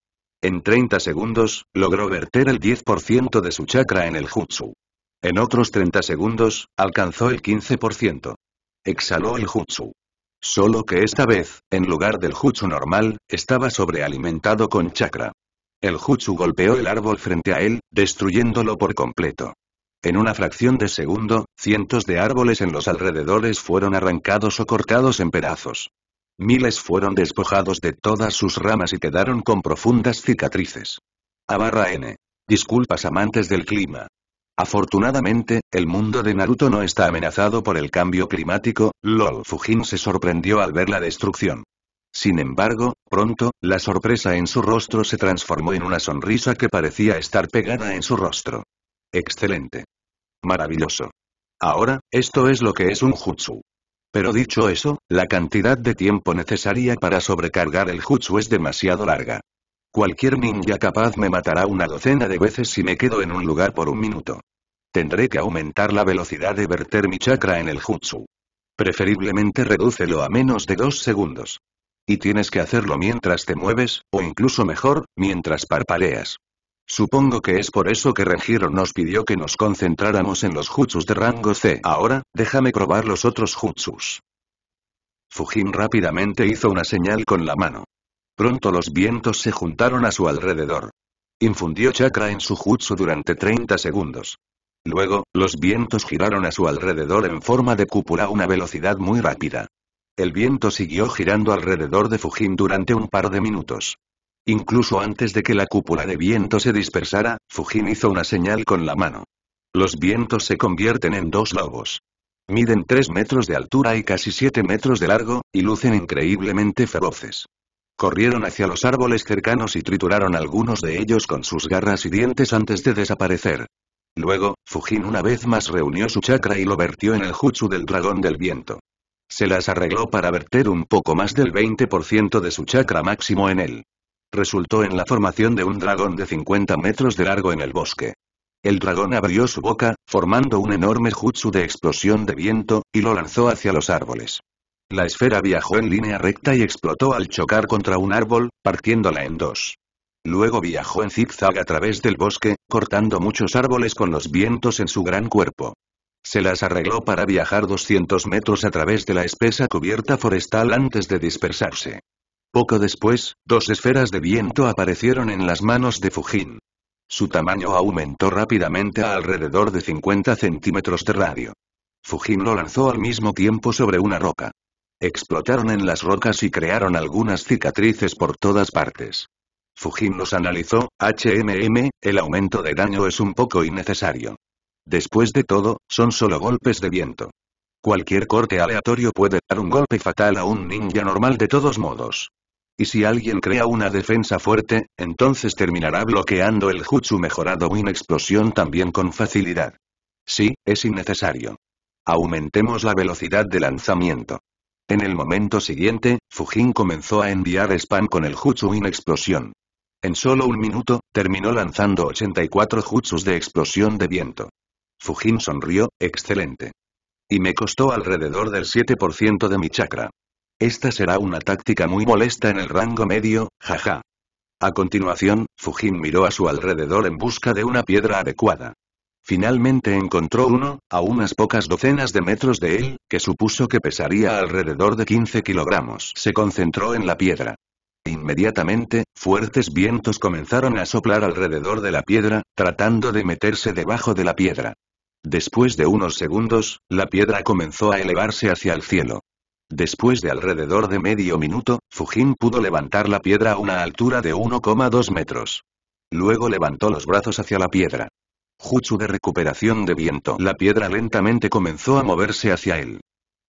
En 30 segundos, logró verter el 10% de su chakra en el jutsu. En otros 30 segundos, alcanzó el 15%. Exhaló el jutsu. Solo que esta vez, en lugar del jutsu normal, estaba sobrealimentado con chakra. El Jutsu golpeó el árbol frente a él, destruyéndolo por completo. En una fracción de segundo, cientos de árboles en los alrededores fueron arrancados o cortados en pedazos. Miles fueron despojados de todas sus ramas y quedaron con profundas cicatrices. A barra N. Disculpas amantes del clima. Afortunadamente, el mundo de Naruto no está amenazado por el cambio climático, LOL Fujin se sorprendió al ver la destrucción. Sin embargo, pronto, la sorpresa en su rostro se transformó en una sonrisa que parecía estar pegada en su rostro. Excelente. Maravilloso. Ahora, esto es lo que es un jutsu. Pero dicho eso, la cantidad de tiempo necesaria para sobrecargar el jutsu es demasiado larga. Cualquier ninja capaz me matará una docena de veces si me quedo en un lugar por un minuto. Tendré que aumentar la velocidad de verter mi chakra en el jutsu. Preferiblemente redúcelo a menos de dos segundos. Y tienes que hacerlo mientras te mueves, o incluso mejor, mientras parpadeas. Supongo que es por eso que Rengiro nos pidió que nos concentráramos en los jutsus de rango C. Ahora, déjame probar los otros jutsus. Fujin rápidamente hizo una señal con la mano. Pronto los vientos se juntaron a su alrededor. Infundió chakra en su jutsu durante 30 segundos. Luego, los vientos giraron a su alrededor en forma de cúpula a una velocidad muy rápida. El viento siguió girando alrededor de Fujin durante un par de minutos. Incluso antes de que la cúpula de viento se dispersara, Fujin hizo una señal con la mano. Los vientos se convierten en dos lobos. Miden 3 metros de altura y casi 7 metros de largo, y lucen increíblemente feroces. Corrieron hacia los árboles cercanos y trituraron algunos de ellos con sus garras y dientes antes de desaparecer. Luego, Fujin una vez más reunió su chakra y lo vertió en el jutsu del dragón del viento. Se las arregló para verter un poco más del 20% de su chakra máximo en él. Resultó en la formación de un dragón de 50 metros de largo en el bosque. El dragón abrió su boca, formando un enorme jutsu de explosión de viento, y lo lanzó hacia los árboles. La esfera viajó en línea recta y explotó al chocar contra un árbol, partiéndola en dos. Luego viajó en zigzag a través del bosque, cortando muchos árboles con los vientos en su gran cuerpo. Se las arregló para viajar 200 metros a través de la espesa cubierta forestal antes de dispersarse. Poco después, dos esferas de viento aparecieron en las manos de Fujin. Su tamaño aumentó rápidamente a alrededor de 50 centímetros de radio. Fujin lo lanzó al mismo tiempo sobre una roca. Explotaron en las rocas y crearon algunas cicatrices por todas partes. Fujin los analizó, HMM, el aumento de daño es un poco innecesario. Después de todo, son solo golpes de viento. Cualquier corte aleatorio puede dar un golpe fatal a un ninja normal de todos modos. Y si alguien crea una defensa fuerte, entonces terminará bloqueando el jutsu mejorado Win Explosión también con facilidad. Sí, es innecesario. Aumentemos la velocidad de lanzamiento. En el momento siguiente, Fujin comenzó a enviar spam con el jutsu Win Explosión. En solo un minuto, terminó lanzando 84 jutsus de explosión de viento. Fujin sonrió, excelente. Y me costó alrededor del 7% de mi chakra. Esta será una táctica muy molesta en el rango medio, jaja. A continuación, Fujin miró a su alrededor en busca de una piedra adecuada. Finalmente encontró uno, a unas pocas docenas de metros de él, que supuso que pesaría alrededor de 15 kilogramos. Se concentró en la piedra. Inmediatamente, fuertes vientos comenzaron a soplar alrededor de la piedra, tratando de meterse debajo de la piedra. Después de unos segundos, la piedra comenzó a elevarse hacia el cielo. Después de alrededor de medio minuto, Fujin pudo levantar la piedra a una altura de 1,2 metros. Luego levantó los brazos hacia la piedra. Jutsu de recuperación de viento. La piedra lentamente comenzó a moverse hacia él.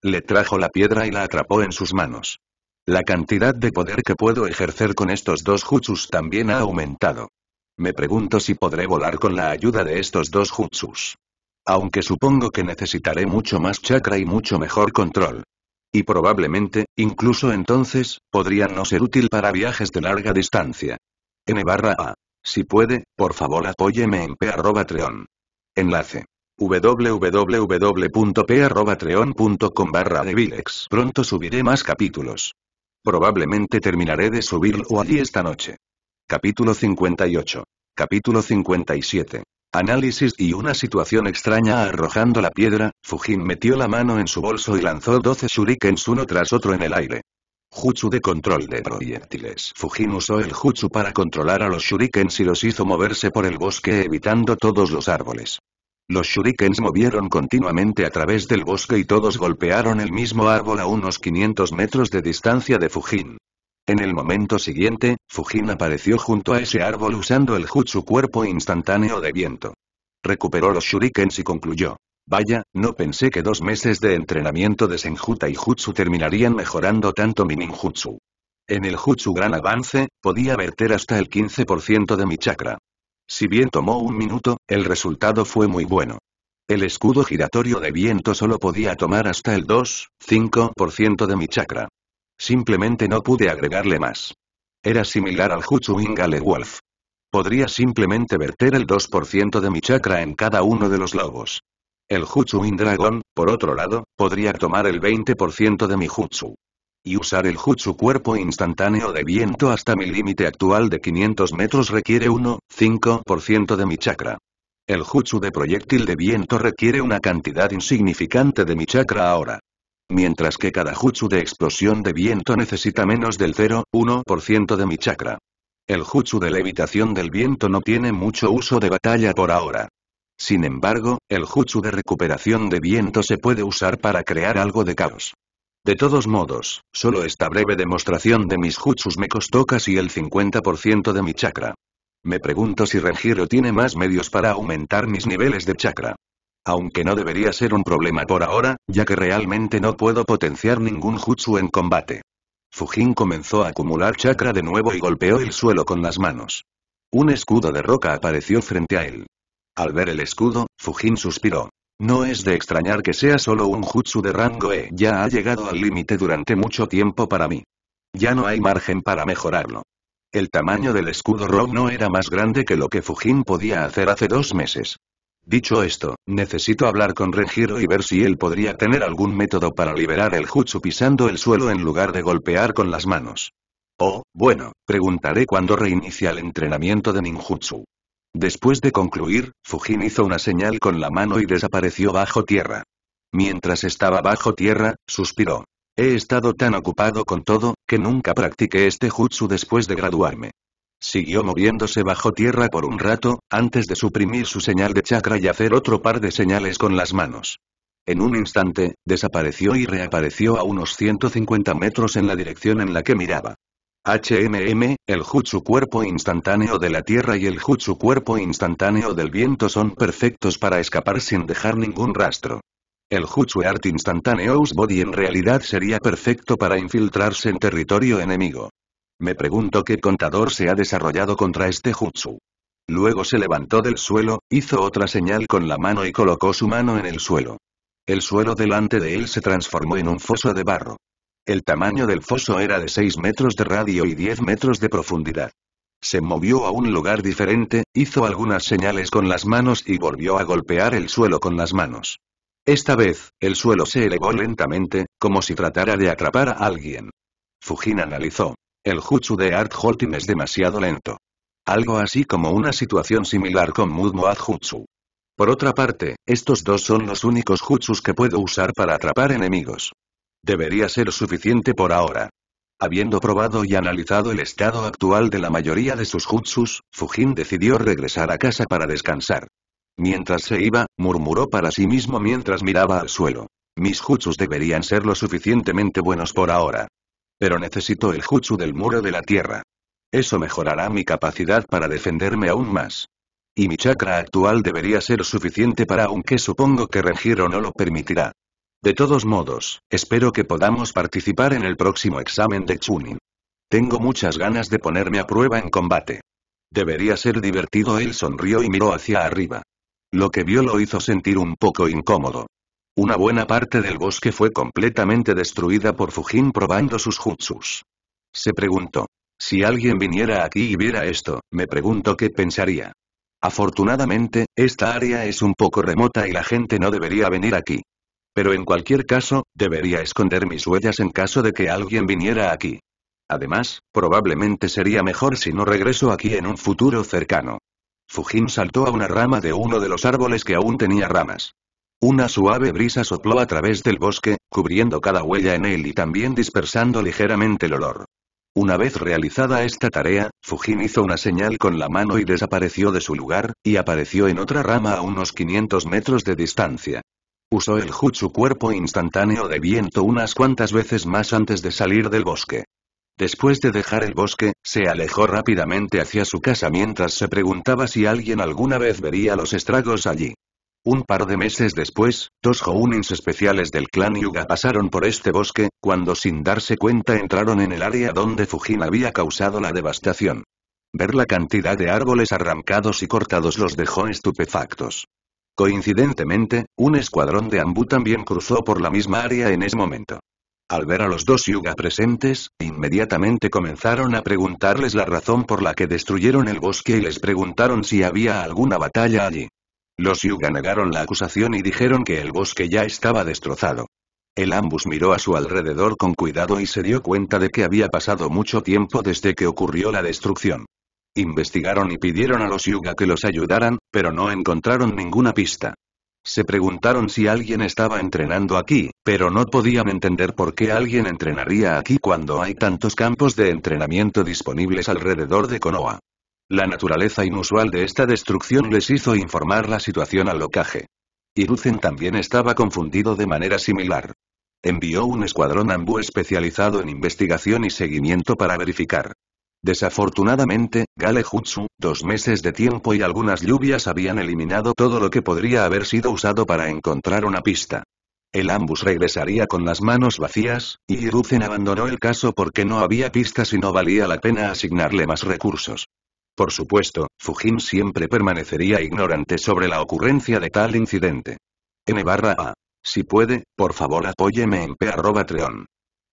Le trajo la piedra y la atrapó en sus manos. La cantidad de poder que puedo ejercer con estos dos jutsus también ha aumentado. Me pregunto si podré volar con la ayuda de estos dos jutsus. Aunque supongo que necesitaré mucho más chakra y mucho mejor control. Y probablemente, incluso entonces, podrían no ser útil para viajes de larga distancia. N barra A. Si puede, por favor apóyeme en treon. Enlace treon.com barra de Pronto subiré más capítulos. Probablemente terminaré de subirlo allí esta noche. Capítulo 58. Capítulo 57. Análisis y una situación extraña arrojando la piedra, Fujin metió la mano en su bolso y lanzó 12 shurikens uno tras otro en el aire. Jutsu de control de proyectiles. Fujin usó el jutsu para controlar a los shurikens y los hizo moverse por el bosque evitando todos los árboles. Los shurikens movieron continuamente a través del bosque y todos golpearon el mismo árbol a unos 500 metros de distancia de Fujin. En el momento siguiente, Fujin apareció junto a ese árbol usando el jutsu cuerpo instantáneo de viento. Recuperó los shurikens y concluyó. Vaya, no pensé que dos meses de entrenamiento de Senjuta y Jutsu terminarían mejorando tanto mi ninjutsu. En el Jutsu Gran Avance, podía verter hasta el 15% de mi chakra. Si bien tomó un minuto, el resultado fue muy bueno. El escudo giratorio de viento solo podía tomar hasta el 2,5% de mi chakra. Simplemente no pude agregarle más. Era similar al Gale Wolf. Podría simplemente verter el 2% de mi chakra en cada uno de los lobos. El in Dragón, por otro lado, podría tomar el 20% de mi Jutsu. Y usar el jutsu cuerpo instantáneo de viento hasta mi límite actual de 500 metros requiere 1,5% de mi chakra. El jutsu de proyectil de viento requiere una cantidad insignificante de mi chakra ahora. Mientras que cada jutsu de explosión de viento necesita menos del 0,1% de mi chakra. El jutsu de levitación del viento no tiene mucho uso de batalla por ahora. Sin embargo, el jutsu de recuperación de viento se puede usar para crear algo de caos. De todos modos, solo esta breve demostración de mis jutsus me costó casi el 50% de mi chakra. Me pregunto si Renjiro tiene más medios para aumentar mis niveles de chakra. Aunque no debería ser un problema por ahora, ya que realmente no puedo potenciar ningún jutsu en combate. Fujin comenzó a acumular chakra de nuevo y golpeó el suelo con las manos. Un escudo de roca apareció frente a él. Al ver el escudo, Fujin suspiró. No es de extrañar que sea solo un jutsu de rango E. Ya ha llegado al límite durante mucho tiempo para mí. Ya no hay margen para mejorarlo. El tamaño del escudo Rob no era más grande que lo que Fujin podía hacer hace dos meses. Dicho esto, necesito hablar con Renjiro y ver si él podría tener algún método para liberar el jutsu pisando el suelo en lugar de golpear con las manos. Oh, bueno, preguntaré cuando reinicia el entrenamiento de ninjutsu. Después de concluir, Fujin hizo una señal con la mano y desapareció bajo tierra. Mientras estaba bajo tierra, suspiró. He estado tan ocupado con todo, que nunca practiqué este jutsu después de graduarme. Siguió moviéndose bajo tierra por un rato, antes de suprimir su señal de chakra y hacer otro par de señales con las manos. En un instante, desapareció y reapareció a unos 150 metros en la dirección en la que miraba. HMM, el jutsu cuerpo instantáneo de la tierra y el jutsu cuerpo instantáneo del viento son perfectos para escapar sin dejar ningún rastro. El jutsu art instantáneo body en realidad sería perfecto para infiltrarse en territorio enemigo. Me pregunto qué contador se ha desarrollado contra este jutsu. Luego se levantó del suelo, hizo otra señal con la mano y colocó su mano en el suelo. El suelo delante de él se transformó en un foso de barro. El tamaño del foso era de 6 metros de radio y 10 metros de profundidad. Se movió a un lugar diferente, hizo algunas señales con las manos y volvió a golpear el suelo con las manos. Esta vez, el suelo se elevó lentamente, como si tratara de atrapar a alguien. Fujin analizó. El jutsu de Art Holtim es demasiado lento. Algo así como una situación similar con Mudmoad Jutsu. Por otra parte, estos dos son los únicos jutsus que puedo usar para atrapar enemigos. Debería ser suficiente por ahora. Habiendo probado y analizado el estado actual de la mayoría de sus jutsus, Fujin decidió regresar a casa para descansar. Mientras se iba, murmuró para sí mismo mientras miraba al suelo. Mis jutsus deberían ser lo suficientemente buenos por ahora. Pero necesito el jutsu del muro de la tierra. Eso mejorará mi capacidad para defenderme aún más. Y mi chakra actual debería ser suficiente para aunque supongo que Regiro no lo permitirá. De todos modos, espero que podamos participar en el próximo examen de Chunin. Tengo muchas ganas de ponerme a prueba en combate. Debería ser divertido él sonrió y miró hacia arriba. Lo que vio lo hizo sentir un poco incómodo. Una buena parte del bosque fue completamente destruida por Fujin probando sus jutsus. Se preguntó. Si alguien viniera aquí y viera esto, me pregunto qué pensaría. Afortunadamente, esta área es un poco remota y la gente no debería venir aquí. Pero en cualquier caso, debería esconder mis huellas en caso de que alguien viniera aquí. Además, probablemente sería mejor si no regreso aquí en un futuro cercano. Fujin saltó a una rama de uno de los árboles que aún tenía ramas. Una suave brisa sopló a través del bosque, cubriendo cada huella en él y también dispersando ligeramente el olor. Una vez realizada esta tarea, Fujin hizo una señal con la mano y desapareció de su lugar, y apareció en otra rama a unos 500 metros de distancia. Usó el jutsu cuerpo instantáneo de viento unas cuantas veces más antes de salir del bosque. Después de dejar el bosque, se alejó rápidamente hacia su casa mientras se preguntaba si alguien alguna vez vería los estragos allí. Un par de meses después, dos Hounins especiales del clan Yuga pasaron por este bosque, cuando sin darse cuenta entraron en el área donde Fujin había causado la devastación. Ver la cantidad de árboles arrancados y cortados los dejó estupefactos. Coincidentemente, un escuadrón de Ambu también cruzó por la misma área en ese momento. Al ver a los dos Yuga presentes, inmediatamente comenzaron a preguntarles la razón por la que destruyeron el bosque y les preguntaron si había alguna batalla allí. Los Yuga negaron la acusación y dijeron que el bosque ya estaba destrozado. El ambus miró a su alrededor con cuidado y se dio cuenta de que había pasado mucho tiempo desde que ocurrió la destrucción. Investigaron y pidieron a los Yuga que los ayudaran, pero no encontraron ninguna pista. Se preguntaron si alguien estaba entrenando aquí, pero no podían entender por qué alguien entrenaría aquí cuando hay tantos campos de entrenamiento disponibles alrededor de Konoha. La naturaleza inusual de esta destrucción les hizo informar la situación al y lucen también estaba confundido de manera similar. Envió un escuadrón Ambú especializado en investigación y seguimiento para verificar. Desafortunadamente, Gale dos meses de tiempo y algunas lluvias habían eliminado todo lo que podría haber sido usado para encontrar una pista. El ambus regresaría con las manos vacías, y Hiruzen abandonó el caso porque no había pistas y no valía la pena asignarle más recursos. Por supuesto, Fujin siempre permanecería ignorante sobre la ocurrencia de tal incidente. N barra A. Si puede, por favor apóyeme en p arroba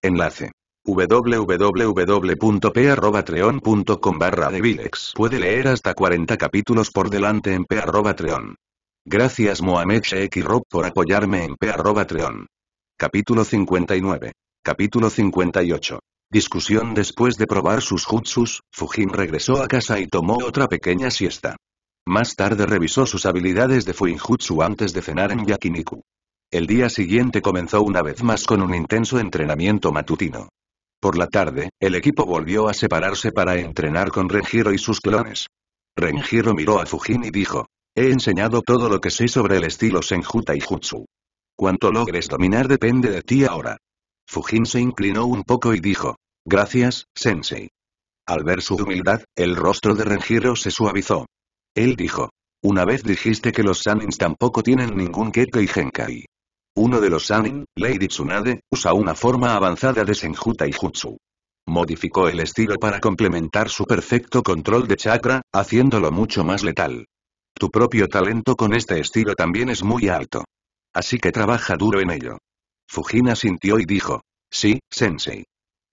Enlace www.p.treon.com barra devilex puede leer hasta 40 capítulos por delante en p.treon. Gracias Mohamed Sheikh y Rob por apoyarme en p.treon. Capítulo 59. Capítulo 58. Discusión Después de probar sus jutsus, Fujin regresó a casa y tomó otra pequeña siesta. Más tarde revisó sus habilidades de Fuinjutsu antes de cenar en Yakiniku. El día siguiente comenzó una vez más con un intenso entrenamiento matutino. Por la tarde, el equipo volvió a separarse para entrenar con Renjiro y sus clones. Renjiro miró a Fujin y dijo. He enseñado todo lo que sé sobre el estilo Senjuta y Jutsu. Cuanto logres dominar depende de ti ahora. Fujin se inclinó un poco y dijo. Gracias, Sensei. Al ver su humildad, el rostro de Renjiro se suavizó. Él dijo. Una vez dijiste que los Sanins tampoco tienen ningún Keke y Genkai. Uno de los Sanin, Lady Tsunade, usa una forma avanzada de Senjuta y Jutsu. Modificó el estilo para complementar su perfecto control de chakra, haciéndolo mucho más letal. Tu propio talento con este estilo también es muy alto. Así que trabaja duro en ello. Fujina sintió y dijo. Sí, sensei.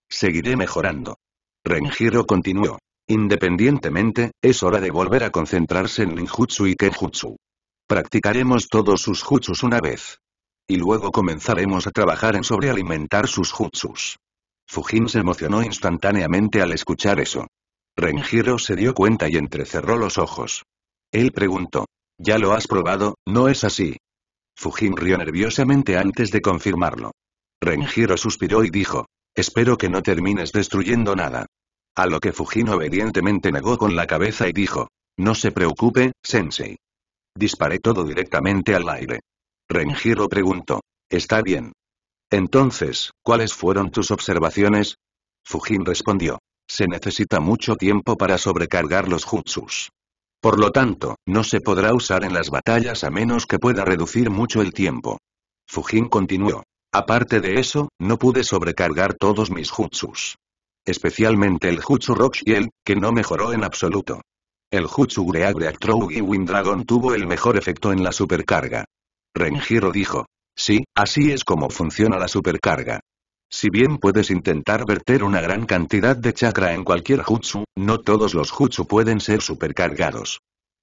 Seguiré mejorando. Renjiro continuó. Independientemente, es hora de volver a concentrarse en ninjutsu y kenjutsu. Practicaremos todos sus jutsus una vez. Y luego comenzaremos a trabajar en sobrealimentar sus jutsus. Fujin se emocionó instantáneamente al escuchar eso. Renjiro se dio cuenta y entrecerró los ojos. Él preguntó. Ya lo has probado, ¿no es así? Fujin rió nerviosamente antes de confirmarlo. Renjiro suspiró y dijo. Espero que no termines destruyendo nada. A lo que Fujin obedientemente negó con la cabeza y dijo. No se preocupe, Sensei. Disparé todo directamente al aire. Renjiro preguntó. Está bien. Entonces, ¿cuáles fueron tus observaciones? Fujin respondió. Se necesita mucho tiempo para sobrecargar los jutsus. Por lo tanto, no se podrá usar en las batallas a menos que pueda reducir mucho el tiempo. Fujin continuó. Aparte de eso, no pude sobrecargar todos mis jutsus. Especialmente el jutsu Rock Shield, que no mejoró en absoluto. El jutsu Greagre y Windragon tuvo el mejor efecto en la supercarga. Renjiro dijo. Sí, así es como funciona la supercarga. Si bien puedes intentar verter una gran cantidad de chakra en cualquier jutsu, no todos los jutsu pueden ser supercargados.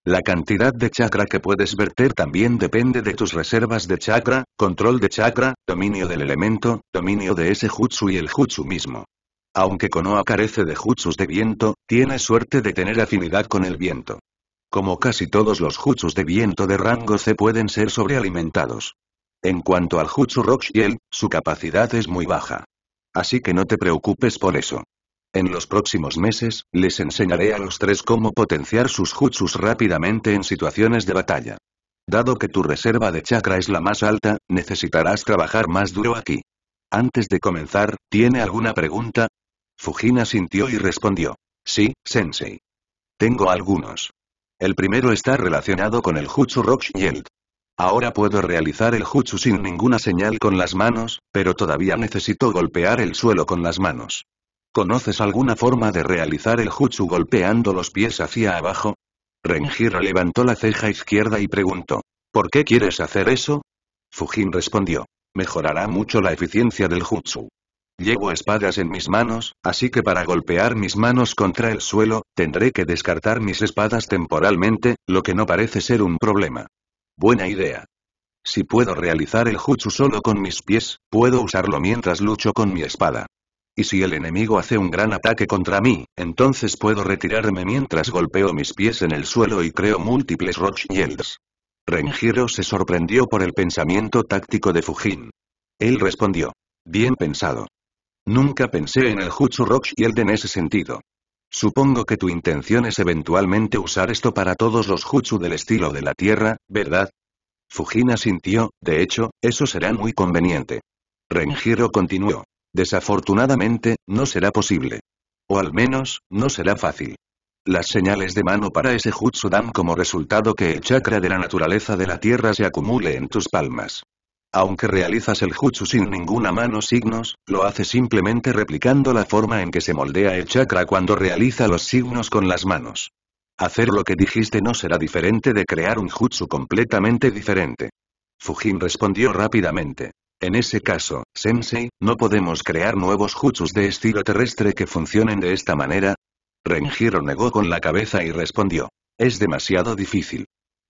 La cantidad de chakra que puedes verter también depende de tus reservas de chakra, control de chakra, dominio del elemento, dominio de ese jutsu y el jutsu mismo. Aunque Konoha carece de jutsus de viento, tiene suerte de tener afinidad con el viento. Como casi todos los jutsus de viento de rango C pueden ser sobrealimentados. En cuanto al jutsu Rock Shield, su capacidad es muy baja. Así que no te preocupes por eso. En los próximos meses, les enseñaré a los tres cómo potenciar sus jutsus rápidamente en situaciones de batalla. Dado que tu reserva de chakra es la más alta, necesitarás trabajar más duro aquí. Antes de comenzar, ¿tiene alguna pregunta? Fujina sintió y respondió. Sí, sensei. Tengo algunos. El primero está relacionado con el Jutsu Rock Shield. Ahora puedo realizar el Jutsu sin ninguna señal con las manos, pero todavía necesito golpear el suelo con las manos. ¿Conoces alguna forma de realizar el Jutsu golpeando los pies hacia abajo? Renjiro levantó la ceja izquierda y preguntó. ¿Por qué quieres hacer eso? Fujin respondió. Mejorará mucho la eficiencia del Jutsu. Llevo espadas en mis manos, así que para golpear mis manos contra el suelo, tendré que descartar mis espadas temporalmente, lo que no parece ser un problema. Buena idea. Si puedo realizar el jutsu solo con mis pies, puedo usarlo mientras lucho con mi espada. Y si el enemigo hace un gran ataque contra mí, entonces puedo retirarme mientras golpeo mis pies en el suelo y creo múltiples rock Renjiro se sorprendió por el pensamiento táctico de Fujin. Él respondió. Bien pensado. Nunca pensé en el Jutsu Rock de en ese sentido. Supongo que tu intención es eventualmente usar esto para todos los Jutsu del estilo de la Tierra, ¿verdad? Fujina sintió, de hecho, eso será muy conveniente. Renjiro continuó. Desafortunadamente, no será posible. O al menos, no será fácil. Las señales de mano para ese jutsu dan como resultado que el chakra de la naturaleza de la tierra se acumule en tus palmas. Aunque realizas el jutsu sin ninguna mano signos, lo hace simplemente replicando la forma en que se moldea el chakra cuando realiza los signos con las manos. Hacer lo que dijiste no será diferente de crear un jutsu completamente diferente. Fujin respondió rápidamente. En ese caso, Sensei, ¿no podemos crear nuevos jutsus de estilo terrestre que funcionen de esta manera? Renjiro negó con la cabeza y respondió. Es demasiado difícil.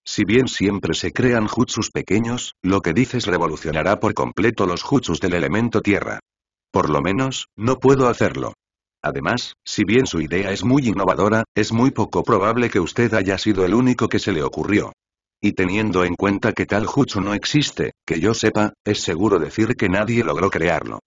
Si bien siempre se crean jutsus pequeños, lo que dices revolucionará por completo los jutsus del elemento tierra. Por lo menos, no puedo hacerlo. Además, si bien su idea es muy innovadora, es muy poco probable que usted haya sido el único que se le ocurrió. Y teniendo en cuenta que tal jutsu no existe, que yo sepa, es seguro decir que nadie logró crearlo.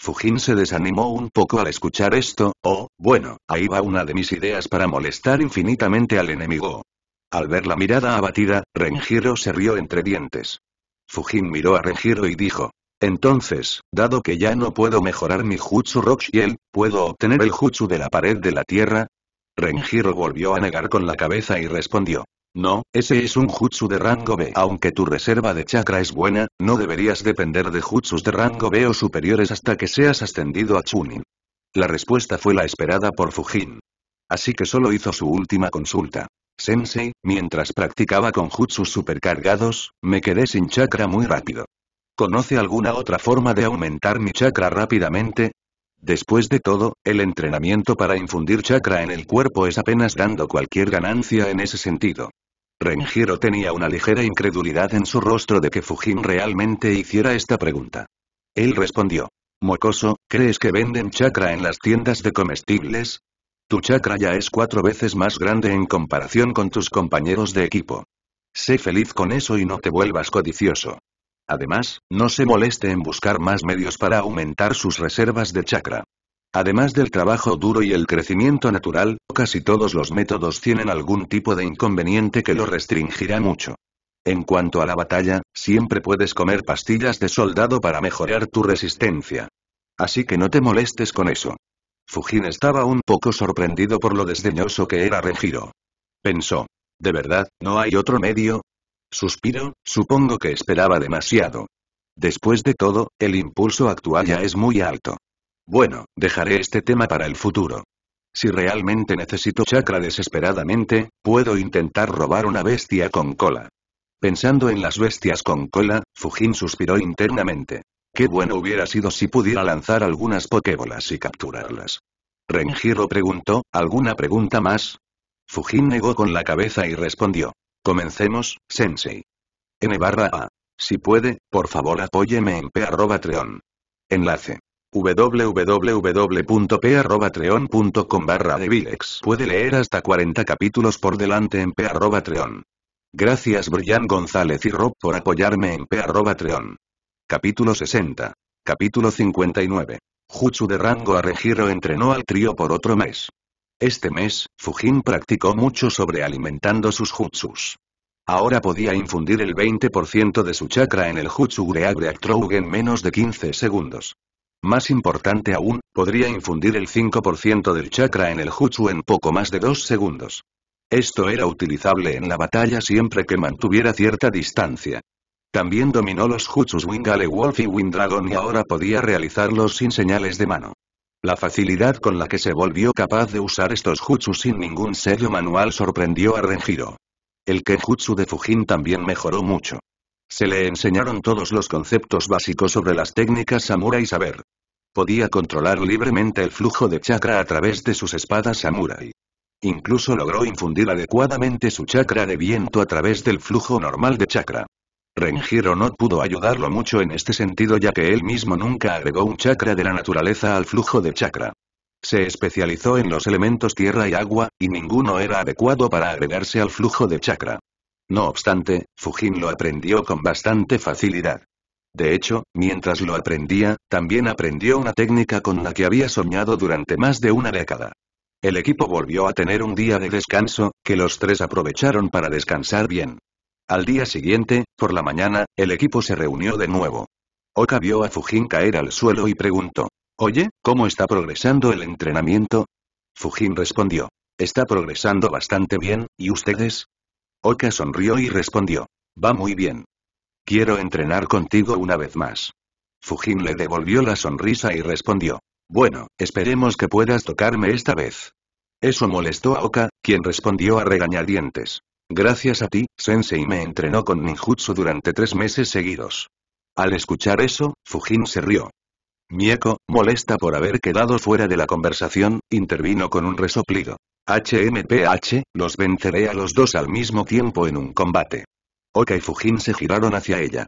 Fujin se desanimó un poco al escuchar esto, oh, bueno, ahí va una de mis ideas para molestar infinitamente al enemigo. Al ver la mirada abatida, Renjiro se rió entre dientes. Fujin miró a Renjiro y dijo. Entonces, dado que ya no puedo mejorar mi Jutsu Rock ¿puedo obtener el Jutsu de la pared de la tierra? Renjiro volvió a negar con la cabeza y respondió. No, ese es un jutsu de rango B. Aunque tu reserva de chakra es buena, no deberías depender de jutsus de rango B o superiores hasta que seas ascendido a Chunin. La respuesta fue la esperada por Fujin. Así que solo hizo su última consulta. Sensei, mientras practicaba con jutsu supercargados, me quedé sin chakra muy rápido. ¿Conoce alguna otra forma de aumentar mi chakra rápidamente? Después de todo, el entrenamiento para infundir chakra en el cuerpo es apenas dando cualquier ganancia en ese sentido. Renjiro tenía una ligera incredulidad en su rostro de que Fujin realmente hiciera esta pregunta. Él respondió. Mocoso, ¿crees que venden chakra en las tiendas de comestibles? Tu chakra ya es cuatro veces más grande en comparación con tus compañeros de equipo. Sé feliz con eso y no te vuelvas codicioso. Además, no se moleste en buscar más medios para aumentar sus reservas de chakra. Además del trabajo duro y el crecimiento natural, casi todos los métodos tienen algún tipo de inconveniente que lo restringirá mucho. En cuanto a la batalla, siempre puedes comer pastillas de soldado para mejorar tu resistencia. Así que no te molestes con eso. Fujin estaba un poco sorprendido por lo desdeñoso que era regiro Pensó. ¿De verdad, no hay otro medio? Suspiro, supongo que esperaba demasiado. Después de todo, el impulso actual ya es muy alto. Bueno, dejaré este tema para el futuro. Si realmente necesito chakra desesperadamente, puedo intentar robar una bestia con cola. Pensando en las bestias con cola, Fujin suspiró internamente. Qué bueno hubiera sido si pudiera lanzar algunas pokébolas y capturarlas. Renjiro preguntó, ¿alguna pregunta más? Fujin negó con la cabeza y respondió. Comencemos, Sensei. N barra A. Si puede, por favor apóyeme en p.treon. Enlace www.p.treon.com barra Vilex. puede leer hasta 40 capítulos por delante en treon. Gracias Brian González y Rob por apoyarme en treon. Capítulo 60. Capítulo 59. Jutsu de rango a Regiro entrenó al trío por otro mes. Este mes, Fujin practicó mucho sobre alimentando sus jutsus. Ahora podía infundir el 20% de su chakra en el jutsu Greagreactroug en menos de 15 segundos. Más importante aún, podría infundir el 5% del chakra en el jutsu en poco más de 2 segundos. Esto era utilizable en la batalla siempre que mantuviera cierta distancia. También dominó los jutsus Wingale Wolf y Dragon y ahora podía realizarlos sin señales de mano. La facilidad con la que se volvió capaz de usar estos jutsus sin ningún sello manual sorprendió a Renjiro. El kenjutsu de Fujin también mejoró mucho. Se le enseñaron todos los conceptos básicos sobre las técnicas samurai saber. Podía controlar libremente el flujo de chakra a través de sus espadas samurai. Incluso logró infundir adecuadamente su chakra de viento a través del flujo normal de chakra. Renjiro no pudo ayudarlo mucho en este sentido ya que él mismo nunca agregó un chakra de la naturaleza al flujo de chakra. Se especializó en los elementos tierra y agua, y ninguno era adecuado para agregarse al flujo de chakra. No obstante, Fujin lo aprendió con bastante facilidad. De hecho, mientras lo aprendía, también aprendió una técnica con la que había soñado durante más de una década. El equipo volvió a tener un día de descanso, que los tres aprovecharon para descansar bien. Al día siguiente, por la mañana, el equipo se reunió de nuevo. Oka vio a Fujin caer al suelo y preguntó. Oye, ¿cómo está progresando el entrenamiento? Fujin respondió. Está progresando bastante bien, ¿y ustedes? Oka sonrió y respondió. Va muy bien. Quiero entrenar contigo una vez más. Fujin le devolvió la sonrisa y respondió. Bueno, esperemos que puedas tocarme esta vez. Eso molestó a Oka, quien respondió a regañadientes. Gracias a ti, Sensei me entrenó con ninjutsu durante tres meses seguidos. Al escuchar eso, Fujin se rió. Mieko, molesta por haber quedado fuera de la conversación, intervino con un resoplido. HMPH, los venceré a los dos al mismo tiempo en un combate. Oka y Fujin se giraron hacia ella.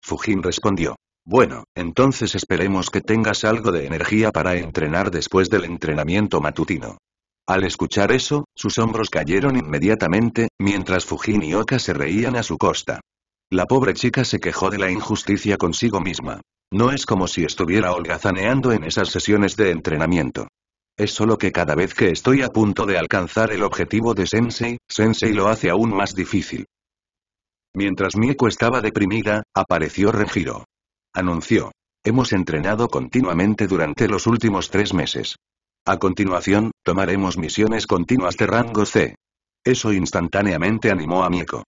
Fujin respondió. Bueno, entonces esperemos que tengas algo de energía para entrenar después del entrenamiento matutino. Al escuchar eso, sus hombros cayeron inmediatamente, mientras Fujin y Oka se reían a su costa. La pobre chica se quejó de la injusticia consigo misma. No es como si estuviera holgazaneando en esas sesiones de entrenamiento. Es solo que cada vez que estoy a punto de alcanzar el objetivo de Sensei, Sensei lo hace aún más difícil. Mientras Mieko estaba deprimida, apareció Regiro. Anunció. Hemos entrenado continuamente durante los últimos tres meses. A continuación, tomaremos misiones continuas de rango C. Eso instantáneamente animó a Mieko.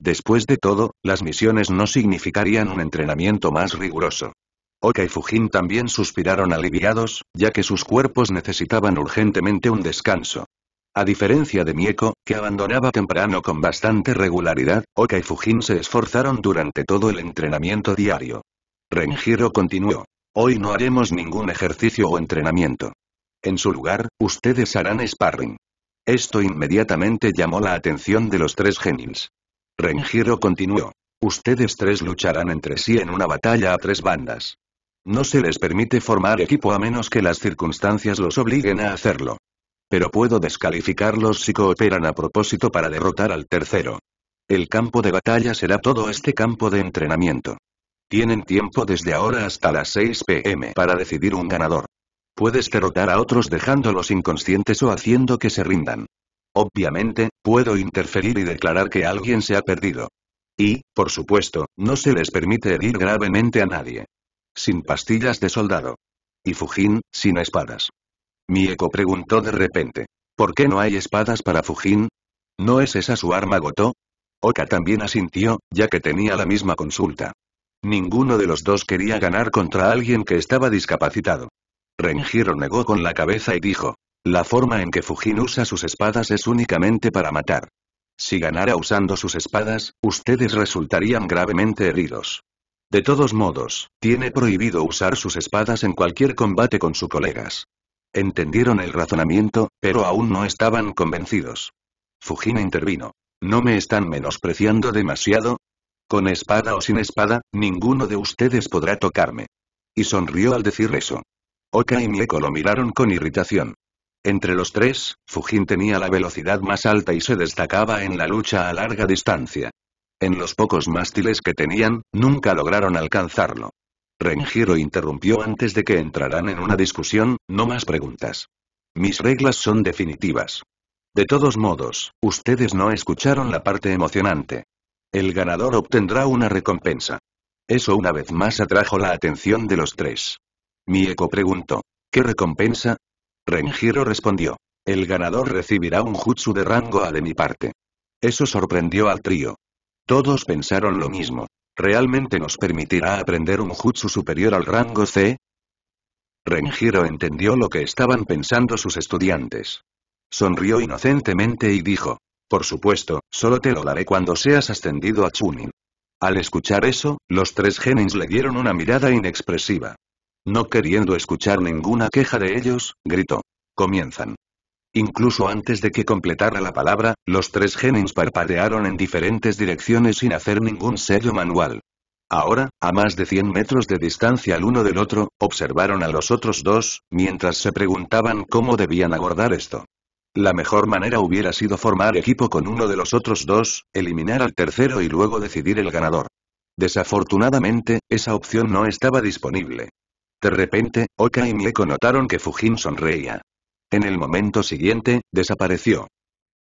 Después de todo, las misiones no significarían un entrenamiento más riguroso. Oka y Fujin también suspiraron aliviados, ya que sus cuerpos necesitaban urgentemente un descanso. A diferencia de Mieko, que abandonaba temprano con bastante regularidad, Oka y Fujin se esforzaron durante todo el entrenamiento diario. Renjiro continuó. Hoy no haremos ningún ejercicio o entrenamiento. En su lugar, ustedes harán sparring. Esto inmediatamente llamó la atención de los tres genios. Renjiro continuó. Ustedes tres lucharán entre sí en una batalla a tres bandas. No se les permite formar equipo a menos que las circunstancias los obliguen a hacerlo. Pero puedo descalificarlos si cooperan a propósito para derrotar al tercero. El campo de batalla será todo este campo de entrenamiento. Tienen tiempo desde ahora hasta las 6 pm para decidir un ganador. Puedes derrotar a otros dejándolos inconscientes o haciendo que se rindan. Obviamente, puedo interferir y declarar que alguien se ha perdido. Y, por supuesto, no se les permite herir gravemente a nadie. Sin pastillas de soldado. Y Fujin, sin espadas. Mi Mieko preguntó de repente. ¿Por qué no hay espadas para Fujin? ¿No es esa su arma Goto? Oka también asintió, ya que tenía la misma consulta. Ninguno de los dos quería ganar contra alguien que estaba discapacitado. Renjiro negó con la cabeza y dijo. La forma en que Fujin usa sus espadas es únicamente para matar. Si ganara usando sus espadas, ustedes resultarían gravemente heridos. De todos modos, tiene prohibido usar sus espadas en cualquier combate con sus colegas. Entendieron el razonamiento, pero aún no estaban convencidos. Fujin intervino. ¿No me están menospreciando demasiado? Con espada o sin espada, ninguno de ustedes podrá tocarme. Y sonrió al decir eso. Oka y Mieko lo miraron con irritación. Entre los tres, Fujin tenía la velocidad más alta y se destacaba en la lucha a larga distancia. En los pocos mástiles que tenían, nunca lograron alcanzarlo. Renjiro interrumpió antes de que entraran en una discusión, no más preguntas. Mis reglas son definitivas. De todos modos, ustedes no escucharon la parte emocionante. El ganador obtendrá una recompensa. Eso una vez más atrajo la atención de los tres. Mieko preguntó. ¿Qué recompensa? Renjiro respondió. El ganador recibirá un jutsu de rango A de mi parte. Eso sorprendió al trío. Todos pensaron lo mismo. ¿Realmente nos permitirá aprender un jutsu superior al rango C? Renjiro entendió lo que estaban pensando sus estudiantes. Sonrió inocentemente y dijo, por supuesto, solo te lo daré cuando seas ascendido a Chunin. Al escuchar eso, los tres genins le dieron una mirada inexpresiva. No queriendo escuchar ninguna queja de ellos, gritó. Comienzan. Incluso antes de que completara la palabra, los tres genins parpadearon en diferentes direcciones sin hacer ningún sello manual. Ahora, a más de 100 metros de distancia el uno del otro, observaron a los otros dos, mientras se preguntaban cómo debían abordar esto. La mejor manera hubiera sido formar equipo con uno de los otros dos, eliminar al tercero y luego decidir el ganador. Desafortunadamente, esa opción no estaba disponible. De repente, Oka y Mieko notaron que Fujin sonreía. En el momento siguiente, desapareció.